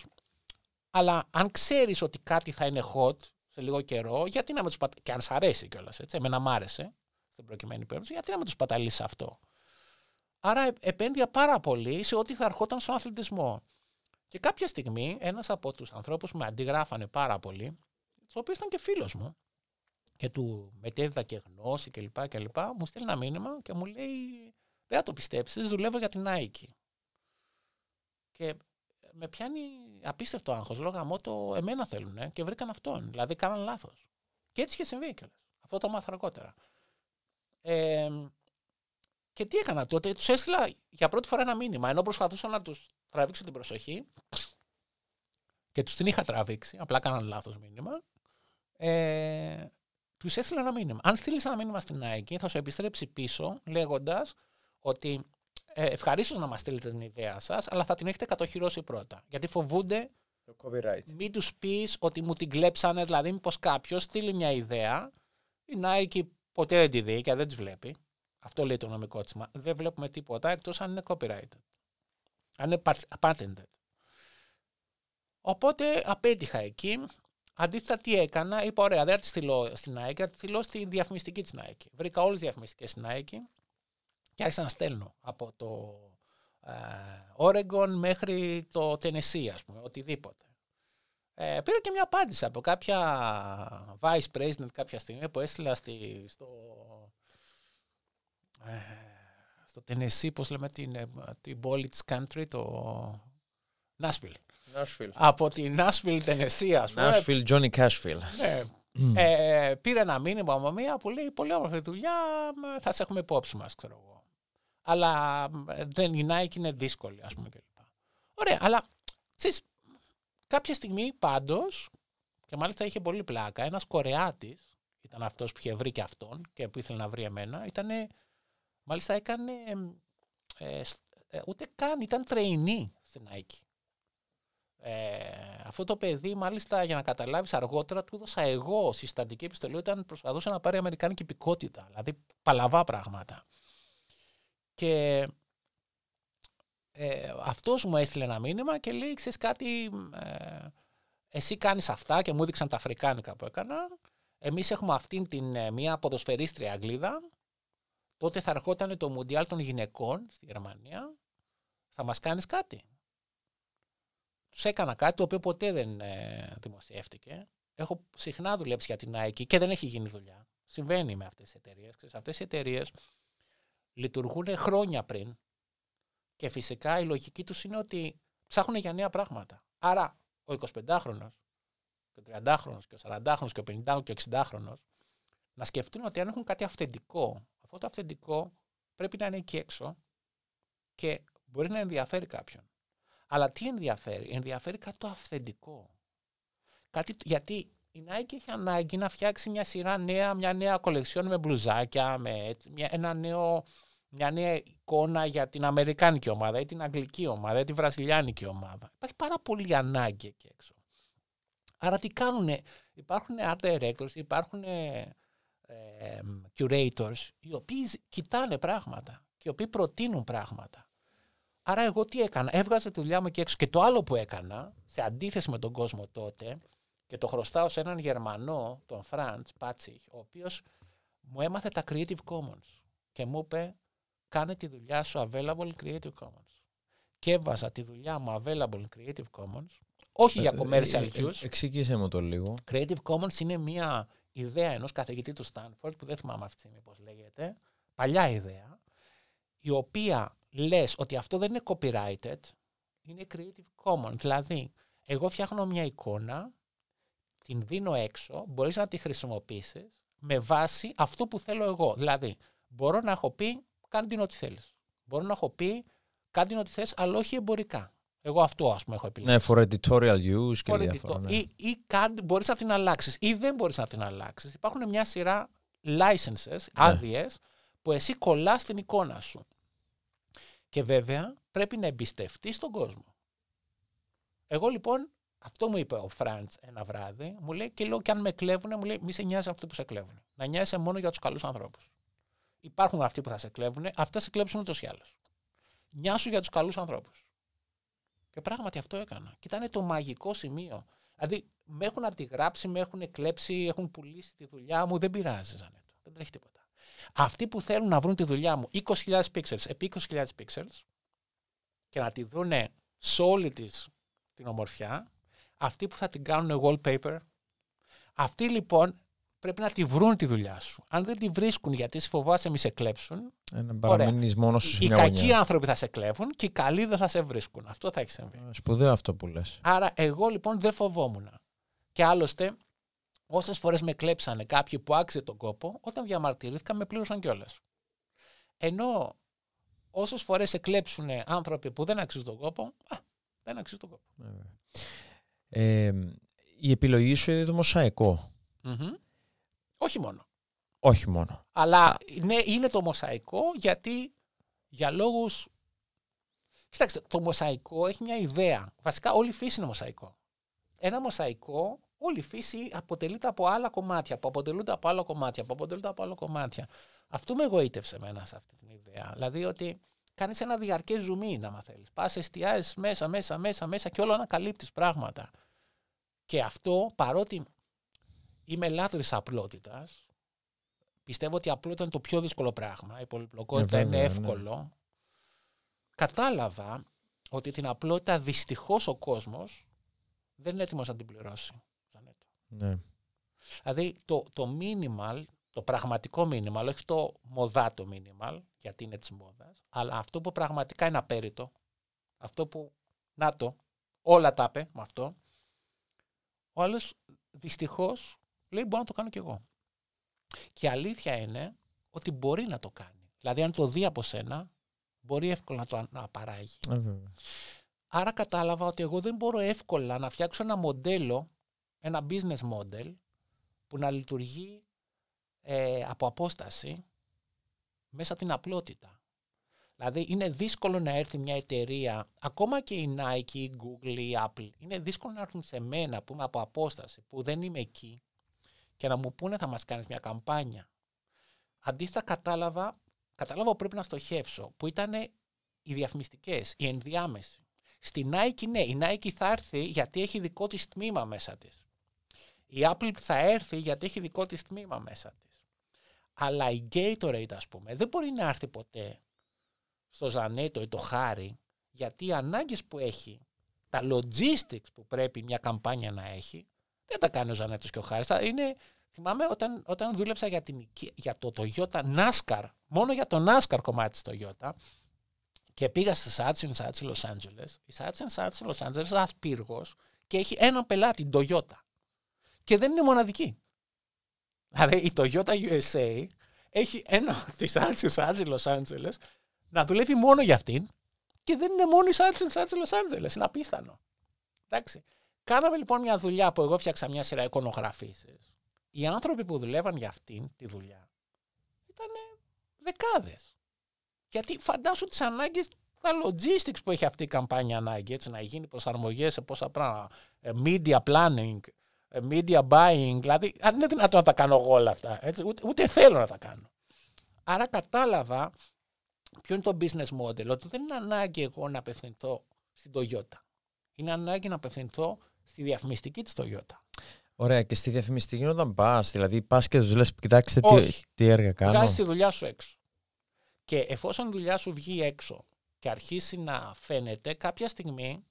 αλλά αν ξέρεις ότι κάτι θα είναι hot σε λίγο καιρό, γιατί να με του πατήσει. Και αν σ' αρέσει κιόλας, έτσι. Εμένα μ' άρεσε στην προκειμένη περίπτωση, γιατί να με του παταλήσει αυτό. Άρα ε, επένδυα πάρα πολύ σε ό,τι θα ερχόταν στον αθλητισμό. Και κάποια στιγμή ένας από τους ανθρώπους που με αντιγράφανε πάρα πολύ, ο οποίος ήταν και φίλος μου, και του μετέδιδα και γνώση κλπ. Και και Μου στέλνει ένα μήνυμα και μου λέει: Δεν θα το πιστέψεις, δουλεύω για την Nike. Και με πιάνει απίστευτο άγχος. Λέω γαμό το εμένα θέλουν και βρήκαν αυτόν. Δηλαδή κάναν λάθος. Και έτσι είχε συμβεί κιόλας. Αυτό το μάθα αργότερα. Ε, και τι έκανα τότε, τους έστειλα για πρώτη φορά ένα μήνυμα. Ενώ προσπαθούσα να τους τραβήξω την προσοχή και τους την είχα τραβήξει, απλά κάναν λάθος μήνυμα. Ε, τους έστειλα ένα μήνυμα. Αν στείλεις ένα μήνυμα στην Nike, θα σου επιστρέψει πίσω λέγοντας ότι ε, ευχαρίστως να μας στείλετε την ιδέα σας, αλλά θα την έχετε κατοχυρώσει πρώτα. Γιατί φοβούνται. Το copyright. Μην τους πεις ότι μου την κλέψανε, δηλαδή μήπως κάποιος στείλει μια ιδέα. Η Nike Ποτέ δεν τη και δεν της βλέπει. Αυτό λέει το νομικό τσίμα. Δεν βλέπουμε τίποτα εκτός αν είναι copyrighted. Αν είναι patented. Οπότε απέτυχα εκεί. Αντίθετα, τι έκανα, είπα: Ωραία, δεν τη στείλω στην Nike, θα τη στείλω στη διαφημιστική της Nike. Βρήκα όλες τις διαφημιστικές στην Nike και άρχισα να στέλνω από το ε, Oregon μέχρι το Tennessee, ας πούμε, οτιδήποτε. Ε, πήρα και μια απάντηση από κάποια vice president κάποια στιγμή που έστειλα στη, στο, ε, στο Tennessee, πώς λέμε, την, ε, την πόλη της country, το Nashville. Nashville. Από τη Nashville, Tennessee, ας πούμε. Nashville, Johnny Cashville. Ναι. Mm. Ε, πήρε ένα μήνυμα από μία που λέει πολύ όμορφη δουλειά, θα σε έχουμε υπόψη μας, ξέρω εγώ. Αλλά δεν η Nike είναι δύσκολη, ας πούμε. κλπ. Ωραία, αλλά ξέρεις, Κάποια στιγμή πάντως, και μάλιστα είχε πολύ πλάκα, ένας Κορεάτης ήταν αυτός που είχε βρει και αυτόν και που ήθελε να βρει εμένα, ήταν. Μάλιστα έκανε. Ε, ε, ούτε καν, ήταν τρεϊνή στην Nike. Ε, αυτό το παιδί, μάλιστα για να καταλάβεις αργότερα, του έδωσα εγώ συστατική επιστολή όταν προσπαθούσε να πάρει αμερικάνικη υπηκότητα. Δηλαδή, παλαβά πράγματα. Και ε, αυτός μου έστειλε ένα μήνυμα και λέει, ξέρεις κάτι, ε, εσύ κάνεις αυτά και μου έδειξαν τα αφρικάνικα που έκανα. Εμείς έχουμε αυτήν την ε, μία ποδοσφαιρίστρια Αγγλίδα. Τότε θα ερχόταν το Μουντιάλ των γυναικών στη Γερμανία. Θα μας κάνεις κάτι. Τους έκανα κάτι το οποίο ποτέ δεν ε, δημοσιεύτηκε. Έχω συχνά δουλέψει για την Nike και δεν έχει γίνει δουλειά. Συμβαίνει με αυτές τις εταιρείες. Αυτές οι εταιρείες λειτουργούν χρόνια πριν και φυσικά η λογική τους είναι ότι ψάχνουν για νέα πράγματα. Άρα ο 25χρονο, και ο 30χρονο, και ο 40χρονο, και ο 50χρονο, και ο 60χρονο να σκεφτούν ότι αν έχουν κάτι αυθεντικό, αυτό το αυθεντικό πρέπει να είναι εκεί έξω και μπορεί να ενδιαφέρει κάποιον. Αλλά τι ενδιαφέρει, ενδιαφέρει κάτι το αυθεντικό. γιατί η Nike έχει ανάγκη να φτιάξει μια σειρά νέα, μια νέα κολεξιόν με μπλουζάκια, ένα νέο μια νέα εικόνα για την Αμερικάνικη ομάδα ή την Αγγλική ομάδα ή τη Βραζιλιάνικη ομάδα. Υπάρχει πάρα πολύ ανάγκη εκεί έξω. Άρα τι κάνουνε, υπάρχουν art directors, υπάρχουν ε, curators, οι οποίοι κοιτάνε πράγματα και οι οποίοι προτείνουν πράγματα. Άρα εγώ τι έκανα, έβγαζα τη δουλειά μου εκεί έξω και το άλλο που έκανα, σε αντίθεση με τον κόσμο τότε, και το χρωστάω σε έναν Γερμανό, τον Φραντς Πάτσιχ, ο οποίος μου έμαθε τα Creative Commons και μου είπε κάνε τη δουλειά σου available Creative Commons. Και έβαζα τη δουλειά μου available Creative Commons, όχι για ε, ε, commercial ε, use. Εξηγήσε μου το λίγο. Creative Commons είναι μια ιδέα ενός καθηγητή του Stanford, που δεν θυμάμαι αυτή τη στιγμή πώς λέγεται, παλιά ιδέα, η οποία λες ότι αυτό δεν είναι copyrighted, είναι Creative Commons. Δηλαδή, εγώ φτιάχνω μια εικόνα, την δίνω έξω, μπορείς να τη χρησιμοποιήσεις με βάση αυτό που θέλω εγώ. Δηλαδή, μπορώ να έχω πει κάνει την ό,τι θέλεις. Μπορώ να έχω πει κάνει την ό,τι θες, αλλά όχι εμπορικά. Εγώ αυτό ας πούμε έχω επιλέξει. Ναι, for editorial use και διάφορα. Ναι. Ή, ή μπορείς να την αλλάξεις ή δεν μπορείς να την αλλάξεις. Υπάρχουν μια σειρά licenses, ναι. άδειες, που εσύ κολλάς στην εικόνα σου. Και βέβαια πρέπει να εμπιστευτείς τον κόσμο. Εγώ λοιπόν, αυτό μου είπε ο Φραντ ένα βράδυ, μου λέει και λέω: Και αν με κλέβουν, μου λέει: Μη σε νοιάζει αυτό που σε κλέβουν. Να νοιάζει μόνο για τους καλούς ανθρώπους. Υπάρχουν αυτοί που θα σε κλέβουν, αυτοί θα σε κλέψουν ούτως ή άλλως. Νιά για τους καλούς ανθρώπους. Και πράγματι αυτό έκανα. Και ήταν το μαγικό σημείο. Δηλαδή, με έχουν αντιγράψει, με έχουν κλέψει, έχουν πουλήσει τη δουλειά μου. Δεν πειράζει, Ζανέτο. Δεν τρέχει τίποτα. Αυτοί που θέλουν να βρουν τη δουλειά μου 20.000 pixels επί 20.000 pixels και να τη δουν σε όλη της την ομορφιά, αυτοί που θα την κάνουν wallpaper, αυτοί λοιπόν πρέπει να τη βρουν τη δουλειά σου. Αν δεν τη βρίσκουν γιατί σε φοβάσαι μη σε κλέψουν. μόνο σου Οι κακοί άνθρωποι θα σε κλέβουν και οι καλοί δεν θα σε βρίσκουν. Αυτό θα έχει συμβεί. Ε, σπουδαίο αυτό που λες. Άρα εγώ λοιπόν δεν φοβόμουν. Και άλλωστε, όσες φορές με κλέψανε κάποιοι που άξιζε τον κόπο, όταν διαμαρτυρήθηκα με πλήρωσαν κιόλας. Ενώ όσες φορές σε κλέψουν άνθρωποι που δεν αξίζουν τον κόπο, α, δεν αξίζουν τον κόπο. Ε, η επιλογή σου είναι το μοσαϊκό. Όχι μόνο. Όχι μόνο. Αλλά Α. Ναι, είναι, το μοσαϊκό γιατί για λόγους. Κοιτάξτε, το μοσαϊκό έχει μια ιδέα. Βασικά όλη η φύση είναι μοσαϊκό. Ένα μοσαϊκό, όλη η φύση αποτελείται από άλλα κομμάτια, που αποτελούνται από άλλα κομμάτια, που αποτελούνται από άλλα κομμάτια. Αυτό με εγωίτευσε εμένα σε αυτή την ιδέα. Δηλαδή ότι κάνεις ένα διαρκές ζουμί, να θέλεις. Πας εστιάζεις μέσα, μέσα, μέσα, μέσα και όλο ανακαλύπτεις πράγματα. Και αυτό παρότι είμαι λάθος απλότητας. Πιστεύω ότι η απλότητα είναι το πιο δύσκολο πράγμα. Η πολυπλοκότητα ε, είναι ναι. εύκολο. Κατάλαβα ότι την απλότητα δυστυχώς ο κόσμος δεν είναι έτοιμος να την πληρώσει. Ναι. Δηλαδή το, το minimal, το πραγματικό minimal, όχι το μοδάτο minimal, γιατί είναι της μόδας. αλλά αυτό που πραγματικά είναι απέριτο, αυτό που, να το, όλα τα με αυτό, ο άλλος δυστυχώς λέει μπορώ να το κάνω κι εγώ. Και η αλήθεια είναι ότι μπορεί να το κάνει. Δηλαδή αν το δει από σένα, μπορεί εύκολα να το να ε, Άρα κατάλαβα ότι εγώ δεν μπορώ εύκολα να φτιάξω ένα μοντέλο, ένα business model, που να λειτουργεί ε, από απόσταση μέσα την απλότητα. Δηλαδή είναι δύσκολο να έρθει μια εταιρεία, ακόμα και η Nike, η Google, η Apple, είναι δύσκολο να έρθουν σε μένα που είμαι από απόσταση, που δεν είμαι εκεί και να μου πούνε θα μας κάνεις μια καμπάνια. Αντίθετα κατάλαβα, κατάλαβα που πρέπει να στοχεύσω, που ήταν οι διαφημιστικές, οι ενδιάμεση. Στη Nike ναι, η Nike θα έρθει γιατί έχει δικό της τμήμα μέσα της. Η Apple θα έρθει γιατί έχει δικό της τμήμα μέσα της. Αλλά η Gatorade ας πούμε δεν μπορεί να έρθει ποτέ στο Ζανέτο ή το Χάρι γιατί οι ανάγκες που έχει, τα logistics που πρέπει μια καμπάνια να έχει δεν τα κάνει ο Ζανέτος και ο Χάρης. Είναι, θυμάμαι όταν, όταν δούλεψα για, την, για το Toyota NASCAR, μόνο για το NASCAR κομμάτι της Toyota, και πήγα στη Σάτσιν Σάτσι Los Angeles. Η Σάτσιν Σάτσι Los Angeles είναι πύργος και έχει έναν πελάτη, την Toyota. Και δεν είναι μοναδική. Δηλαδή η Toyota USA έχει ένα τη Σάτσιν Σάτσι Los Angeles να δουλεύει μόνο για αυτήν και δεν είναι μόνο η Σάτσιν Σάτσι Los Angeles. Είναι απίθανο. Εντάξει. Κάναμε λοιπόν μια δουλειά που εγώ φτιάξα μια σειρά εικονογραφήσεις. Οι άνθρωποι που δουλεύαν για αυτήν τη δουλειά ήταν δεκάδες. Γιατί φαντάσου τις ανάγκες, τα logistics που έχει αυτή η καμπάνια ανάγκη, έτσι, να γίνει προσαρμογές σε πόσα πράγματα. Ε, media planning, ε, media buying, δηλαδή αν είναι δυνατόν να τα κάνω εγώ όλα αυτά. Έτσι, ούτε, ούτε θέλω να τα κάνω. Άρα κατάλαβα ποιο είναι το business model, ότι δεν είναι ανάγκη εγώ να απευθυνθώ στην Toyota. Είναι ανάγκη να απευθυνθώ στη διαφημιστική της Toyota. Ωραία, και στη διαφημιστική όταν πας, δηλαδή πας και τους λες: Κοιτάξτε τι, τι έργα κάνω. Βγάζεις τη δουλειά σου έξω. Και εφόσον η δουλειά σου βγει έξω και αρχίσει να φαίνεται, κάποια στιγμή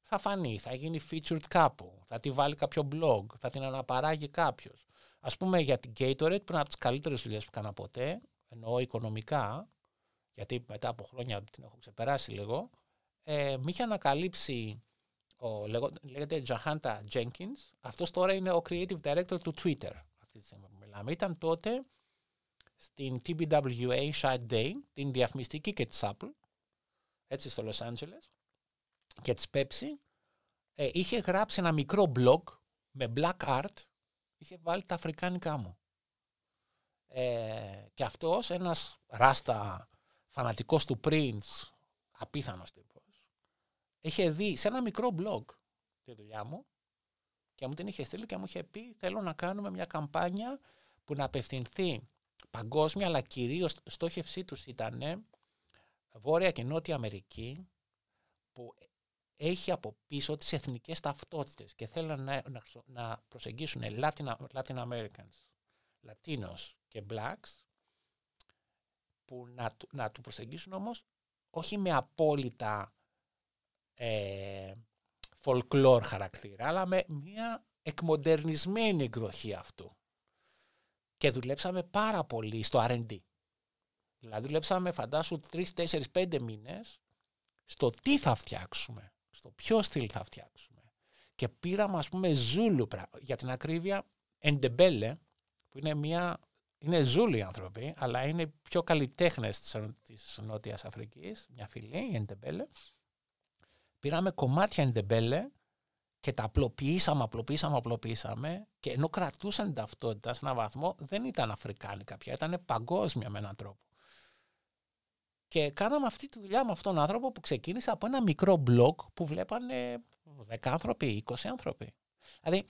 θα φανεί, θα γίνει featured κάπου, θα τη βάλει κάποιο blog, θα την αναπαράγει κάποιος. Ας πούμε για την Gatorade, που είναι από τις καλύτερες δουλειές που έκανα ποτέ, εννοώ οικονομικά, γιατί μετά από χρόνια την έχω ξεπεράσει λίγο, ε, με είχε ανακαλύψει ο, λέγεται Τζαχάντα Jenkins. Αυτός τώρα είναι ο creative director του Twitter. Αυτή τη στιγμή Ήταν τότε στην TBWA Shad Day, την διαφημιστική και της Apple, έτσι στο Los Angeles, και της Pepsi, ε, είχε γράψει ένα μικρό blog με black art, είχε βάλει τα αφρικάνικά μου. Ε, και αυτός, ένας ράστα φανατικός του Prince, απίθανος τύπος, είχε δει σε ένα μικρό blog τη δουλειά μου και μου την είχε στείλει και μου είχε πει θέλω να κάνουμε μια καμπάνια που να απευθυνθεί παγκόσμια αλλά κυρίως στόχευσή τους ήταν Βόρεια και Νότια Αμερική που έχει από πίσω τις εθνικές ταυτότητες και θέλουν να, να, προσεγγίσουν Latin, Latin Americans, Latinos και Blacks που να, να του προσεγγίσουν όμως όχι με απόλυτα ε, folklore χαρακτήρα, αλλά με μια εκμοντερνισμένη εκδοχή αυτού. Και δουλέψαμε πάρα πολύ στο R&D. Δηλαδή δουλέψαμε φαντάσου 3, 4, 5 μήνες στο τι θα φτιάξουμε, στο ποιο στυλ θα φτιάξουμε. Και πήραμε ας πούμε ζούλου, για την ακρίβεια εντεμπέλε, που είναι μια είναι ζούλοι οι άνθρωποι, αλλά είναι πιο καλλιτέχνες της Νότιας Αφρικής, μια φιλή, η Εντεμπέλε, πήραμε κομμάτια εντεμπέλε και τα απλοποιήσαμε, απλοποιήσαμε, απλοποιήσαμε και ενώ κρατούσαν την ταυτότητα σε έναν βαθμό δεν ήταν Αφρικάνοι κάποια. ήταν παγκόσμια με έναν τρόπο. Και κάναμε αυτή τη δουλειά με αυτόν τον άνθρωπο που ξεκίνησε από ένα μικρό μπλοκ που βλέπανε 10 άνθρωποι, 20 άνθρωποι. Δηλαδή,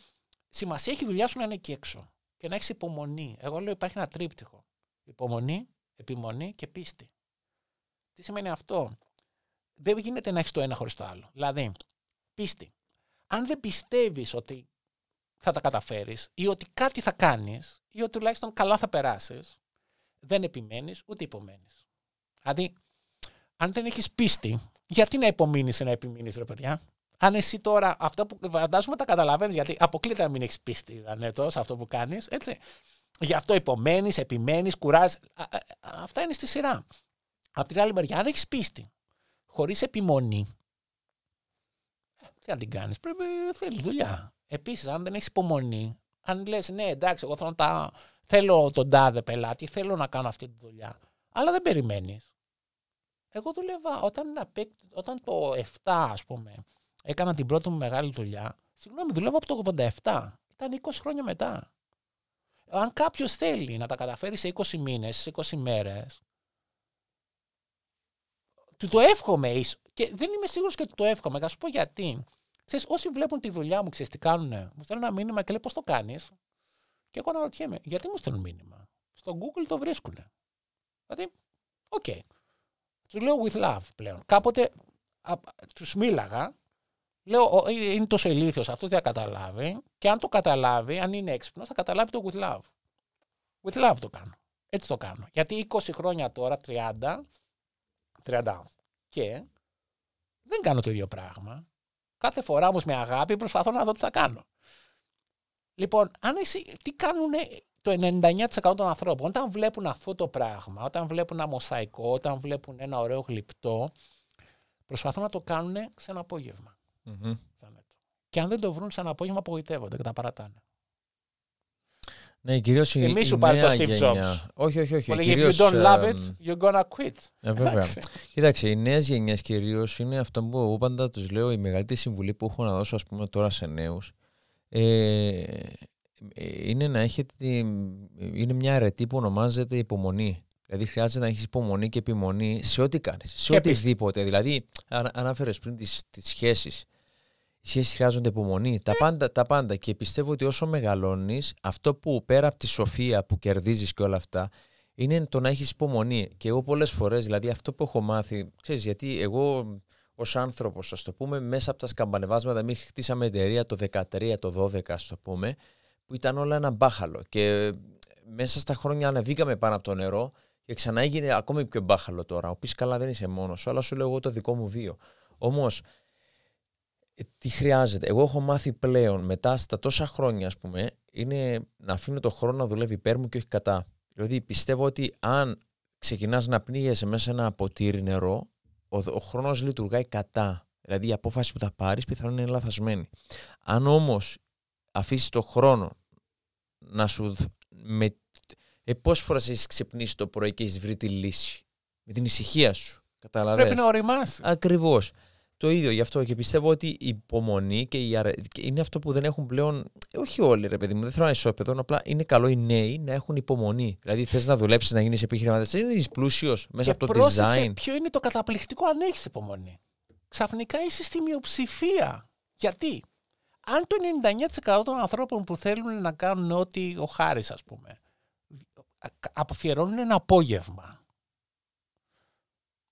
σημασία έχει η δουλειά σου να είναι εκεί έξω και να έχεις υπομονή. Εγώ λέω υπάρχει ένα τρίπτυχο. Υπομονή, επιμονή και πίστη. Τι σημαίνει αυτό δεν γίνεται να έχεις το ένα χωρίς το άλλο. Δηλαδή, πίστη. Αν δεν πιστεύεις ότι θα τα καταφέρεις ή ότι κάτι θα κάνεις ή ότι τουλάχιστον καλά θα περάσεις, δεν επιμένεις ούτε υπομένεις. Δηλαδή, αν δεν έχεις πίστη, γιατί να υπομείνεις ή να επιμείνεις ρε παιδιά. Αν εσύ τώρα, αυτό που φαντάζομαι τα καταλαβαίνεις, γιατί αποκλείται να μην έχεις πίστη ανέτο, αυτό που κάνεις. έτσι. Γι' αυτό υπομένεις, επιμένεις, κουράζεις. Αυτά είναι στη σειρά. Απ' την άλλη μεριά, αν έχεις πίστη χωρίς επιμονή, τι να την κάνεις, πρέπει να θέλεις δουλειά. Επίσης, αν δεν έχεις υπομονή, αν λες, ναι, εντάξει, εγώ θέλω, τα... θέλω τον τάδε πελάτη, θέλω να κάνω αυτή τη δουλειά. Αλλά δεν περιμένεις. Εγώ δούλευα όταν, όταν το 7, ας πούμε, έκανα την πρώτη μου μεγάλη δουλειά. Συγγνώμη, δουλεύω από το 87. Ήταν 20 χρόνια μετά. Αν κάποιος θέλει να τα καταφέρει σε 20 μήνες, σε 20 μέρες, του το εύχομαι και δεν είμαι σίγουρος και του το εύχομαι. Θα σου πω γιατί. Ξέρεις, όσοι βλέπουν τη δουλειά μου, ξέρεις τι κάνουν. Μου στέλνουν ένα μήνυμα και λέει πώς το κάνεις. Και εγώ αναρωτιέμαι, γιατί μου στέλνουν μήνυμα. Στο Google το βρίσκουν. Δηλαδή, οκ. Okay. Τους λέω with love πλέον. Κάποτε τους μίλαγα. Λέω, είναι τόσο ηλίθιος αυτός, δεν καταλάβει. Και αν το καταλάβει, αν είναι έξυπνος, θα καταλάβει το with love. With love το κάνω. Έτσι το κάνω. Γιατί 20 χρόνια τώρα, 30, 30. Και δεν κάνω το ίδιο πράγμα. Κάθε φορά όμως με αγάπη προσπαθώ να δω τι θα κάνω. Λοιπόν, αν εσύ, τι κάνουν το 99% των ανθρώπων, όταν βλέπουν αυτό το πράγμα, όταν βλέπουν ένα μοσαϊκό, όταν βλέπουν ένα ωραίο γλυπτό, προσπαθούν να το κάνουν σε ένα Και αν δεν το βρουν σε ένα απόγευμα, απογοητεύονται και τα παρατάνε. Ναι, κυρίως η Εμείς σου πάρει Jobs. Όχι, όχι, όχι. Well, κυρίως, If you don't love ε, it, you're gonna quit. Ε, βέβαια. Κοίταξε, οι νέες γενιές κυρίως είναι αυτό που εγώ πάντα τους λέω η μεγαλύτερη συμβουλή που έχω να δώσω, ας πούμε, τώρα σε νέους, Ε, είναι να έχετε. Είναι μια αρετή που ονομάζεται υπομονή. Δηλαδή, χρειάζεται να έχεις υπομονή και επιμονή σε ό,τι κάνεις, σε οτιδήποτε. Δηλαδή, ανάφερες πριν τις σχέσεις σχέσεις χρειάζονται υπομονή. Τα ναι. πάντα, τα πάντα. Και πιστεύω ότι όσο μεγαλώνεις, αυτό που πέρα από τη σοφία που κερδίζεις και όλα αυτά, είναι το να έχεις υπομονή. Και εγώ πολλές φορές, δηλαδή αυτό που έχω μάθει, ξέρεις, γιατί εγώ ως άνθρωπος, ας το πούμε, μέσα από τα σκαμπανεβάσματα, εμείς χτίσαμε εταιρεία το 2013, το 12, ας το πούμε, που ήταν όλα ένα μπάχαλο. Και μέσα στα χρόνια αναβήκαμε πάνω από το νερό και ξανά έγινε ακόμη πιο μπάχαλο τώρα. Ο πεις καλά δεν είσαι μόνος αλλά σου λέω εγώ το δικό μου βίο. Όμως ε, τι χρειάζεται. Εγώ έχω μάθει πλέον μετά στα τόσα χρόνια, ας πούμε, είναι να αφήνω το χρόνο να δουλεύει υπέρ μου και όχι κατά. Δηλαδή πιστεύω ότι αν ξεκινάς να πνίγεσαι μέσα σε ένα ποτήρι νερό, ο, ο χρόνος λειτουργάει κατά. Δηλαδή η απόφαση που θα πάρεις, πιθανόν είναι λαθασμένη. Αν όμως αφήσεις το χρόνο να σου... Με, ε, Πόσες φορές έχεις ξυπνήσει το πρωί και έχεις βρει τη λύση. Με την ησυχία σου. Καταλαβαίνω. Πρέπει να οριμάσεις. Ακριβώς το ίδιο γι' αυτό και πιστεύω ότι η υπομονή και η είναι αυτό που δεν έχουν πλέον. Ε, όχι όλοι, ρε παιδί μου, δεν θέλω να ισοπεδώνω. Απλά είναι καλό οι νέοι να έχουν υπομονή. Δηλαδή θες να δουλέψεις, να γίνεις επιχειρηματίας, δεν είναι πλούσιος μέσα και από το design. Ποιο είναι το καταπληκτικό αν έχεις υπομονή. Ξαφνικά είσαι στη μειοψηφία. Γιατί αν το 99% των ανθρώπων που θέλουν να κάνουν ό,τι ο Χάρης, ας πούμε, αποφιερώνουν ένα απόγευμα.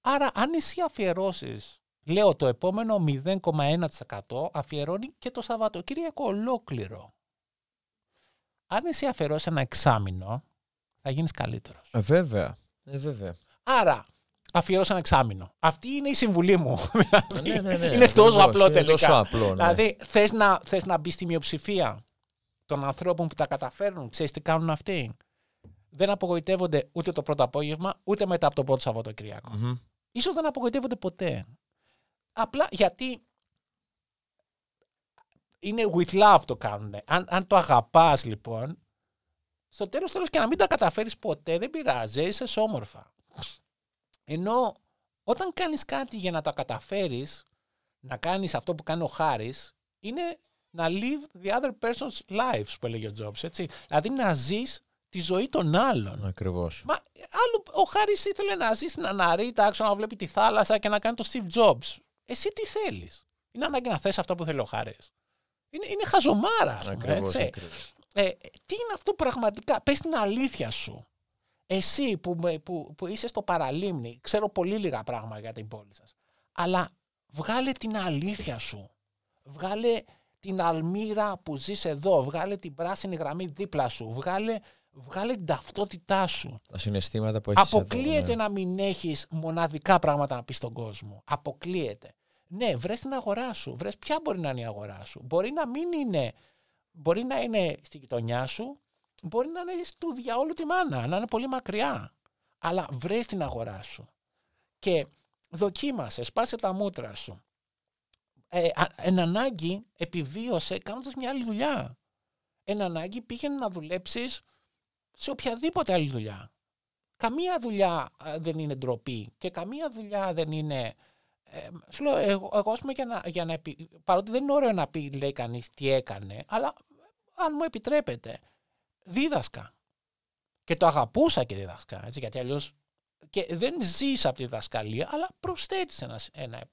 Άρα, αν εσύ αφιερώσεις Λέω το επόμενο 0,1% αφιερώνει και το Σαββατοκύριακο ολόκληρο. Αν εσύ αφιερώσεις ένα εξάμεινο, θα γίνεις καλύτερος. Ε, βέβαια. Ε, βέβαια. Άρα, αφιερώσει ένα εξάμεινο. Αυτή είναι η συμβουλή μου. Ε, ναι, δηλαδή, ναι, ναι, ναι, είναι τόσο απλό είναι τελικά. Τόσο απλό, ναι. Δηλαδή, θες να, θες να μπεις στη μειοψηφία των ανθρώπων που τα καταφέρνουν, ξέρεις τι κάνουν αυτοί. Δεν απογοητεύονται ούτε το πρώτο απόγευμα, ούτε μετά από το πρώτο Σαββατοκυριακό. Mm-hmm. δεν απογοητεύονται ποτέ. Απλά γιατί είναι with love το κάνουν. Αν, αν το αγαπάς, λοιπόν, στο τέλος τέλος και να μην τα καταφέρεις ποτέ, δεν πειράζει, είσαι όμορφα. Ενώ όταν κάνεις κάτι για να τα καταφέρεις, να κάνεις αυτό που κάνει ο Χάρης, είναι να live the other person's lives, που έλεγε ο Jobs, έτσι. Δηλαδή να ζεις τη ζωή των άλλων. Ακριβώς. ο Χάρης ήθελε να ζει στην Αναρή, να βλέπει τη θάλασσα και να κάνει το Steve Jobs. Εσύ τι θέλεις. Είναι ανάγκη να θες αυτά που θέλει ο Είναι, είναι χαζομάρας, Ε, τι είναι αυτό πραγματικά. Πες την αλήθεια σου. Εσύ που, που, είσαι στο παραλίμνη, ξέρω πολύ λίγα πράγματα για την πόλη σας. Αλλά βγάλε την αλήθεια σου. Βγάλε την αλμύρα που ζεις εδώ, βγάλε την πράσινη γραμμή δίπλα σου, βγάλε Βγάλε την ταυτότητά σου. Τα συναισθήματα που έχεις Αποκλείεται ναι. να μην έχεις μοναδικά πράγματα να πεις στον κόσμο. Αποκλείεται. Ναι, βρες την αγορά σου. Βρες ποια μπορεί να είναι η αγορά σου. Μπορεί να μην είναι. Μπορεί να είναι στη γειτονιά σου. Μπορεί να είναι του διαόλου τη μάνα. Να είναι πολύ μακριά. Αλλά βρες την αγορά σου. Και δοκίμασες. Σπάσε τα μούτρα σου. Ε, εν ανάγκη επιβίωσε κάνοντας μια άλλη δουλειά. Εν ανάγκη πήγαινε να δουλέψεις σε οποιαδήποτε άλλη δουλειά. Καμία δουλειά ε, δεν είναι ντροπή και καμία δουλειά δεν είναι... Ε, σου λέω, ε, εγώ, εγώ πούμε, για να, για να παρότι δεν είναι ωραίο να πει, λέει κανείς, τι έκανε, αλλά ε, αν μου επιτρέπετε, δίδασκα. Και το αγαπούσα και διδασκά, έτσι, γιατί αλλιώς. Και δεν ζήσα από τη διδασκαλία, αλλά προσθέτεις ένας, ένα.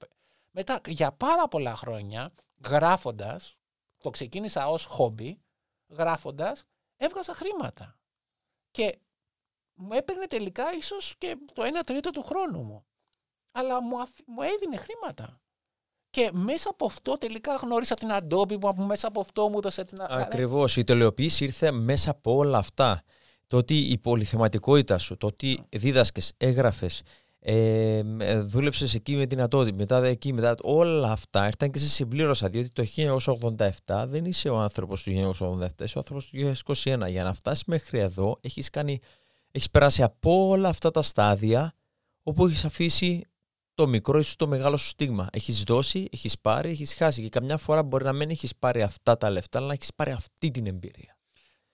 Μετά, για πάρα πολλά χρόνια, γράφοντας το ξεκίνησα ως χόμπι, γράφοντας έβγαζα χρήματα. Και μου έπαιρνε τελικά ίσως και το 1 τρίτο του χρόνου μου. Αλλά μου, έδινε χρήματα. Και μέσα από αυτό τελικά γνώρισα την μου, που μέσα από αυτό μου έδωσε την... Ακριβώς. Η τελειοποίηση ήρθε μέσα από όλα αυτά. Το ότι η πολυθεματικότητα σου, το ότι ναι. δίδασκες, έγραφες, ε, δούλεψες εκεί με την ατότη, μετά εκεί, μετά όλα αυτά ήρθαν και σε συμπλήρωσα διότι το 1987 δεν είσαι ο άνθρωπος του 1987, είσαι ο άνθρωπος του 2021. Για να φτάσεις μέχρι εδώ, έχεις κάνει, έχεις περάσει από όλα αυτά τα στάδια όπου έχεις αφήσει το μικρό ή το μεγάλο σου στίγμα. Έχεις δώσει, έχεις πάρει, έχεις χάσει. Και καμιά φορά μπορεί να μην έχεις πάρει αυτά τα λεφτά, αλλά να έχεις πάρει αυτή την εμπειρία.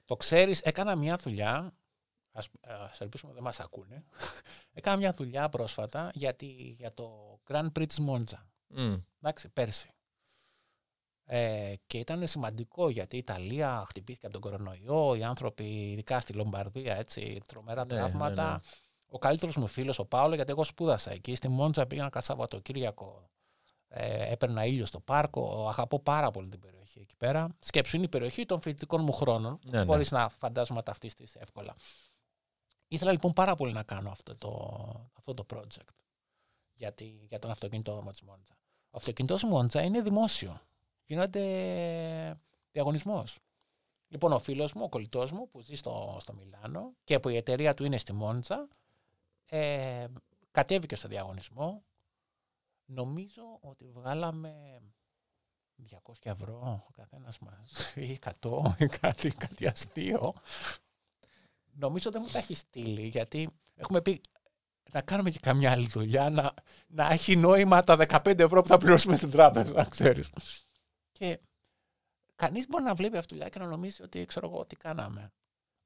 Το ξέρεις, έκανα μια δουλειά ας, ας ελπίσουμε δεν μας ακούνε, έκανα μια δουλειά πρόσφατα για το Grand Prix της Μόντζα. Mm. Εντάξει, πέρσι. Ε, και ήταν σημαντικό γιατί η Ιταλία χτυπήθηκε από τον κορονοϊό, οι άνθρωποι, ειδικά στη Λομπαρδία, έτσι, τρομερά ναι, τραύματα. Ναι, ναι. Ο καλύτερος μου φίλος, ο Πάολο, γιατί εγώ σπούδασα εκεί. Στη Μόντζα πήγα κάθε Σαββατοκύριακο. Ε, έπαιρνα ήλιο στο πάρκο. Αγαπώ πάρα πολύ την περιοχή εκεί πέρα. Σκέψου είναι η περιοχή των φοιτητικών μου χρόνων. Ναι, ναι. Μπορείς να φαντάζομαι τα αυτή εύκολα. Ήθελα λοιπόν πάρα πολύ να κάνω αυτό το, αυτό το project για, τη, για τον αυτοκίνητό τη Μόντζα. Ο αυτοκινητό Μόντζα είναι δημόσιο. Γίνονται διαγωνισμός. Λοιπόν, ο φίλος μου, ο κολλητός μου που ζει στο, στο Μιλάνο και που η εταιρεία του είναι στη Μόντζα, ε, κατέβηκε στο διαγωνισμό. Νομίζω ότι βγάλαμε 200 ευρώ ο καθένας μας, ή 100, ή κάτι αστείο νομίζω δεν μου τα έχεις στείλει, γιατί έχουμε πει να κάνουμε και καμιά άλλη δουλειά, να, να έχει νόημα τα 15 ευρώ που θα πληρώσουμε στην τράπεζα, <laughs> ξέρεις. Και κανείς μπορεί να βλέπει αυτή τη δουλειά και να νομίζει ότι ξέρω εγώ τι κάναμε.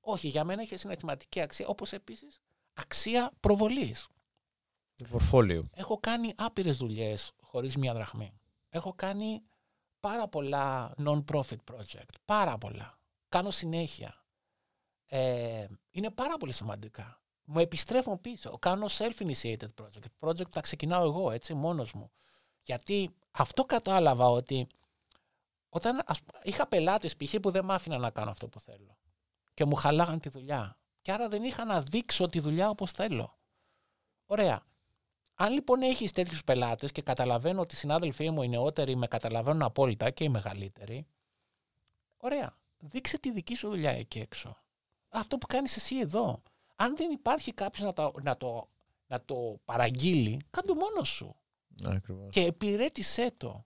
Όχι, για μένα έχει συναισθηματική αξία, όπως επίσης αξία προβολής. προβολής. Έχω κάνει άπειρες δουλειές χωρίς μία δραχμή. Έχω κάνει πάρα πολλά non-profit project. Πάρα πολλά. Κάνω συνέχεια. Ε, είναι πάρα πολύ σημαντικά. Μου επιστρέφουν πίσω. Κάνω self-initiated project. Project τα ξεκινάω εγώ, έτσι, μόνος μου. Γιατί αυτό κατάλαβα ότι όταν είχα πελάτες π.χ. που δεν μ' άφηναν να κάνω αυτό που θέλω και μου χαλάγαν τη δουλειά και άρα δεν είχα να δείξω τη δουλειά όπως θέλω. Ωραία. Αν λοιπόν έχεις τέτοιους πελάτες και καταλαβαίνω ότι οι συνάδελφοί μου οι νεότεροι με καταλαβαίνουν απόλυτα και οι μεγαλύτεροι, ωραία. Δείξε τη δική σου δουλειά εκεί έξω αυτό που κάνεις εσύ εδώ. Αν δεν υπάρχει κάποιος να, το να, το, να το παραγγείλει, κάντο μόνος σου. Ναι, ακριβώς. Και επιρέτησέ το.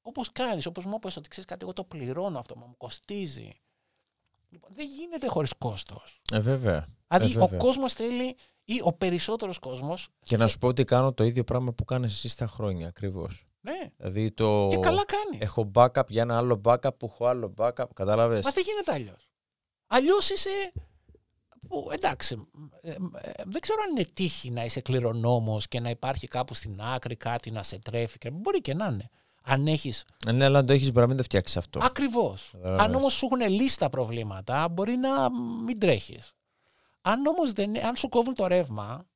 Όπως κάνεις, όπως μου είπες ότι ξέρεις κάτι, εγώ το πληρώνω αυτό, μου κοστίζει. Λοιπόν, δεν γίνεται χωρίς κόστος. Ε, βέβαια. Δηλαδή ε, ο κόσμος θέλει ή ο περισσότερος κόσμος. Και να σου πω ότι κάνω το ίδιο πράγμα που κάνεις εσύ στα χρόνια, ακριβώς. Ναι. Δηλαδή το... Και καλά κάνει. Έχω backup για ένα άλλο backup που έχω άλλο backup. Κατάλαβες. Μα δεν γίνεται αλλιώς. Αλλιώς είσαι. Που, εντάξει, ε, ε, δεν ξέρω αν είναι τύχη να είσαι κληρονόμος και να υπάρχει κάπου στην άκρη κάτι να σε τρέφει. Μπορεί και να είναι. Αν ε, Ναι, αλλά αν το έχεις, μπορεί να μην το φτιάξεις αυτό. Ακριβώς. Αν όμως σου έχουν λύσει τα προβλήματα, μπορεί να μην τρέχεις. Αν όμως αν σου κόβουν το ρεύμα,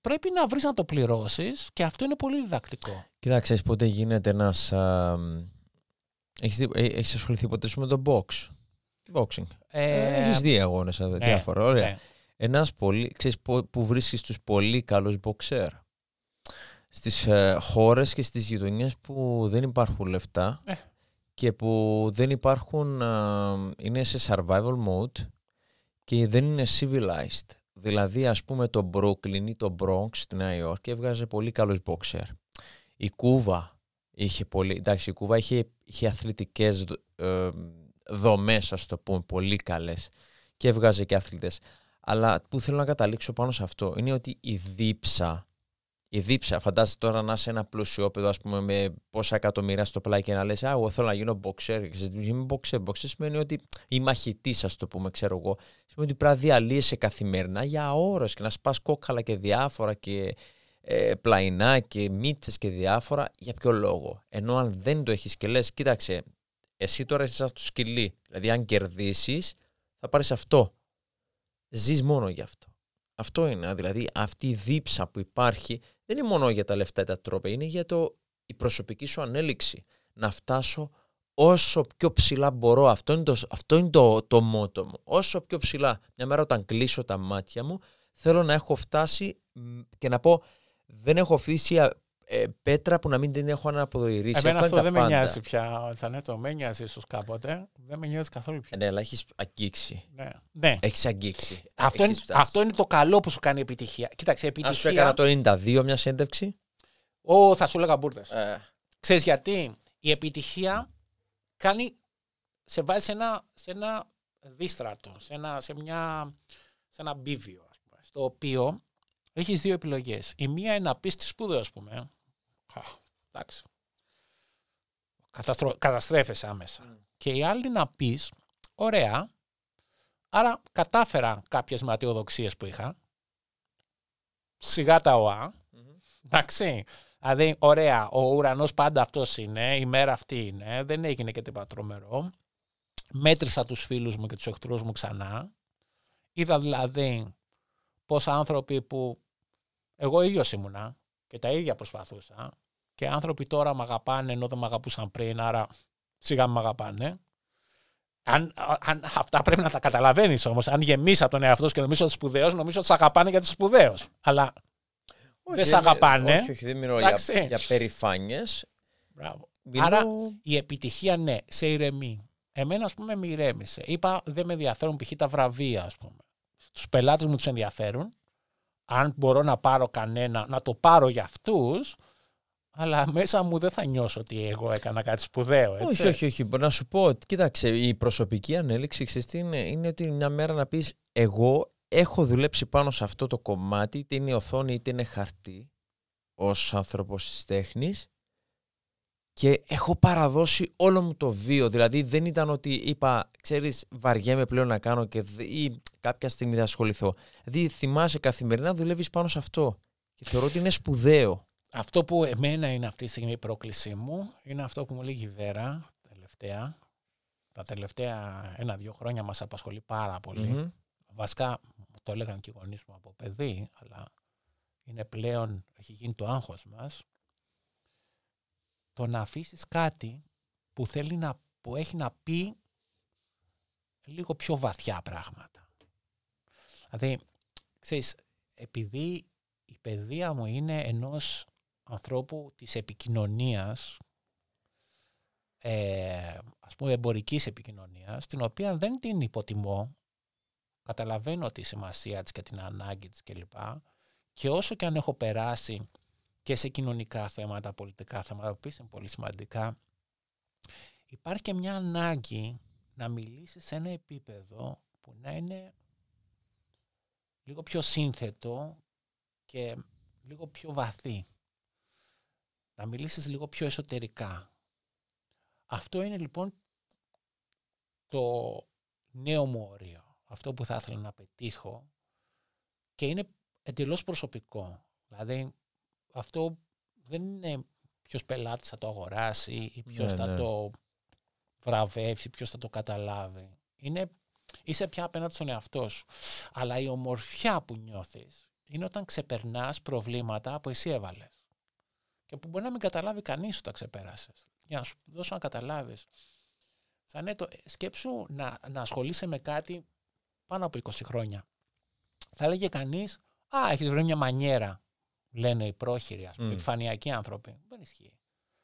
πρέπει να βρεις να το πληρώσεις και αυτό είναι πολύ διδακτικό. Κοιτάξτε, πότε γίνεται ένας. Έχει ασχοληθεί ποτέ με τον box. Kickboxing. Ε, Έχει δύο αγώνες ε, ε ναι, διάφορα. Ωραία. Ναι. Ένας πολύ. ξέρεις που βρίσκεις τους πολύ καλούς boxer. Στις ε, χώρες και στις γειτονιές που δεν υπάρχουν λεφτά ναι. και που δεν υπάρχουν. Ε, είναι σε survival mode και δεν είναι civilized. Δηλαδή, ας πούμε, το Brooklyn ή το Bronx στη Νέα Υόρκη έβγαζε πολύ καλούς boxer. Η Κούβα είχε πολύ. Εντάξει, η Κούβα είχε, είχε αθλητικές ε, δομές, ας το πούμε, πολύ καλές και έβγαζε και αθλητές. Αλλά που θέλω να καταλήξω πάνω σε αυτό είναι ότι η δίψα, η δίψα, φαντάζεσαι τώρα να είσαι ένα πλουσιόπεδο, ας πούμε, με πόσα εκατομμύρια στο πλάι και να λες «Α, εγώ θέλω να γίνω boxer». Είμαι boxer. Boxer σημαίνει ότι η μαχητής, ας το πούμε, ξέρω εγώ. Σημαίνει ότι πρέπει να διαλύεσαι καθημερινά για ώρες και να σπάς κόκαλα και διάφορα και ε, πλαϊνά και μύτες και διάφορα. Για ποιο λόγο. Ενώ αν δεν το έχεις και λες «Κοίταξε, εσύ τώρα είσαι στο σκυλί. Δηλαδή, αν κερδίσεις, θα πάρεις αυτό. Ζεις μόνο γι' αυτό. Αυτό είναι. Δηλαδή, αυτή η δίψα που υπάρχει δεν είναι μόνο για τα λεφτά ή τα τρόπια, είναι για το, η προσωπική σου ανέλυξη. Να φτάσω όσο πιο ψηλά μπορώ. Αυτό είναι, το, αυτό είναι το, το μότο μου. Όσο πιο ψηλά. Μια μέρα όταν κλείσω τα μάτια μου, θέλω να έχω φτάσει και να πω δεν έχω αφήσει ε, πέτρα που να μην την έχω αναποδοηρήσει. Εμένα αυτό δεν με νοιάζει πια. το με νοιάζει ίσως κάποτε. Δεν με νοιάζει καθόλου πια. Ε, ναι, αλλά έχεις αγγίξει. Ναι. ναι. Έχεις αγγίξει. Αυτό, είναι, αυτό είναι το καλό που σου κάνει επιτυχία. Κοίταξε, επιτυχία. Αν σου έκανα το 92 μια συνέντευξη. Ω, θα σου έλεγα μπουρδες. Ε. Ξέρεις γιατί. Η επιτυχία κάνει, σε βάζει σε ένα, σε ένα δίστρατο, σε ένα, σε μια, σε ένα μπίβιο, ας πούμε, στο οποίο έχεις δύο επιλογές. Η μία είναι να πεις τη σπουδαία, ας πούμε, εντάξει. Καταστρο... Καταστρέφεσαι άμεσα. Mm. Και οι άλλοι να πεις, ωραία, άρα κατάφερα κάποιες ματιοδοξίες που είχα, σιγά τα ΟΑ, mm-hmm. εντάξει, δηλαδή ωραία, ο ουρανός πάντα αυτός είναι, η μέρα αυτή είναι, δεν έγινε και τίποτα τρομερό, μέτρησα τους φίλους μου και τους εχθρούς μου ξανά, είδα δηλαδή πόσα άνθρωποι που εγώ ίδιος ήμουνα και τα ίδια προσπαθούσα, και άνθρωποι τώρα με αγαπάνε ενώ δεν με αγαπούσαν πριν, άρα σιγά με αγαπάνε. Αν, αν, αυτά πρέπει να τα καταλαβαίνεις όμως. Αν γεμίσει από τον εαυτό σου και νομίζω ότι σπουδαίος, νομίζω ότι σε αγαπάνε γιατί είσαι σπουδαίος. Αλλά όχι, δεν σε αγαπάνε. Όχι, όχι, δεν μιλώ για, για περηφάνειες. Μιλώ... Άρα η επιτυχία, ναι, σε ηρεμεί. Εμένα, ας πούμε, με ηρέμησε. Είπα, δεν με ενδιαφέρουν π.χ. τα βραβεία, ας πούμε. Τους πελάτες μου τους ενδιαφέρουν. Αν μπορώ να πάρω κανένα, να το πάρω για αυτούς αλλά μέσα μου δεν θα νιώσω ότι εγώ έκανα κάτι σπουδαίο. Έτσι. Όχι, όχι, όχι. Μπορώ να σου πω, κοίταξε, η προσωπική ανέλυξη ξέρεις, είναι, είναι ότι μια μέρα να πεις, εγώ έχω δουλέψει πάνω σε αυτό το κομμάτι, είτε είναι οθόνη είτε είναι χαρτί, ως άνθρωπος της τέχνης. και έχω παραδώσει όλο μου το βίο. Δηλαδή δεν ήταν ότι είπα, ξέρεις, βαριέμαι πλέον να κάνω και ή κάποια στιγμή θα ασχοληθώ. Δηλαδή θυμάσαι καθημερινά δουλεύεις πάνω σε αυτό και θεωρώ ότι είναι σπουδαίο αυτό που εμένα είναι αυτή τη στιγμή η πρόκλησή μου είναι αυτό που μου λέει η Βέρα τελευταία. Τα τελευταία ένα-δύο χρόνια μας απασχολεί πάρα Βασικά το έλεγαν και οι γονείς μου από παιδί, αλλά είναι πλέον, έχει γίνει το άγχος μας. Το να αφήσεις κάτι που, θέλει να, που έχει να πει λίγο πιο βαθιά πράγματα. Δηλαδή, ξέρεις, επειδή η παιδεία μου είναι ενός ανθρώπου της επικοινωνίας, ε, ας πούμε εμπορικής επικοινωνίας, την οποία δεν την υποτιμώ, καταλαβαίνω τη σημασία της και την ανάγκη της κλπ. Και όσο και αν έχω περάσει και σε κοινωνικά θέματα, πολιτικά θέματα, που είναι πολύ σημαντικά, υπάρχει και μια ανάγκη να μιλήσεις σε ένα επίπεδο που να είναι λίγο πιο σύνθετο και λίγο πιο βαθύ να μιλήσεις λίγο πιο εσωτερικά. Αυτό είναι λοιπόν το νέο μου όριο, αυτό που θα ήθελα να πετύχω και είναι εντελώς προσωπικό. Δηλαδή αυτό δεν είναι ποιος πελάτης θα το αγοράσει ή ποιος ναι, θα ναι. το βραβεύσει, ποιος θα το καταλάβει. Είναι, είσαι πια απέναντι στον εαυτό σου. Αλλά η ομορφιά που νιώθεις είναι όταν ξεπερνάς προβλήματα που εσύ έβαλες και που μπορεί να μην καταλάβει κανείς ότι τα ξεπεράσει. Για να σου δώσω να καταλάβεις. Σαν το, ε, σκέψου να, να ασχολείσαι με κάτι πάνω από 20 χρόνια. Θα έλεγε κανείς, α, έχεις βρει μια μανιέρα, λένε οι πρόχειροι, ας πούμε, mm. επιφανειακοί άνθρωποι. Δεν ισχύει.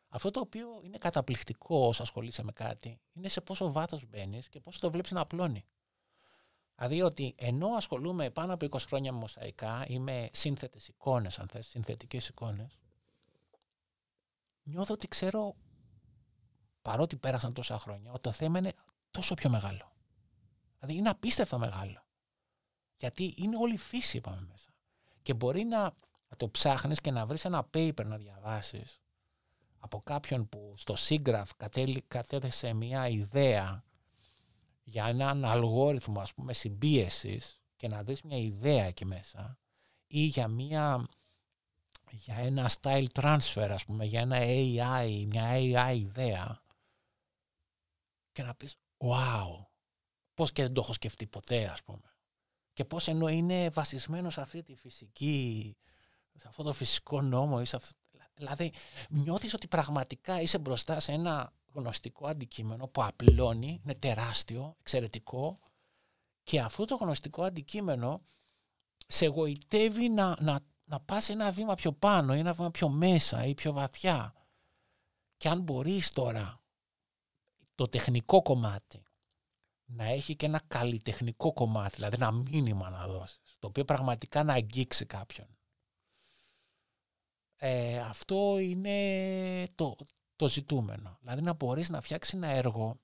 Αυτό το οποίο είναι καταπληκτικό όσο ασχολείσαι με κάτι, είναι σε πόσο βάθος μπαίνεις και πόσο το βλέπεις να απλώνει. Δηλαδή ότι ενώ ασχολούμαι πάνω από 20 χρόνια με μοσαϊκά ή με σύνθετες εικόνες, αν θέλει, συνθετικέ εικόνες νιώθω ότι ξέρω, παρότι πέρασαν τόσα χρόνια, ότι το θέμα είναι τόσο πιο μεγάλο. Δηλαδή είναι απίστευτο μεγάλο. Γιατί είναι όλη η φύση, είπαμε μέσα. Και μπορεί να το ψάχνεις και να βρεις ένα paper να διαβάσεις από κάποιον που στο σύγγραφ κατέθεσε μια ιδέα για έναν αλγόριθμο ας πούμε συμπίεσης και να δεις μια ιδέα εκεί μέσα ή για μια για ένα style transfer, ας πούμε, για ένα AI, μια AI ιδέα και να πεις wow, πώς και δεν το έχω σκεφτεί ποτέ, ας πούμε. Και πώς ενώ είναι βασισμένο σε αυτή τη φυσική, σε αυτό το φυσικό νόμο, ή σε αυτό, δηλαδή νιώθεις ότι πραγματικά είσαι μπροστά σε ένα γνωστικό αντικείμενο που απλώνει, είναι τεράστιο, εξαιρετικό και αυτό το γνωστικό αντικείμενο σε εγωιτεύει να, να να πας ένα βήμα πιο πάνω, ή ένα βήμα πιο μέσα ή πιο βαθιά. Και αν μπορείς τώρα το τεχνικό κομμάτι να έχει και ένα καλλιτεχνικό κομμάτι, δηλαδή ένα μήνυμα να δώσεις, το οποίο πραγματικά να αγγίξει κάποιον. Ε, αυτό είναι το, το ζητούμενο. Δηλαδή να μπορείς να φτιάξεις ένα έργο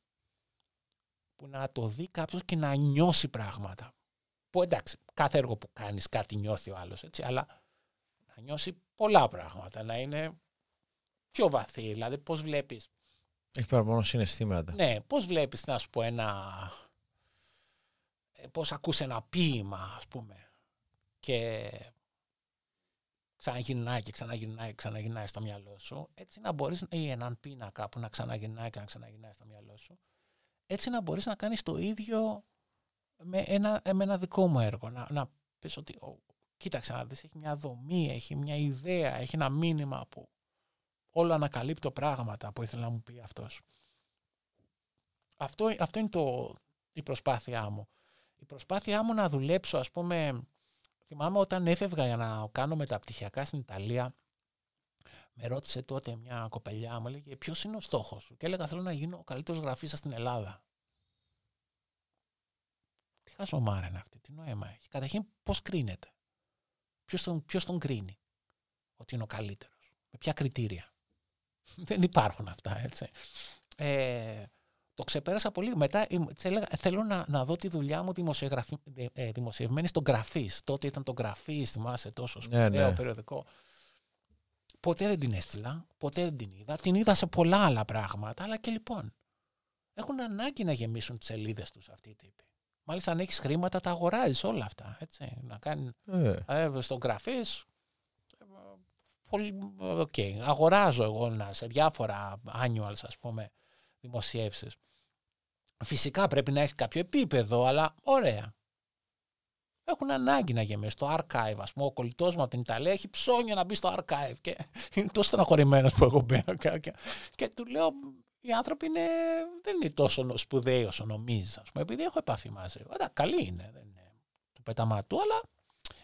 που να το δει κάποιος και να νιώσει πράγματα. Που εντάξει, κάθε έργο που κάνεις κάτι νιώθει ο άλλος, έτσι, αλλά νιώσει πολλά πράγματα, να είναι πιο βαθύ. Δηλαδή, πώς βλέπεις. Έχει παραπάνω συναισθήματα. Ναι, πώς βλέπεις, να σου πω, ένα. Ε, πώς ακούς ένα ποίημα, ας πούμε. Και ξαναγυρνάει και ξαναγυρνάει και ξαναγυρνάει στο μυαλό σου. Έτσι να μπορείς, ή έναν πίνακα που να ξαναγυρνάει και να ξαναγυρνάει στο μυαλό σου. Έτσι να μπορείς να κάνεις το ίδιο με ένα, δικό μου έργο. Να, να ότι κοίταξε να δεις, έχει μια δομή, έχει μια ιδέα, έχει ένα μήνυμα που όλο ανακαλύπτω πράγματα που ήθελε να μου πει αυτός. Αυτό, αυτό είναι το, η προσπάθειά μου. Η προσπάθειά μου να δουλέψω, ας πούμε, θυμάμαι όταν έφευγα για να κάνω μεταπτυχιακά στην Ιταλία, με ρώτησε τότε μια κοπελιά, μου έλεγε ποιος είναι ο στόχος σου. Και έλεγα θέλω να γίνω ο καλύτερος γραφίστα στην Ελλάδα. Τι μάρα είναι αυτή, τι νόημα έχει. Καταρχήν, πώς κρίνεται. Ποιος τον, κρίνει ότι είναι ο καλύτερος. Με ποια κριτήρια. <laughs> Δεν υπάρχουν αυτά, έτσι. Ε, το ξεπέρασα πολύ. Μετά θέλω να, να δω τη δουλειά μου ε, δημοσιευμένη στον γραφής. Τότε ήταν το γραφής, θυμάσαι τόσο ναι, σπουδαίο ναι. περιοδικό. Ποτέ δεν την έστειλα, ποτέ δεν την είδα. Την είδα σε πολλά άλλα πράγματα, αλλά και λοιπόν. Έχουν ανάγκη να γεμίσουν τις σελίδες τους αυτοί οι τύποι. Μάλιστα, αν έχεις χρήματα, τα αγοράζεις όλα αυτά. Έτσι. Να κάνει. Ε. ε στον γραφή. Πολύ. Okay. Αγοράζω εγώ να, σε διάφορα annuals, ας πούμε, δημοσιεύσεις. Φυσικά πρέπει να έχεις κάποιο επίπεδο, αλλά ωραία. Έχουν ανάγκη να γεμίσεις το archive. Ας πούμε, ο κολλητός μου από την Ιταλία έχει ψώνιο να μπει στο archive. Και <laughs> είναι τόσο στεναχωρημένος που έχω μπει. Και, και του λέω, οι άνθρωποι είναι, δεν είναι τόσο σπουδαίοι όσο νομίζεις. Ας πούμε, επειδή έχω επαφή μαζί. καλή είναι. Δεν είναι του πεταματού, αλλά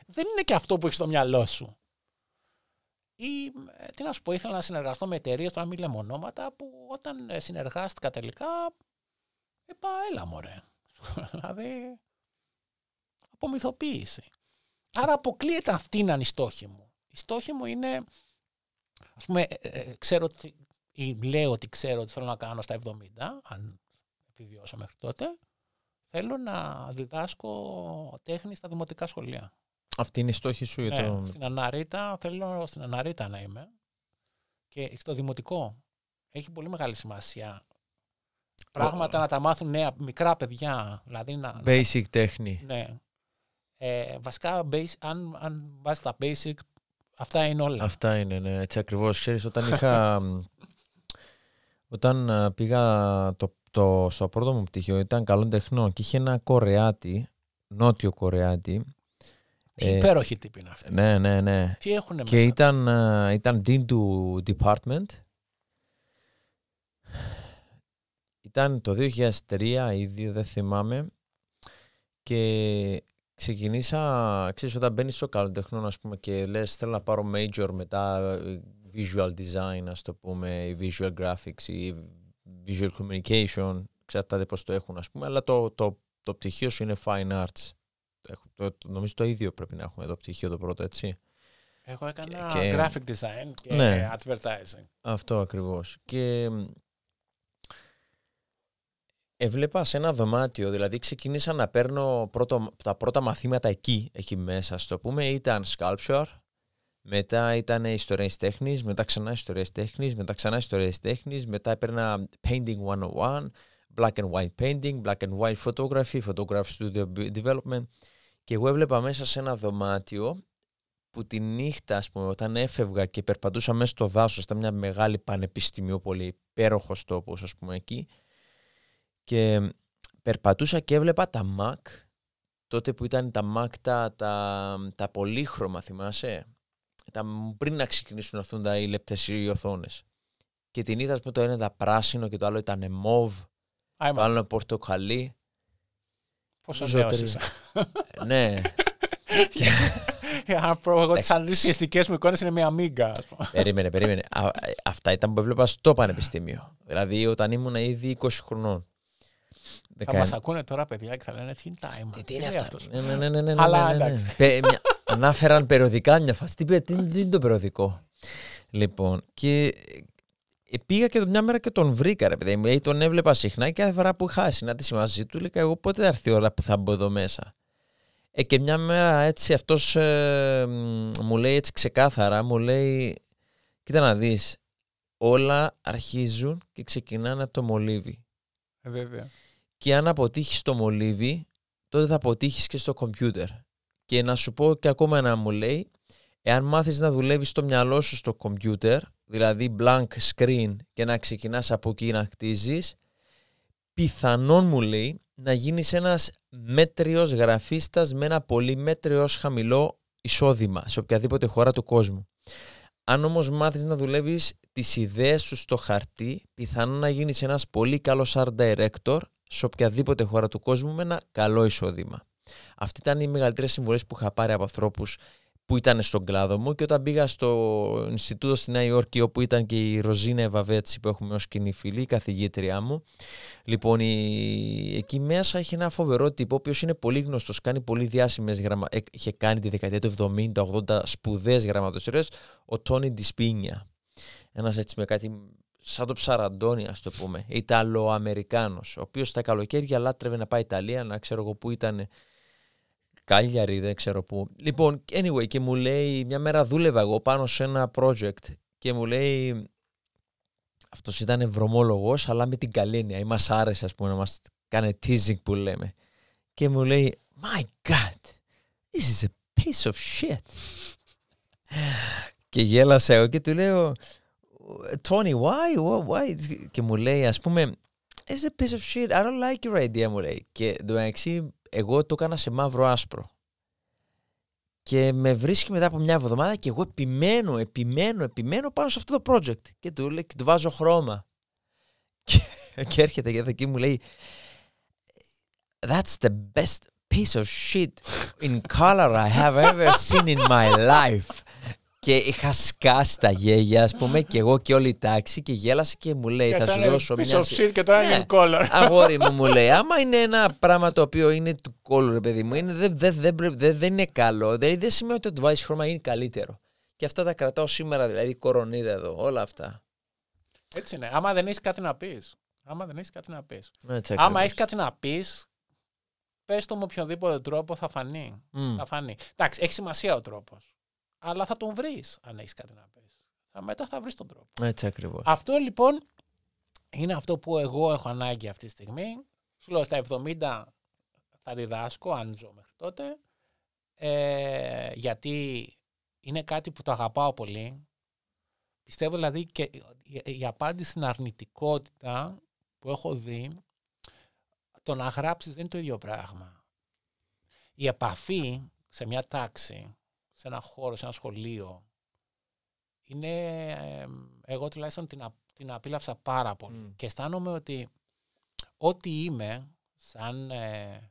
δεν είναι και αυτό που έχεις στο μυαλό σου. Ή, ε, τι να σου πω, ήθελα να συνεργαστώ με εταιρείες, τώρα μην λέμε που όταν ε, συνεργάστηκα τελικά, είπα, έλα μωρέ. <laughs> δηλαδή, απομυθοποίηση. Άρα αποκλείεται αυτή να είναι η στόχη μου. Η στόχη μου είναι, ας πούμε, ε, ε, ή λέω ότι ξέρω ότι θέλω να κάνω στα 70, αν επιβιώσω μέχρι τότε, θέλω να διδάσκω τέχνη στα δημοτικά σχολεία. Αυτή είναι η στόχη σου για ναι, στην Αναρίτα, θέλω στην Αναρίτα να είμαι. Και στο δημοτικό έχει πολύ μεγάλη σημασία πράγματα να τα μάθουν νέα, μικρά παιδιά. Δηλαδή να, basic τέχνη. Ναι. Ε, βασικά, base, αν, αν βάζεις τα basic, αυτά είναι όλα. Αυτά είναι, ναι. Έτσι ακριβώς. Ξέρεις, όταν είχα <laughs> Όταν ε, πήγα το, το, στο πρώτο μου πτυχίο, ήταν καλών τεχνό και είχε ένα Κορεάτη, νότιο Κορεάτη. ε, υπέροχη τύπη είναι αυτή. Ναι, ναι, ναι. Τι έχουν μέσα. Και ήταν, ε, ήταν dean του department. Ήταν το 2003 ή δεν θυμάμαι. Και ξεκινήσα, ξέρεις, όταν μπαίνεις στο καλό ας πούμε, και λες θέλω να πάρω major μετά, ε, visual design, ας το πούμε, visual graphics, η visual communication, εξαρτάται πώς το έχουν, ας πούμε, αλλά το, το, το πτυχίο σου είναι fine arts. Το, το, νομίζω το ίδιο πρέπει να έχουμε εδώ πτυχίο το πρώτο, έτσι. Έχω έκανα και, graphic design και ναι. advertising. Αυτό ακριβώς. Και Έβλεπα σε ένα δωμάτιο, δηλαδή ξεκίνησα να παίρνω πρώτο, τα πρώτα μαθήματα εκεί, εκεί μέσα, στο πούμε, ήταν sculpture, μετά ήταν ιστορίες τέχνης, μετά ξανά ιστορίες τέχνης, μετά ξανά ιστορίες τέχνης, μετά έπαιρνα painting 101, black and white painting, black and white photography, photograph studio development. Και εγώ έβλεπα μέσα σε ένα δωμάτιο που τη νύχτα, ας πούμε, όταν έφευγα και περπατούσα μέσα στο δάσος, ήταν μια μεγάλη πολύ υπέροχος τόπος, ας πούμε, εκεί. Και περπατούσα και έβλεπα τα Mac, τότε που ήταν τα Mac τα, τα, τα πολύχρωμα, θυμάσαι, τα, πριν να ξεκινήσουν να έρθουν τα οι λεπτές οι οθόνες. Και την είδα με το ένα ήταν πράσινο και το άλλο ήταν μοβ. το άλλο είναι πορτοκαλί. Πόσο νέος ε, Ναι. <laughs> Αν εγώ τις αλληλουσιαστικέ μου εικόνες είναι μια μίγκα. Περίμενε, περίμενε. Αυτά ήταν που έβλεπα στο πανεπιστήμιο. Δηλαδή όταν ήμουν ήδη 20 χρονών. Θα μας ακούνε τώρα παιδιά και θα λένε τι είναι τα Τι είναι αυτός. Ναι ναι, ναι, ναι, ναι. Αλλά ναι, εντάξει ανάφεραν περιοδικά μια φάση. Τι είπε, είναι το περιοδικό. Λοιπόν, και ε, πήγα και μια μέρα και τον βρήκα, ρε παιδί μου. Ε, τον έβλεπα συχνά και κάθε φορά που είχα συνάντηση μαζί του, λέει εγώ πότε θα έρθει η που θα μπω εδώ μέσα. Ε, και μια μέρα έτσι αυτός ε, μου λέει έτσι ξεκάθαρα, μου λέει, κοίτα να δεις, όλα αρχίζουν και ξεκινάνε από το μολύβι. Ε, βέβαια. Και αν αποτύχεις το μολύβι, τότε θα αποτύχεις και στο κομπιούτερ. Και να σου πω και ακόμα ένα μου λέει, εάν μάθεις να δουλεύεις το μυαλό σου στο κομπιούτερ, δηλαδή blank screen και να ξεκινάς από εκεί να πιθανόν μου λέει να γίνεις ένας μέτριος γραφίστας με ένα πολύ μέτριος χαμηλό εισόδημα σε οποιαδήποτε χώρα του κόσμου. Αν όμως μάθεις να δουλεύεις τις ιδέες σου στο χαρτί, πιθανόν να γίνεις ένας πολύ καλός art director σε οποιαδήποτε χώρα του κόσμου με ένα καλό εισόδημα. Αυτή ήταν οι μεγαλύτερες συμβουλέ που είχα πάρει από ανθρώπους που ήταν στον κλάδο μου και όταν πήγα στο Ινστιτούτο στη Νέα Υόρκη όπου ήταν και η Ροζίνα Ευαβέτση που έχουμε ως κοινή φίλη, η καθηγήτριά μου λοιπόν εκεί μέσα έχει ένα φοβερό τύπο ο οποίος είναι πολύ γνωστός, κάνει πολύ διάσημες γραμμα... Ε, είχε κάνει τη δεκαετία του 70-80 σπουδές γραμματοσυρές ο Τόνι Ντισπίνια ένας έτσι με κάτι σαν το ψαραντόνι το πούμε Ιταλοαμερικάνος ο οποίος στα καλοκαίρια λάτρευε να πάει Ιταλία να ξέρω εγώ που ήταν Κάλιαρη, δεν ξέρω πού. Λοιπόν, anyway, και μου λέει, μια μέρα δούλευα εγώ πάνω σε ένα project και μου λέει, αυτός ήταν ευρωμόλογος, αλλά με την καλή έννοια. Μας άρεσε, ας πούμε, να μας κάνει teasing που λέμε. Και μου λέει, My God, this is a piece of shit. και γέλασα εγώ και του λέω, Tony, why, why, why? Και μου λέει, ας πούμε, It's a piece of shit, I don't like your idea, μου λέει. Και το εγώ το έκανα σε μαύρο-άσπρο. Και με βρίσκει μετά από μια εβδομάδα και εγώ επιμένω, επιμένω, επιμένω πάνω σε αυτό το project. Και του, λέει, και του βάζω χρώμα. Και, <laughs> και έρχεται και εκεί μου λέει That's the best piece of shit in color I have ever seen in my life. Και είχα σκάσει τα γέλια, ας πούμε, και εγώ και όλη η τάξη και γέλασε και μου λέει: Θα σου δώσω μια. και τώρα ναι, είναι color. Αγόρι μου, μου λέει: <laughs> Άμα είναι ένα πράγμα το οποίο είναι του color, ρε παιδί μου, δεν, είναι καλό. δεν σημαίνει ότι το advice χρώμα είναι καλύτερο. Και αυτά τα κρατάω σήμερα, δηλαδή κορονίδα εδώ, όλα αυτά. Έτσι είναι. Άμα δεν έχεις κάτι να πεις. Άμα δεν έχεις κάτι να πεις. Άμα έχεις κάτι να πεις, πες το με οποιοδήποτε τρόπο θα φανεί. Mm. Θα φανεί. Εντάξει, έχει σημασία ο τρόπος αλλά θα τον βρεις αν έχεις κάτι να πεις. Μετά θα βρεις τον τρόπο. Έτσι ακριβώς. Αυτό λοιπόν είναι αυτό που εγώ έχω ανάγκη αυτή τη στιγμή. Σου λέω στα 70 θα διδάσκω, αν ζω μέχρι τότε. Ε, γιατί είναι κάτι που το αγαπάω πολύ. Πιστεύω δηλαδή και η απάντηση στην αρνητικότητα που έχω δει, το να γράψεις δεν είναι το ίδιο πράγμα. Η επαφή σε μια τάξη σε ένα χώρο, σε ένα σχολείο, είναι, εγώ τουλάχιστον την, την απίλαυσα πάρα πολύ. Και αισθάνομαι ότι ό,τι είμαι σαν, ε,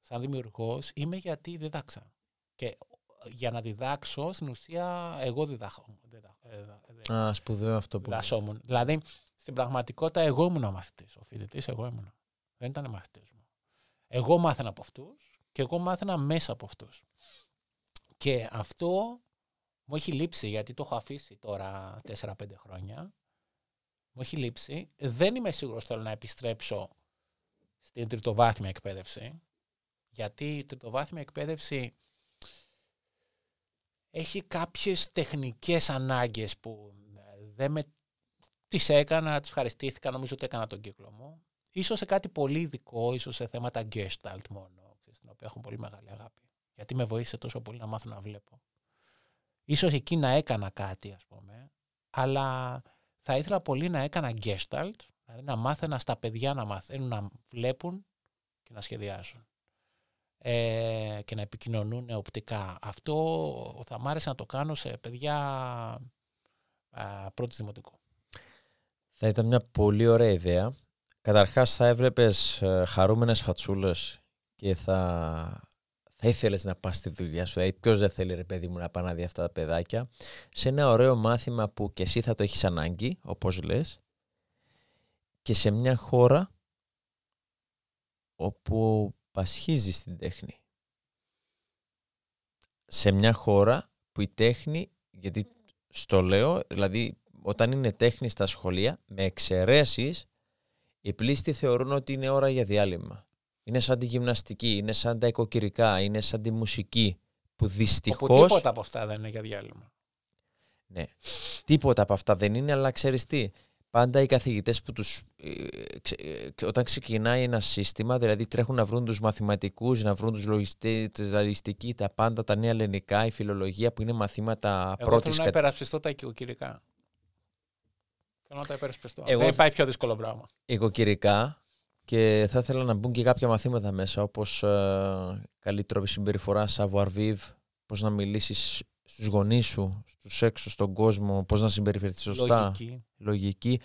σαν δημιουργός, είμαι γιατί διδάξα. Και ε, για να διδάξω, στην ουσία, εγώ διδάχω. Ε, ε, α, σπουδαίο αυτό που... Διδασόμουν. Δηλαδή, στην πραγματικότητα, εγώ ήμουν ο μαθητής. Ο φοιτητής εγώ ήμουν. Δεν ήταν μαθητής μου. Εγώ μάθαινα από αυτούς και εγώ μάθαινα μέσα από αυτούς. Και αυτό μου έχει λείψει γιατί το έχω αφήσει τώρα 4-5 χρόνια. Μου έχει λείψει. Δεν είμαι σίγουρος θέλω να επιστρέψω στην τριτοβάθμια εκπαίδευση. Γιατί η τριτοβάθμια εκπαίδευση έχει κάποιες τεχνικές ανάγκες που ε, δεν με... τις έκανα, τις ευχαριστήθηκα, νομίζω ότι έκανα τον κύκλο μου. Ίσως σε κάτι πολύ ειδικό, ίσως σε θέματα gestalt μόνο, στην οποία έχω πολύ μεγάλη αγάπη γιατί με βοήθησε τόσο πολύ να μάθω να βλέπω. Ίσως εκεί να έκανα κάτι, ας πούμε, αλλά θα ήθελα πολύ να έκανα gestalt, δηλαδή να μάθαινα στα παιδιά να μαθαίνουν να βλέπουν και να σχεδιάζουν ε, και να επικοινωνούν οπτικά. Αυτό θα μ' άρεσε να το κάνω σε παιδιά α, πρώτης δημοτικού. Θα ήταν μια πολύ ωραία ιδέα. Καταρχάς θα έβλεπες ε, χαρούμενες φατσούλες και θα θα να πας στη δουλειά σου. Ε, Ποιος δεν θέλει, ρε παιδί μου, να πάει να δει αυτά τα παιδάκια. Σε ένα ωραίο μάθημα που κι εσύ θα το έχεις ανάγκη, όπως λες, και σε μια χώρα όπου πασχίζει την τέχνη. Σε μια χώρα που η τέχνη, γιατί στο λέω, δηλαδή όταν είναι τέχνη στα σχολεία, με εξαιρέσεις, οι πλήστοι θεωρούν ότι είναι ώρα για διάλειμμα. Είναι σαν τη γυμναστική, είναι σαν τα οικοκυρικά, είναι σαν τη μουσική. Που δυστυχώς. Τίποτα από αυτά δεν είναι για διάλειμμα. Ναι. Τίποτα από αυτά δεν είναι, αλλά ξέρεις τι. Πάντα οι καθηγητές που τους. Ε, ε, όταν ξεκινάει ένα σύστημα, δηλαδή τρέχουν να βρουν τους μαθηματικούς, να βρουν τους λογιστέ, τη λογιστική, τα πάντα, τα νέα ελληνικά, η φιλολογία που είναι μαθήματα πρώτη. Θέλω να υπερασπιστώ τα οικοκυρικά. Θέλω να τα υπερασπιστώ. Εγώ... Δεν πιο δύσκολο πράγμα. Οικοκυρικά και θα ήθελα να μπουν και κάποια μαθήματα μέσα, όπως ε, καλή τρόπη συμπεριφορά, savoir vivre, πώς να μιλήσεις στους γονείς σου, στους έξω, στον κόσμο, πώς να συμπεριφερθείς σωστά. Λογική. Λογική.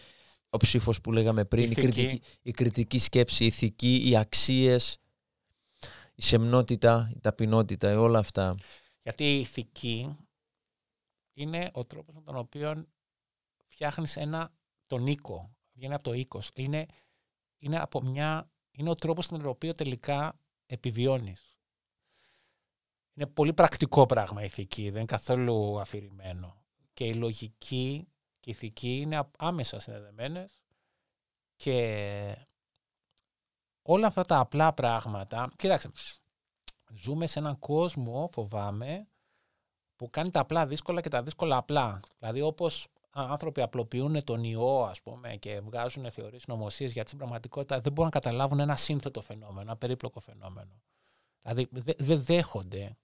Ο ψήφος που λέγαμε πριν, η, κριτική, η κριτική σκέψη, η ηθική, οι αξίες, η σεμνότητα, η ταπεινότητα, όλα αυτά. Γιατί η ηθική είναι ο τρόπος με τον οποίο φτιάχνεις ένα, τον οίκο, βγαίνει από το οίκος. Είναι είναι, από μια, είναι ο τρόπος στον οποίο τελικά επιβιώνεις. Είναι πολύ πρακτικό πράγμα η ηθική, δεν είναι καθόλου αφηρημένο. Και η λογική και η ηθική είναι άμεσα συνδεδεμένες και όλα αυτά τα απλά πράγματα... Κοιτάξτε, ζούμε σε έναν κόσμο, φοβάμαι, που κάνει τα απλά δύσκολα και τα δύσκολα απλά. Δηλαδή όπως άνθρωποι απλοποιούν τον ιό, ας πούμε, και βγάζουν θεωρίες νομοσίες γιατί στην πραγματικότητα δεν μπορούν να καταλάβουν ένα σύνθετο φαινόμενο, ένα περίπλοκο φαινόμενο. Δηλαδή δεν δε δέχονται.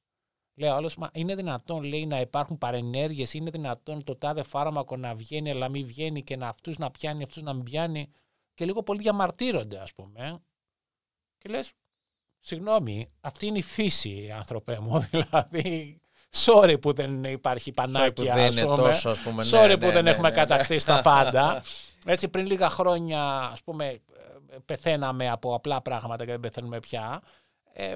Λέει άλλο, είναι δυνατόν, λέει, να υπάρχουν παρενέργειες, είναι δυνατόν το τάδε φάρμακο να βγαίνει, αλλά μην βγαίνει και να αυτούς να πιάνει, αυτούς να μην πιάνει. Και λίγο πολύ διαμαρτύρονται, ας πούμε. Και λες, συγγνώμη, αυτή είναι η φύση, άνθρωπε μου. <laughs> Δηλαδή, Sorry που δεν υπάρχει πανάκια. Sorry που δεν, πούμε. Τόσο, ας πούμε, Sorry ναι, που ναι, δεν ναι, έχουμε ναι, ναι. κατακτήσει τα πάντα. <laughs> Έτσι, πριν λίγα χρόνια, ας πούμε, πεθαίναμε από απλά πράγματα και δεν πεθαίνουμε πια. Ε,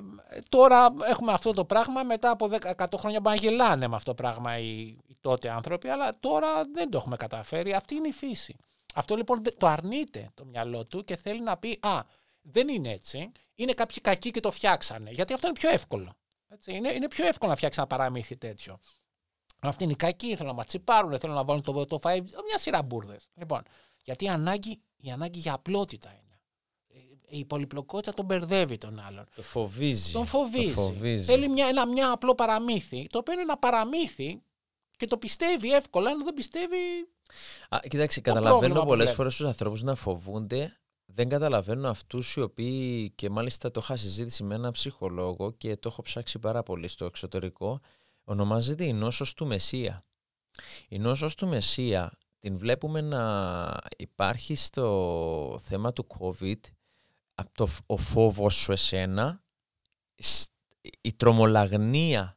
τώρα έχουμε αυτό το πράγμα. Μετά από 100 χρόνια μπορεί με αυτό το πράγμα οι, οι τότε άνθρωποι, αλλά τώρα δεν το έχουμε καταφέρει. Αυτή είναι η φύση. Αυτό λοιπόν το αρνείται το μυαλό του και θέλει να πει Α, δεν είναι έτσι. Είναι κάποιοι κακοί και το φτιάξανε. Γιατί αυτό είναι πιο εύκολο. Έτσι, είναι, είναι πιο εύκολο να φτιάξει ένα παραμύθι τέτοιο. Αυτή είναι κακή, θέλουν να μας τσιπάρουν, θέλουν να βάλουν το, το 5 μια σειρά μπουρδες. Λοιπόν, γιατί η ανάγκη, η ανάγκη για απλότητα είναι. Ε, η πολυπλοκότητα τον μπερδεύει τον άλλον. Το φοβίζει. Τον φοβίζει. Το Θέλει μια, ένα μια απλό παραμύθι, το οποίο είναι ένα παραμύθι και το πιστεύει εύκολα, αν δεν πιστεύει. Α, κοιτάξτε, καταλαβαίνω πολλέ φορές τους ανθρώπους να φοβούνται δεν καταλαβαίνω αυτούς οι οποίοι και μάλιστα το είχα συζήτηση με έναν ψυχολόγο και το έχω ψάξει πάρα πολύ στο εξωτερικό ονομάζεται η νόσος του μεσία Η νόσος του Μεσσία την βλέπουμε να υπάρχει στο θέμα του COVID από το, ο φόβος σου εσένα η τρομολαγνία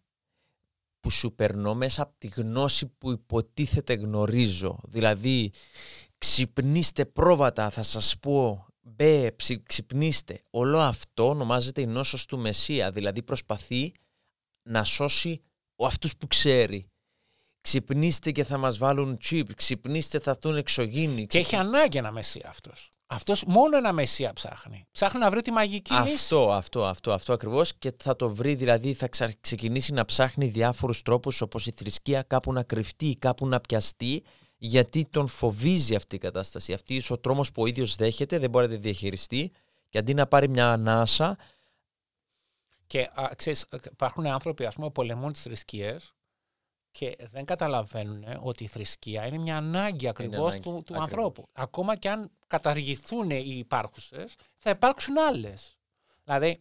που σου περνώ μέσα από τη γνώση που υποτίθεται γνωρίζω. Δηλαδή Ξυπνήστε πρόβατα, θα σας πω. Μπε, ξυπνήστε. Όλο αυτό ονομάζεται η νόσος του Μεσσία, δηλαδή προσπαθεί να σώσει ο αυτούς που ξέρει. Ξυπνήστε και θα μας βάλουν τσίπ, ξυπνήστε θα έρθουν εξωγήινοι. Και έχει ανάγκη ένα Μεσσία αυτός. Αυτός μόνο ένα Μεσσία ψάχνει. Ψάχνει να βρει τη μαγική αυτό, λύση. Αυτό, αυτό, αυτό, αυτό ακριβώς και θα το βρει, δηλαδή θα ξεκινήσει να ψάχνει διάφορους τρόπους όπως η θρησκεία κάπου να κρυφτεί, κάπου να πιαστεί γιατί τον φοβίζει αυτή η κατάσταση. Αυτή ο τρόμος που ο ίδιος δέχεται δεν μπορεί να τη διαχειριστεί και αντί να πάρει μια ανάσα... Και α, ξέρεις, ε, υπάρχουν άνθρωποι ας πούμε, που πολεμούν τις θρησκείες και δεν καταλαβαίνουν ότι η θρησκεία είναι μια ανάγκη ακριβώ του, ανθρώπου. Ακόμα και αν καταργηθούν οι υπάρχουσες, θα υπάρξουν άλλες. Δηλαδή,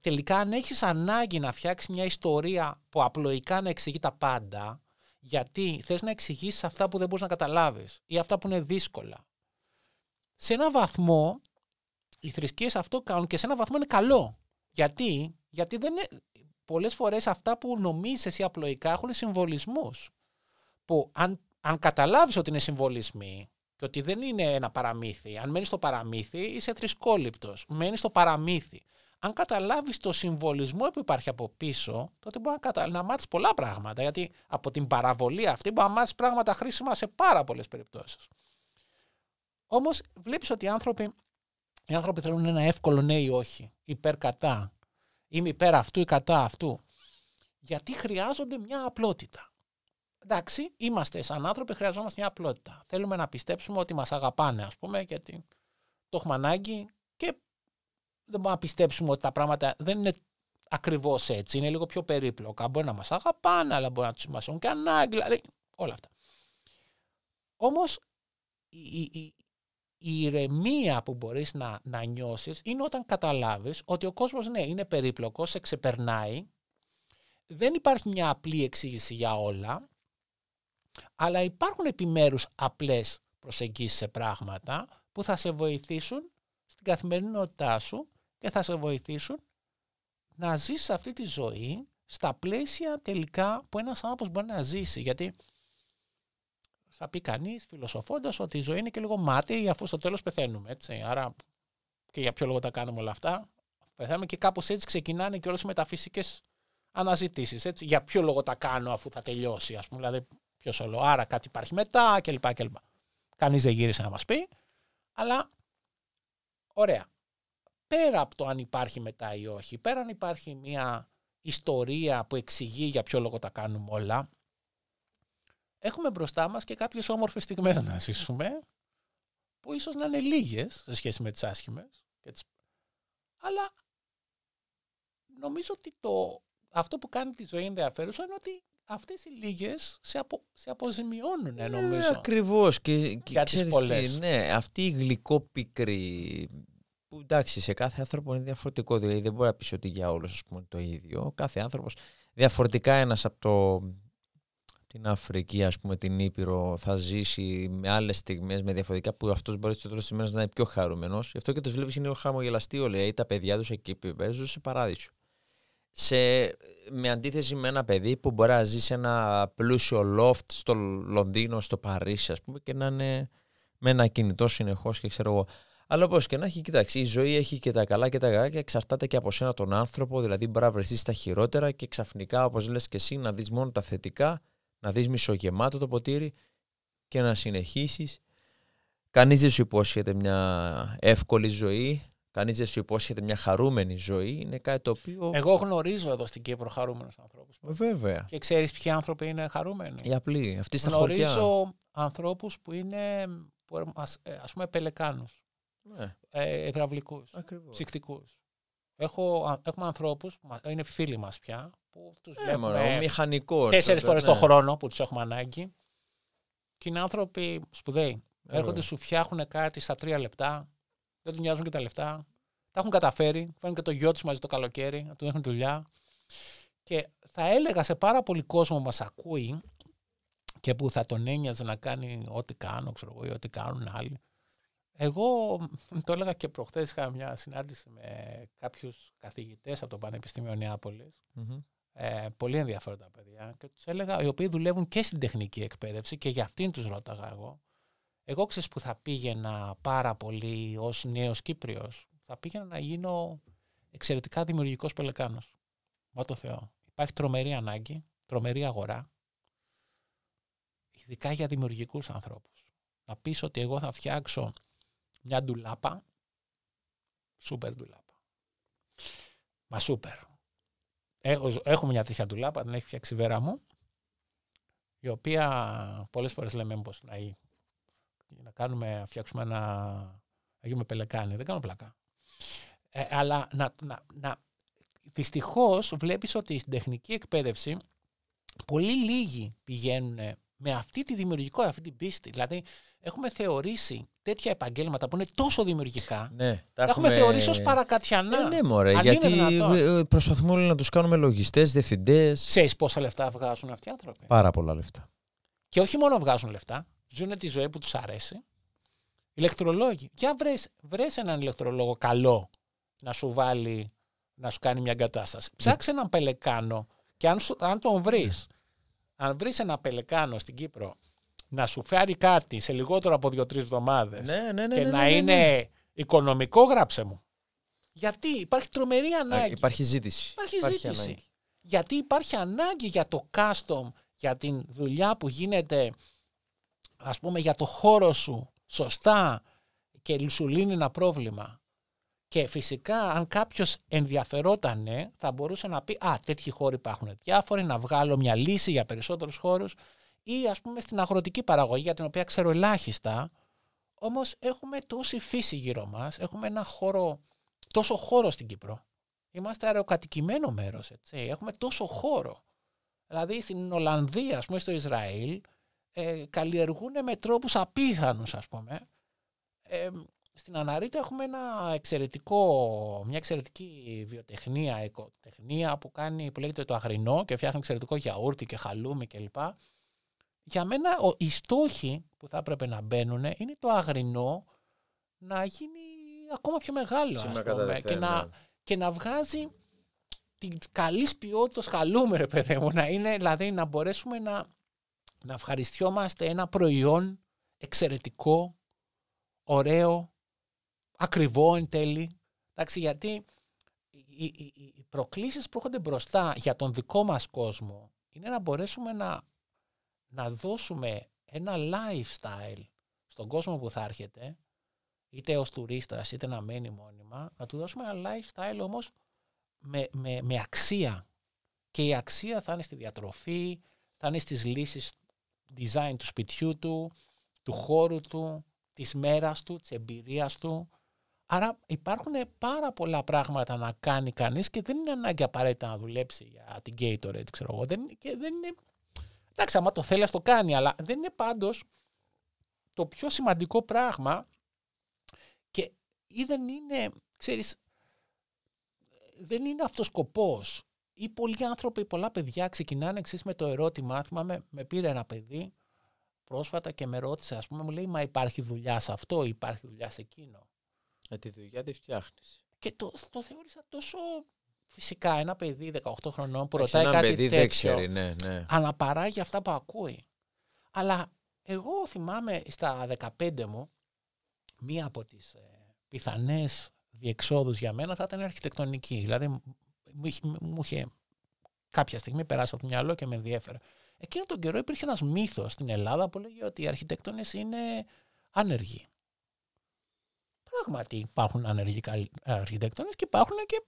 τελικά αν έχεις ανάγκη να φτιάξεις μια ιστορία που απλοϊκά να εξηγεί τα πάντα, γιατί θες να εξηγήσεις αυτά που δεν μπορείς να καταλάβεις ή αυτά που είναι δύσκολα. Σε ένα βαθμό, οι θρησκείες αυτό κάνουν και σε ένα βαθμό είναι καλό. Γιατί, Γιατί δεν είναι... πολλές φορές αυτά που νομίζεις εσύ απλοϊκά έχουν συμβολισμούς. Που αν, αν καταλάβεις ότι είναι συμβολισμοί και ότι δεν είναι ένα παραμύθι, αν μένεις στο παραμύθι είσαι θρησκόληπτος. μένεις στο παραμύθι αν καταλάβεις το συμβολισμό που υπάρχει από πίσω, τότε μπορεί να, κατα... μάθεις πολλά πράγματα. Γιατί από την παραβολή αυτή μπορεί να μάθεις πράγματα χρήσιμα σε πάρα πολλές περιπτώσεις. Όμως βλέπεις ότι οι άνθρωποι, οι άνθρωποι θέλουν ένα εύκολο ναι ή όχι, υπέρ κατά. Είμαι υπέρ αυτού ή κατά αυτού. Γιατί χρειάζονται μια απλότητα. Εντάξει, είμαστε σαν άνθρωποι, χρειαζόμαστε μια απλότητα. Θέλουμε να πιστέψουμε ότι μας αγαπάνε, ας πούμε, γιατί το έχουμε ανάγκη, δεν μπορούμε να πιστέψουμε ότι τα πράγματα δεν είναι ακριβώς έτσι. Είναι λίγο πιο περίπλοκα. Μπορεί να μας αγαπάνε, αλλά μπορεί να τους έχουν και ανάγκη. Δηλαδή, όλα αυτά. Όμως η, η, η, ηρεμία που μπορείς να, να νιώσεις είναι όταν καταλάβεις ότι ο κόσμος ναι, είναι περίπλοκος, σε ξεπερνάει. Δεν υπάρχει μια απλή εξήγηση για όλα, αλλά υπάρχουν επιμέρους απλές προσεγγίσεις σε πράγματα που θα σε βοηθήσουν στην καθημερινότητά σου και θα σε βοηθήσουν να ζεις αυτή τη ζωή στα πλαίσια τελικά που ένας άνθρωπος μπορεί να ζήσει. Γιατί θα πει κανείς, φιλοσοφώντας ότι η ζωή είναι και λίγο μάταιη αφού στο τέλος πεθαίνουμε. Έτσι. Άρα και για ποιο λόγο τα κάνουμε όλα αυτά. Πεθαίνουμε και κάπως έτσι ξεκινάνε και όλες οι μεταφυσικές αναζητήσεις. Έτσι. Για ποιο λόγο τα κάνω αφού θα τελειώσει. Ας πούμε, δηλαδή ποιος όλο. Άρα κάτι υπάρχει μετά κλπ. κλπ. Κανείς δεν γύρισε να μας πει. Αλλά ωραία πέρα από το αν υπάρχει μετά ή όχι, πέρα αν υπάρχει μια ιστορία που εξηγεί για ποιο λόγο τα κάνουμε όλα, έχουμε μπροστά μας και κάποιες όμορφες στιγμές να ζήσουμε, που ίσως να είναι λίγες σε σχέση με τις άσχημες, αλλά νομίζω ότι το, αυτό που κάνει τη ζωή ενδιαφέρουσα είναι ότι αυτές οι λίγες σε, απο, σε αποζημιώνουν ε, ε, νομίζω. Ε, ακριβώς. Και, και ναι, αυτή η γλυκόπικρη που εντάξει, σε κάθε άνθρωπο είναι διαφορετικό. Δηλαδή δεν μπορεί να πεις ότι για όλους το ίδιο. Κάθε άνθρωπος. Διαφορετικά ένας από το, την Αφρική, ας πούμε, την Ήπειρο, θα ζήσει με άλλες στιγμές, με διαφορετικά που αυτός μπορεί στο τέλος της ημέρας να είναι πιο χαρούμενος. Γι' αυτό και τους βλέπεις είναι ο χαμογελαστή ο λέει, τα παιδιά τους εκεί που παίζουν σε παράδεισο. Σε, με αντίθεση με ένα παιδί που μπορεί να ζει σε ένα πλούσιο loft στο Λονδίνο, στο Παρίσι, ας πούμε, και να είναι με ένα κινητό συνεχώς και ξέρω εγώ. Αλλά όπως και να έχει, κοιτάξει, η ζωή έχει και τα καλά και τα κακά και εξαρτάται και από σένα τον άνθρωπο. Δηλαδή, μπορεί να βρεθείς στα χειρότερα και ξαφνικά, όπως λες και εσύ, να δεις μόνο τα θετικά, να δεις μισογεμάτο το ποτήρι και να συνεχίσεις. Κανείς δεν σου υπόσχεται μια εύκολη ζωή. Κανείς δεν σου υπόσχεται μια χαρούμενη ζωή. Είναι κάτι το οποίο. Εγώ γνωρίζω εδώ στην Κύπρο χαρούμενους ανθρώπους. Ε, βέβαια. Και ξέρεις ποιοι άνθρωποι είναι χαρούμενοι. Οι απλοί. Αυτή στα Γνωρίζω ανθρώπους που είναι. Ε, ας ε, πούμε πελεκάνους ναι. εδραυλικού, υδραυλικού, Έχω, έχουμε ανθρώπους, είναι φίλοι μας πια, που τους ε, βλέπουμε. Ο μηχανικός. Τέσσερις ε, φορές ναι. το χρόνο που τους έχουμε ανάγκη. Και είναι άνθρωποι σπουδαίοι. Ε, Έρχονται, σου φτιάχνουν κάτι στα τρία λεπτά. Δεν τους νοιάζουν και τα λεφτά. Τα έχουν καταφέρει. Φέρνουν και το γιο τους μαζί το καλοκαίρι, του έχουν δουλειά. Και θα έλεγα σε πάρα πολύ κόσμο που μας ακούει και που θα τον ένοιαζε να κάνει ό,τι κάνω, ξέρω εγώ, ή ό,τι κάνουν άλλοι. Εγώ το έλεγα και προχθές. Είχα μια συνάντηση με κάποιους καθηγητές από το πανεπιστημιο Νιάπολης Ε, πολύ ενδιαφέροντα παιδιά. Και τους έλεγα, οι οποίοι δουλεύουν και στην τεχνική εκπαίδευση και για αυτήν τους ρώταγα εγώ. Εγώ ξέρω που θα πήγαινα πάρα πολύ ως νέος Κύπριος. Θα πήγαινα να γίνω εξαιρετικά δημιουργικός πελεκάνος. Μα το Θεό. Υπάρχει τρομερή ανάγκη, τρομερή αγορά. Ειδικά για δημιουργικούς ανθρώπους. Να πεις ότι εγώ θα φτιάξω μια ντουλάπα, σούπερ ντουλάπα. Μα σούπερ. Έχω, μια τέτοια ντουλάπα, την έχει φτιάξει η βέρα μου, η οποία πολλές φορές λέμε μήπως να, να κάνουμε, φτιάξουμε ένα, να γίνουμε πελεκάνη, δεν κάνω πλακά. Ε, αλλά να, να, να, δυστυχώς βλέπεις ότι στην τεχνική εκπαίδευση πολύ λίγοι πηγαίνουν με αυτή τη δημιουργικότητα, αυτή την πίστη. Δηλαδή, έχουμε θεωρήσει τέτοια επαγγέλματα που είναι τόσο δημιουργικά. Ναι, τα έχουμε, θεωρήσει ως παρακατιανά. Ναι, ναι, μωρέ, γιατί ε, ε, προσπαθούμε όλοι να τους κάνουμε λογιστές, διευθυντές. Ξέρεις πόσα λεφτά βγάζουν αυτοί οι άνθρωποι. Πάρα πολλά λεφτά. Και όχι μόνο βγάζουν λεφτά, ζουν τη ζωή που τους αρέσει. Ηλεκτρολόγοι. Για βρες έναν ηλεκτρολόγο καλό να σου βάλει, να σου κάνει μια εγκατάσταση. Ναι. Ψάξε έναν πελεκάνο και αν, σου, αν τον βρεις αν βρεις ένα πελεκάνο στην Κύπρο να σου φέρει κάτι σε λιγότερο από δύο-τρει εβδομάδες ναι, ναι, ναι, και να είναι οικονομικό, γράψε μου. Γιατί υπάρχει τρομερή ανάγκη. Υπάρχει ζήτηση. Υπάρχει, ζήτηση. Γιατί υπάρχει ανάγκη για το custom, για την δουλειά που γίνεται, ας πούμε, για το χώρο σου σωστά και σου λύνει ένα πρόβλημα. Και φυσικά, αν κάποιος ενδιαφερόταν, θα μπορούσε να πει: Α, τέτοιοι χώροι υπάρχουν διάφοροι, να βγάλω μια λύση για περισσότερους χώρους. Ή, ας πούμε, στην αγροτική παραγωγή, για την οποία ξέρω ελάχιστα. Όμως, έχουμε τόση φύση γύρω μας, έχουμε ένα χώρο, τόσο χώρο στην Κύπρο. Είμαστε αεροκατοικημένο μέρος, έτσι. Έχουμε τόσο χώρο. Δηλαδή, στην Ολλανδία, ας πούμε, στο Ισραήλ, ε, καλλιεργούν με τρόπους απίθανους, ας πούμε. Ε, στην Αναρίτα έχουμε ένα εξαιρετικό, μια εξαιρετική βιοτεχνία, οικοτεχνία που, κάνει, που λέγεται το αγρινό και φτιάχνει εξαιρετικό γιαούρτι και χαλούμι κλπ. Για μένα οι στόχοι που θα έπρεπε να μπαίνουν είναι το αγρινό να γίνει ακόμα πιο μεγάλο πούμε, και, να, ναι. και να βγάζει την καλής ποιότητας χαλούμε, ρε παιδί μου. Να είναι, δηλαδή, να μπορέσουμε να, να ευχαριστιόμαστε ένα προϊόν εξαιρετικό, ωραίο, ακριβό εν τέλει. Εντάξει, γιατί οι, οι, προκλήσεις που έρχονται μπροστά για τον δικό μας κόσμο είναι να μπορέσουμε να, να δώσουμε ένα lifestyle στον κόσμο που θα έρχεται, είτε ως τουρίστας είτε να μένει μόνιμα, να του δώσουμε ένα lifestyle όμως με, με, με αξία. Και η αξία θα είναι στη διατροφή, θα είναι στις λύσεις design του σπιτιού του, του χώρου του, της μέρας του, της εμπειρίας του, Άρα υπάρχουν πάρα πολλά πράγματα να κάνει κανείς και δεν είναι ανάγκη απαραίτητα να δουλέψει για την Gatorade, ξέρω εγώ. Δεν, και δεν είναι... Εντάξει, άμα το θέλει, ας το κάνει, αλλά δεν είναι πάντως το πιο σημαντικό πράγμα και ή δεν είναι, ξέρεις, δεν είναι αυτός σκοπός. Ή πολλοί άνθρωποι, πολλά παιδιά ξεκινάνε εξής με το ερώτημα, θυμάμαι, με πήρε ένα παιδί πρόσφατα και με ρώτησε, ας πούμε, μου λέει, μα υπάρχει δουλειά σε αυτό, υπάρχει δουλειά σε εκείνο. Για ε, τη δουλειά τη φτιάχνεις. Και το, το θεώρησα τόσο φυσικά ένα παιδί 18 χρονών που Έχει ρωτάει ένα κάτι παιδί τέτοιο. Δέξερι, ναι, ναι. Αναπαράγει αυτά που ακούει. Αλλά εγώ θυμάμαι στα 15 μου, μία από τις ε, πιθανές διεξόδους για μένα θα ήταν αρχιτεκτονική. Δηλαδή μου, μου είχε κάποια στιγμή περάσει από το μυαλό και με ενδιέφερε. Εκείνο τον καιρό υπήρχε ένας μύθος στην Ελλάδα που λέγει ότι οι αρχιτέκτονες είναι άνεργοι πράγματι υπάρχουν ανεργικοί αρχιτέκτονες και υπάρχουν και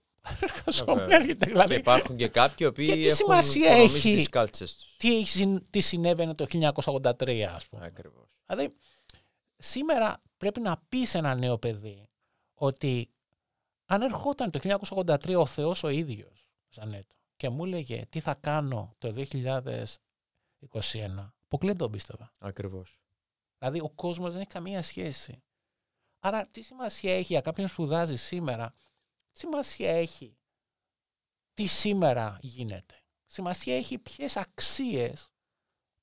δηλαδή. Και υπάρχουν και κάποιοι οποίοι και τι έχουν σημασία έχει τις κάλτσες τους. Τι, τι συνέβαινε το 1983 ας πούμε. Ακριβώς. Δηλαδή σήμερα πρέπει να πεις ένα νέο παιδί ότι αν ερχόταν το 1983 ο Θεός ο ίδιος Ζανέτο και μου έλεγε τι θα κάνω το 2021 αποκλείται τον πίστευα. Ακριβώς. Δηλαδή ο κόσμος δεν έχει καμία σχέση. Άρα τι σημασία έχει για κάποιον που σπουδάζει σήμερα, σημασία έχει τι σήμερα γίνεται. Σημασία έχει ποιες αξίες,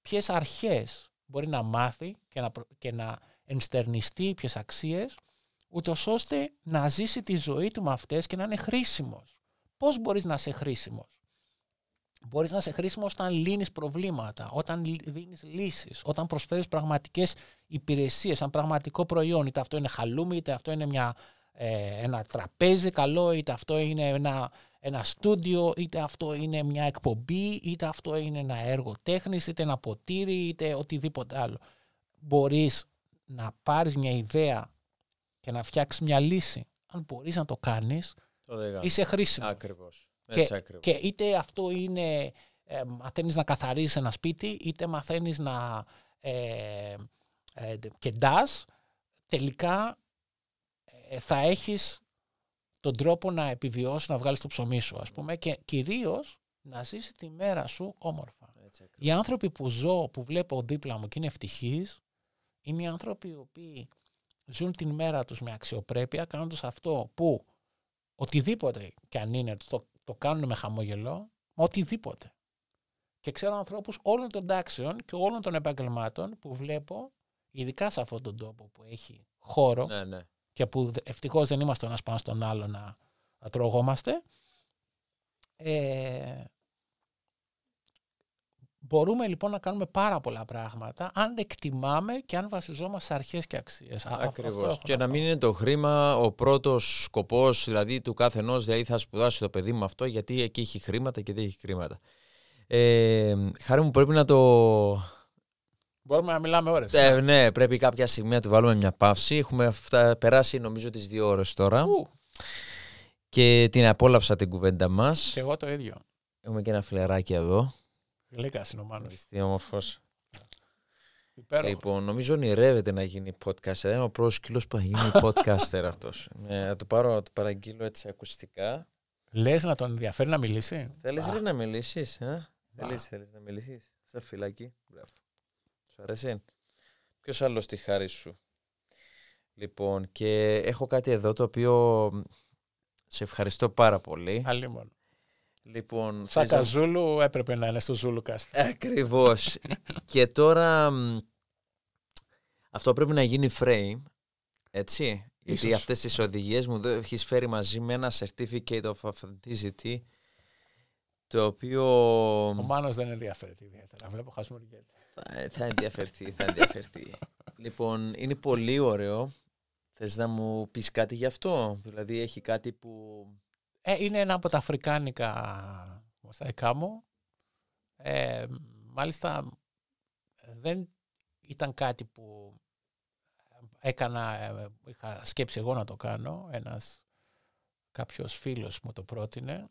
ποιες αρχές μπορεί να μάθει και να, και να ενστερνιστεί ποιες αξίες, ούτως ώστε να ζήσει τη ζωή του με αυτές και να είναι χρήσιμος. Πώς μπορείς να είσαι χρήσιμος. Μπορείς να είσαι χρήσιμος όταν λύνεις προβλήματα, όταν δίνεις λύσεις, όταν προσφέρεις πραγματικές υπηρεσίες, ένα πραγματικό προϊόν. Είτε αυτό είναι χαλούμι, είτε αυτό είναι μια, ε, ένα τραπέζι καλό, είτε αυτό είναι ένα, ένα στούντιο, είτε αυτό είναι μια εκπομπή, είτε αυτό είναι ένα έργο τέχνης, είτε ένα ποτήρι, είτε οτιδήποτε άλλο. Μπορείς να πάρεις μια ιδέα και να φτιάξεις μια λύση. Αν μπορείς να το κάνεις, το είσαι χρήσιμος. Ακριβώς και, είτε αυτό είναι ε, μαθαίνεις να καθαρίζεις ένα σπίτι, είτε μαθαίνεις να ε, ε τελικά ε, θα έχεις τον τρόπο να επιβιώσεις, να βγάλεις το ψωμί σου, ας πούμε, και κυρίως να ζήσεις τη μέρα σου όμορφα. Οι άνθρωποι που ζω, που βλέπω δίπλα μου και είναι ευτυχείς, είναι οι άνθρωποι οι οποίοι ζουν την μέρα τους με αξιοπρέπεια, κάνοντας αυτό που οτιδήποτε και αν είναι, το κάνουν με χαμόγελο, με οτιδήποτε. Και ξέρω ανθρώπους όλων των τάξεων και όλων των επαγγελμάτων που βλέπω, ειδικά σε αυτόν τον τόπο που έχει χώρο ναι, ναι. και που ευτυχώς δεν είμαστε ένας πάνω στον άλλο να, να ε, Μπορούμε λοιπόν να κάνουμε πάρα πολλά πράγματα αν εκτιμάμε και αν βασιζόμαστε σε αρχές και αξίες. Ακριβώ. Και να, μην είναι το χρήμα ο πρώτος σκοπός, δηλαδή του κάθε ενός δηλαδή θα σπουδάσει το παιδί μου αυτό γιατί εκεί έχει χρήματα και δεν έχει χρήματα. Ε, χάρη μου πρέπει να το... Μπορούμε να μιλάμε ώρες. Ε, ναι, πρέπει κάποια στιγμή να του βάλουμε μια παύση. Έχουμε φτα... περάσει νομίζω τις δύο ώρες τώρα. Ου. Και την απόλαυσα την κουβέντα μας. Και εγώ το ίδιο. Έχουμε και ένα φιλεράκι εδώ. Γλύκα είναι ο Μάνος. όμορφος. Λοιπόν, νομίζω ονειρεύεται να γίνει podcaster. Είναι ο πρώτος σκύλος που θα γίνει <laughs> podcaster αυτός. Ε, ναι, θα πάρω, να το παραγγείλω έτσι ακουστικά. Λες να τον ενδιαφέρει να μιλήσει. Θέλεις να μιλήσεις. Ε? Θέλει να μιλήσεις. Σε φυλακή. Μπράβο. Σου αρέσει. Ποιος άλλος τη χάρη σου. Λοιπόν, και έχω κάτι εδώ το οποίο σε ευχαριστώ πάρα πολύ. μόνο. Λοιπόν, Σάκα Ζούλου έπρεπε να είναι στο Ζούλου Κάστ. Ακριβώς. <laughs> και τώρα αυτό πρέπει να γίνει frame, έτσι. Ίσως. Γιατί αυτές τις οδηγίες μου έχεις φέρει μαζί με ένα certificate of authenticity το οποίο... Ο Μάνος δεν ενδιαφέρεται ιδιαίτερα. Βλέπω Θα, θα ενδιαφερθεί, θα ενδιαφερθεί. <laughs> λοιπόν, είναι πολύ ωραίο. Θες να μου πεις κάτι γι' αυτό. Δηλαδή έχει κάτι που ε, είναι ένα από τα αφρικάνικα μοσαϊκά μου. Ε, μάλιστα δεν ήταν κάτι που έκανα, ε, είχα σκέψει εγώ να το κάνω. Ένας κάποιος φίλος μου το πρότεινε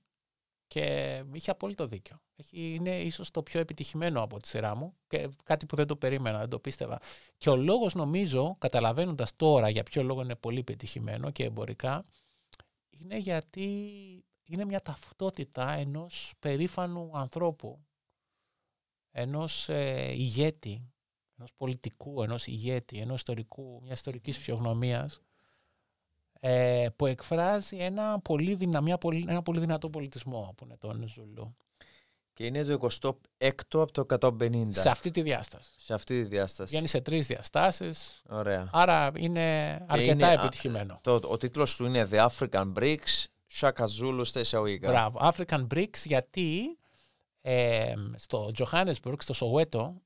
και είχε απόλυτο δίκιο. Είναι ίσως το πιο επιτυχημένο από τη σειρά μου και κάτι που δεν το περίμενα, δεν το πίστευα. Και ο λόγος νομίζω, καταλαβαίνοντας τώρα για ποιο λόγο είναι πολύ επιτυχημένο και εμπορικά, είναι γιατί είναι μια ταυτότητα ενός περήφανου ανθρώπου, ενός ε, ηγέτη, ενός πολιτικού, ενός ηγέτη, ενός ιστορικού, μια ιστορικής φυσιογνωμίας, ε, που εκφράζει ένα πολύ, δυνα, πολύ, ένα πολύ δυνατό πολιτισμό που είναι τον Ζουλού και είναι το 26ο από το 150. Σε αυτή τη διάσταση. Σε αυτή τη διάσταση. Βγαίνει σε τρεις διαστάσεις. Ωραία. Άρα είναι αρκετά επιτυχημένο. Το, ο τίτλος του είναι The African Bricks, Zulu στα εισαγωγικά. Μπράβο. African Bricks γιατί ε, στο Johannesburg, στο Σοβέτο,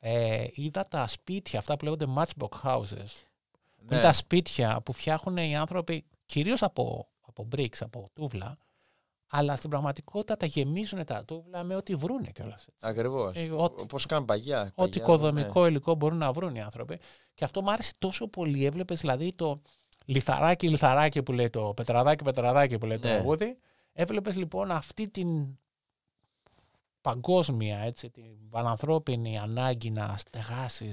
ε, είδα τα σπίτια αυτά που λέγονται matchbox houses. Ναι. Είναι τα σπίτια που φτιάχνουν οι άνθρωποι κυρίως από, από bricks, από τούβλα αλλά στην πραγματικότητα τα γεμίζουν τα τούβλα με ό,τι βρούνε κιόλας. Ακριβώς. Ε, Όπως κάνουν παγιά. Ό,τι οικοδομικό ναι. υλικό μπορούν να βρουν οι άνθρωποι. Και αυτό μου άρεσε τόσο πολύ. Έβλεπες δηλαδή το λιθαράκι, λιθαράκι που λέει το πετραδάκι, πετραδάκι που λέει το ναι. αγούδι. Έβλεπες λοιπόν αυτή την παγκόσμια, έτσι, την πανανθρώπινη ανάγκη να στεγάσεις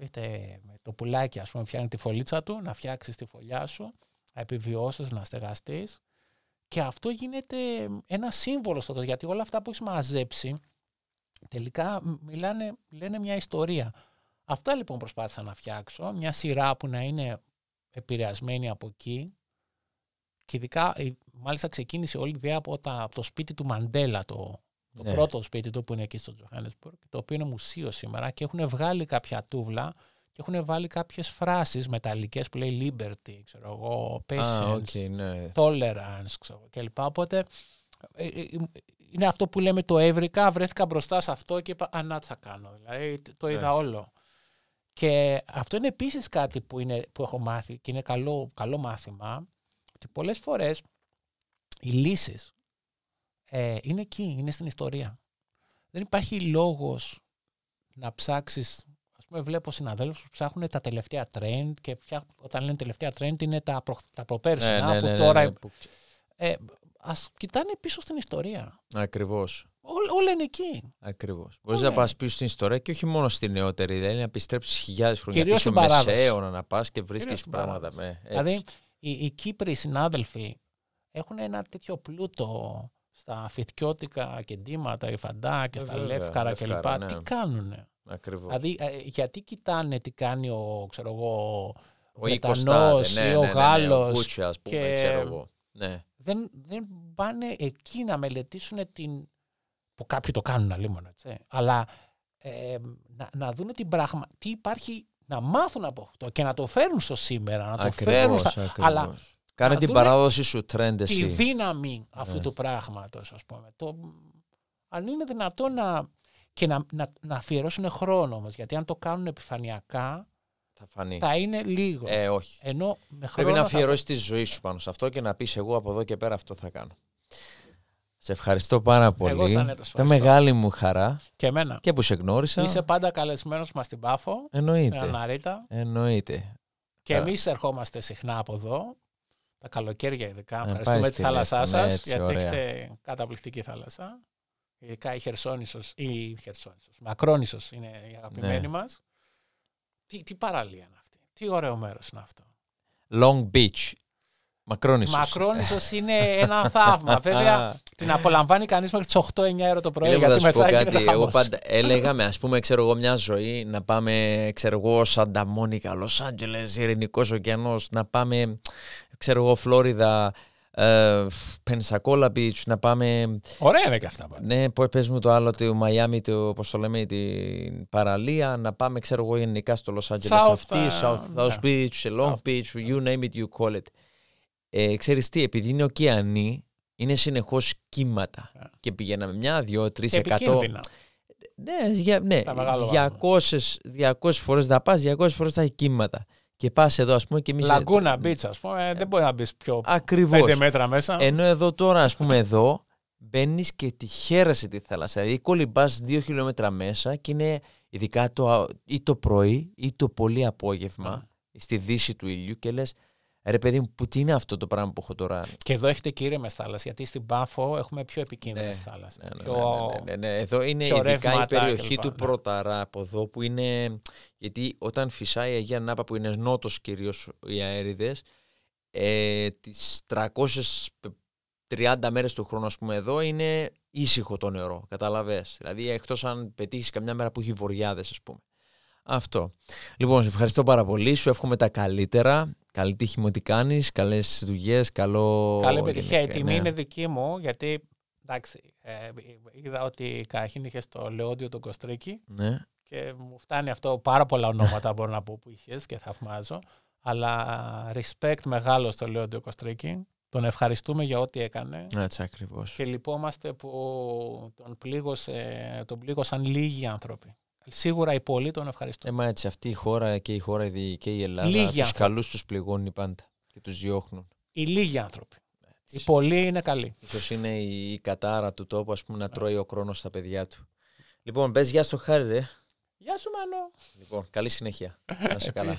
είτε με το πουλάκι, ας πούμε, φτιάχνει τη φωλίτσα του, να φτιάξεις τη φωλιά σου, να επιβιώσεις, να στεγαστείς και αυτό γίνεται ένα σύμβολο στο γιατί όλα αυτά που έχεις μαζέψει τελικά μιλάνε, λένε μια ιστορία. Αυτά λοιπόν προσπάθησα να φτιάξω, μια σειρά που να είναι επηρεασμένη από εκεί και ειδικά μάλιστα ξεκίνησε όλη η ιδέα από, τα, από το σπίτι του Μαντέλα, το, το ναι. πρώτο σπίτι του που είναι εκεί στο Johannesburg, το οποίο είναι μουσείο σήμερα και έχουν βγάλει κάποια τούβλα και έχουν βάλει κάποιες φράσεις μεταλλικές που λέει liberty, ξέρω patience, ναι. tolerance ξέρω, κλπ. Οπότε ε, ε, ε, είναι αυτό που λέμε το έβρικα, βρέθηκα μπροστά σε αυτό και είπα ανά θα κάνω, δηλαδή το ναι. είδα όλο. Και αυτό είναι επίσης κάτι που, είναι, που έχω μάθει και είναι καλό, καλό μάθημα, ότι πολλές φορές οι λύσεις ε, είναι εκεί, είναι στην ιστορία. Δεν υπάρχει λόγος να ψάξεις πούμε, βλέπω συναδέλφους που ψάχνουν τα τελευταία trend και όταν λένε τελευταία trend είναι τα, προ, τα προπέρσινα ναι, ναι, ναι, που τώρα. Ε, Ας κοιτάνε πίσω στην ιστορία. Ακριβώς. Όλα είναι εκεί. Ακριβώς. Μπορείς να πας πίσω στην ιστορία και όχι μόνο στη νεότερη. Δηλαδή να επιστρέψει χιλιάδες χρόνια Κυρίως πίσω μεσαίωνα να πας και βρίσκεις πράγματα. Με, δηλαδή οι, οι Κύπροι συνάδελφοι έχουν ένα τέτοιο πλούτο στα φυτιώτικα κεντήματα, οι φαντά και στα λεύκαρα κλπ. Ναι. Τι κάνουνε. Ακριβώς. Δηλαδή, ε, ε, γιατί κοιτάνε τι κάνει ο, ξέρω ο ναι, ή ναι, ο ναι, ναι και... Ναι. Δεν, δεν πάνε εκεί να μελετήσουν την... που κάποιοι το κάνουν αλλήμον, Αλλά ε, να, να δουν την πράγμα, τι υπάρχει να μάθουν από αυτό και να το φέρουν στο σήμερα, να ακριβώς, το φέρουν Αλλά Κάνε την παράδοση σου, τρέντε Τη δύναμη αυτού του πράγματος, ας πούμε. Το, αν είναι δυνατόν να και να, να, να αφιερώσουν χρόνο όμως. Γιατί αν το κάνουν επιφανειακά, θα, φανεί. θα είναι λίγο. Ε, όχι. Ενώ με χρόνο Πρέπει να αφιερώσεις τη ζωή σου πάνω σε αυτό και να πεις: Εγώ από εδώ και πέρα αυτό θα κάνω. Σε ευχαριστώ πάρα πολύ. Εγώ μεγάλη μου χαρά. Και εμένα. Και που σε γνώρισα. Είσαι πάντα καλεσμένος μας στην Πάφο. Εννοείται. Στην Αναρίτα. Εννοείται. Και εμείς ερχόμαστε συχνά από εδώ. Τα καλοκαίρια ειδικά. Ευχαριστούμε τη θάλασσά σας. Ναι, γιατί ωραία. έχετε καταπληκτική θάλασσα. Ειδικά η Χερσόνησος, η Χερσόνησος, Μακρόνησος είναι η αγαπημένη ναι. μας. Τι, τι παραλία είναι αυτή, τι ωραίο μέρος είναι αυτό. Long Beach, Μακρόνησος. Μακρόνησος <laughs> είναι ένα θαύμα. Βέβαια την απολαμβάνει κανείς μέχρι τις 8-9 ώρα το πρωί. Λέω, γιατί μετά πω κάτι. Εγώ πάντα έλεγα με ας πούμε ξέρω εγώ μια ζωή να πάμε ξέρω εγώ Σαντα Μόνικα, Λος Άντζελες, Ειρηνικός ωκεανός, να πάμε ξέρω εγώ Φλόριδα, ε, Πενσακόλα Beach, να πάμε. Ωραία είναι και αυτά. Ναι, πες μου το άλλο, το Μαϊάμι, το πώς το λέμε, την παραλία. Να πάμε, ξέρω εγώ, γενικά στο Los Angeles. South, αυτή, ε, ναι. South, Beach, Long Beach, you ναι. name it, you call it. Ε, Ξέρεις τι, επειδή είναι ωκεανή, είναι συνεχώς κύματα. Και πηγαίναμε μια, δύο, τρεις, εκατό. Ναι, ναι 200, 200 φορέ θα πα, 200 φορές θα έχει κύματα. Και πας εδώ, ας πούμε, και εμείς. Λαγκούνα μπίτσα, ας πούμε, ε, δεν μπορεί να μπεις πιο. Ακριβώς. Πέντε μέτρα μέσα. Ενώ εδώ τώρα, ας πούμε, εδώ μπαίνεις και τη χαίρεσαι τη θάλασσα. Ή δηλαδή, κολυμπάς δύο χιλιόμετρα μέσα και είναι ειδικά το, ή το πρωί ή το πολύ απόγευμα στη δύση του ήλιου και λες, ρε παιδί μου, που τι είναι αυτό το πράγμα που έχω τώρα. Και εδώ έχετε κύριε θάλασσα, γιατί στην Πάφο έχουμε πιο επικίνδυνες ναι, θάλασσες. Ναι, ναι, ναι, ναι, Εδώ είναι ειδικά η περιοχή του Πρωταρά από εδώ που είναι. Γιατί όταν φυσάει η Αγία Νάπα, που είναι νότος κυρίως οι αέριδες, ε, τις 330 μέρε του χρόνου, ας πούμε, εδώ είναι ήσυχο το νερό. Καταλαβέ. Δηλαδή, εκτός αν πετύχεις καμιά μέρα που έχει βοριάδες, ας πούμε. Αυτό. Λοιπόν, σε ευχαριστώ πάρα πολύ. Σου εύχομαι τα καλύτερα. Καλή τύχη με ό,τι κάνεις, καλές δουλειές, καλό. Καλή επιτυχία. Η ναι. τιμή είναι δική μου, γιατί εντάξει, ε, είδα ότι καταρχήν είχε το Λεόντιο τον Κοστρίκη. Ναι. Και μου φτάνει αυτό πάρα πολλά ονόματα μπορώ να πω που είχες και θαυμάζω. Αλλά respect μεγάλο στο Λεόντιο Κοστρίκη. Τον ευχαριστούμε για ό,τι έκανε. Έτσι ακριβώς. Και λυπόμαστε που τον, τον πλήγωσαν λίγοι άνθρωποι. Σίγουρα οι πολλοί τον ευχαριστούν. Έμα ε, έτσι, αυτή η χώρα και η χώρα και η Ελλάδα Λίγοι τους καλούς τους πληγώνει πάντα και τους διώχνουν. Οι λίγοι άνθρωποι. Ε, έτσι. Οι πολλοί είναι καλοί. Ίσως είναι η, κατάρα του τόπου ας πούμε, να ναι. τρώει ο χρόνος στα παιδιά του. Λοιπόν, πες γεια στο χάρι ρε. Γεια σου Μάνο. Λοιπόν, καλή συνέχεια. να σε <laughs> καλά.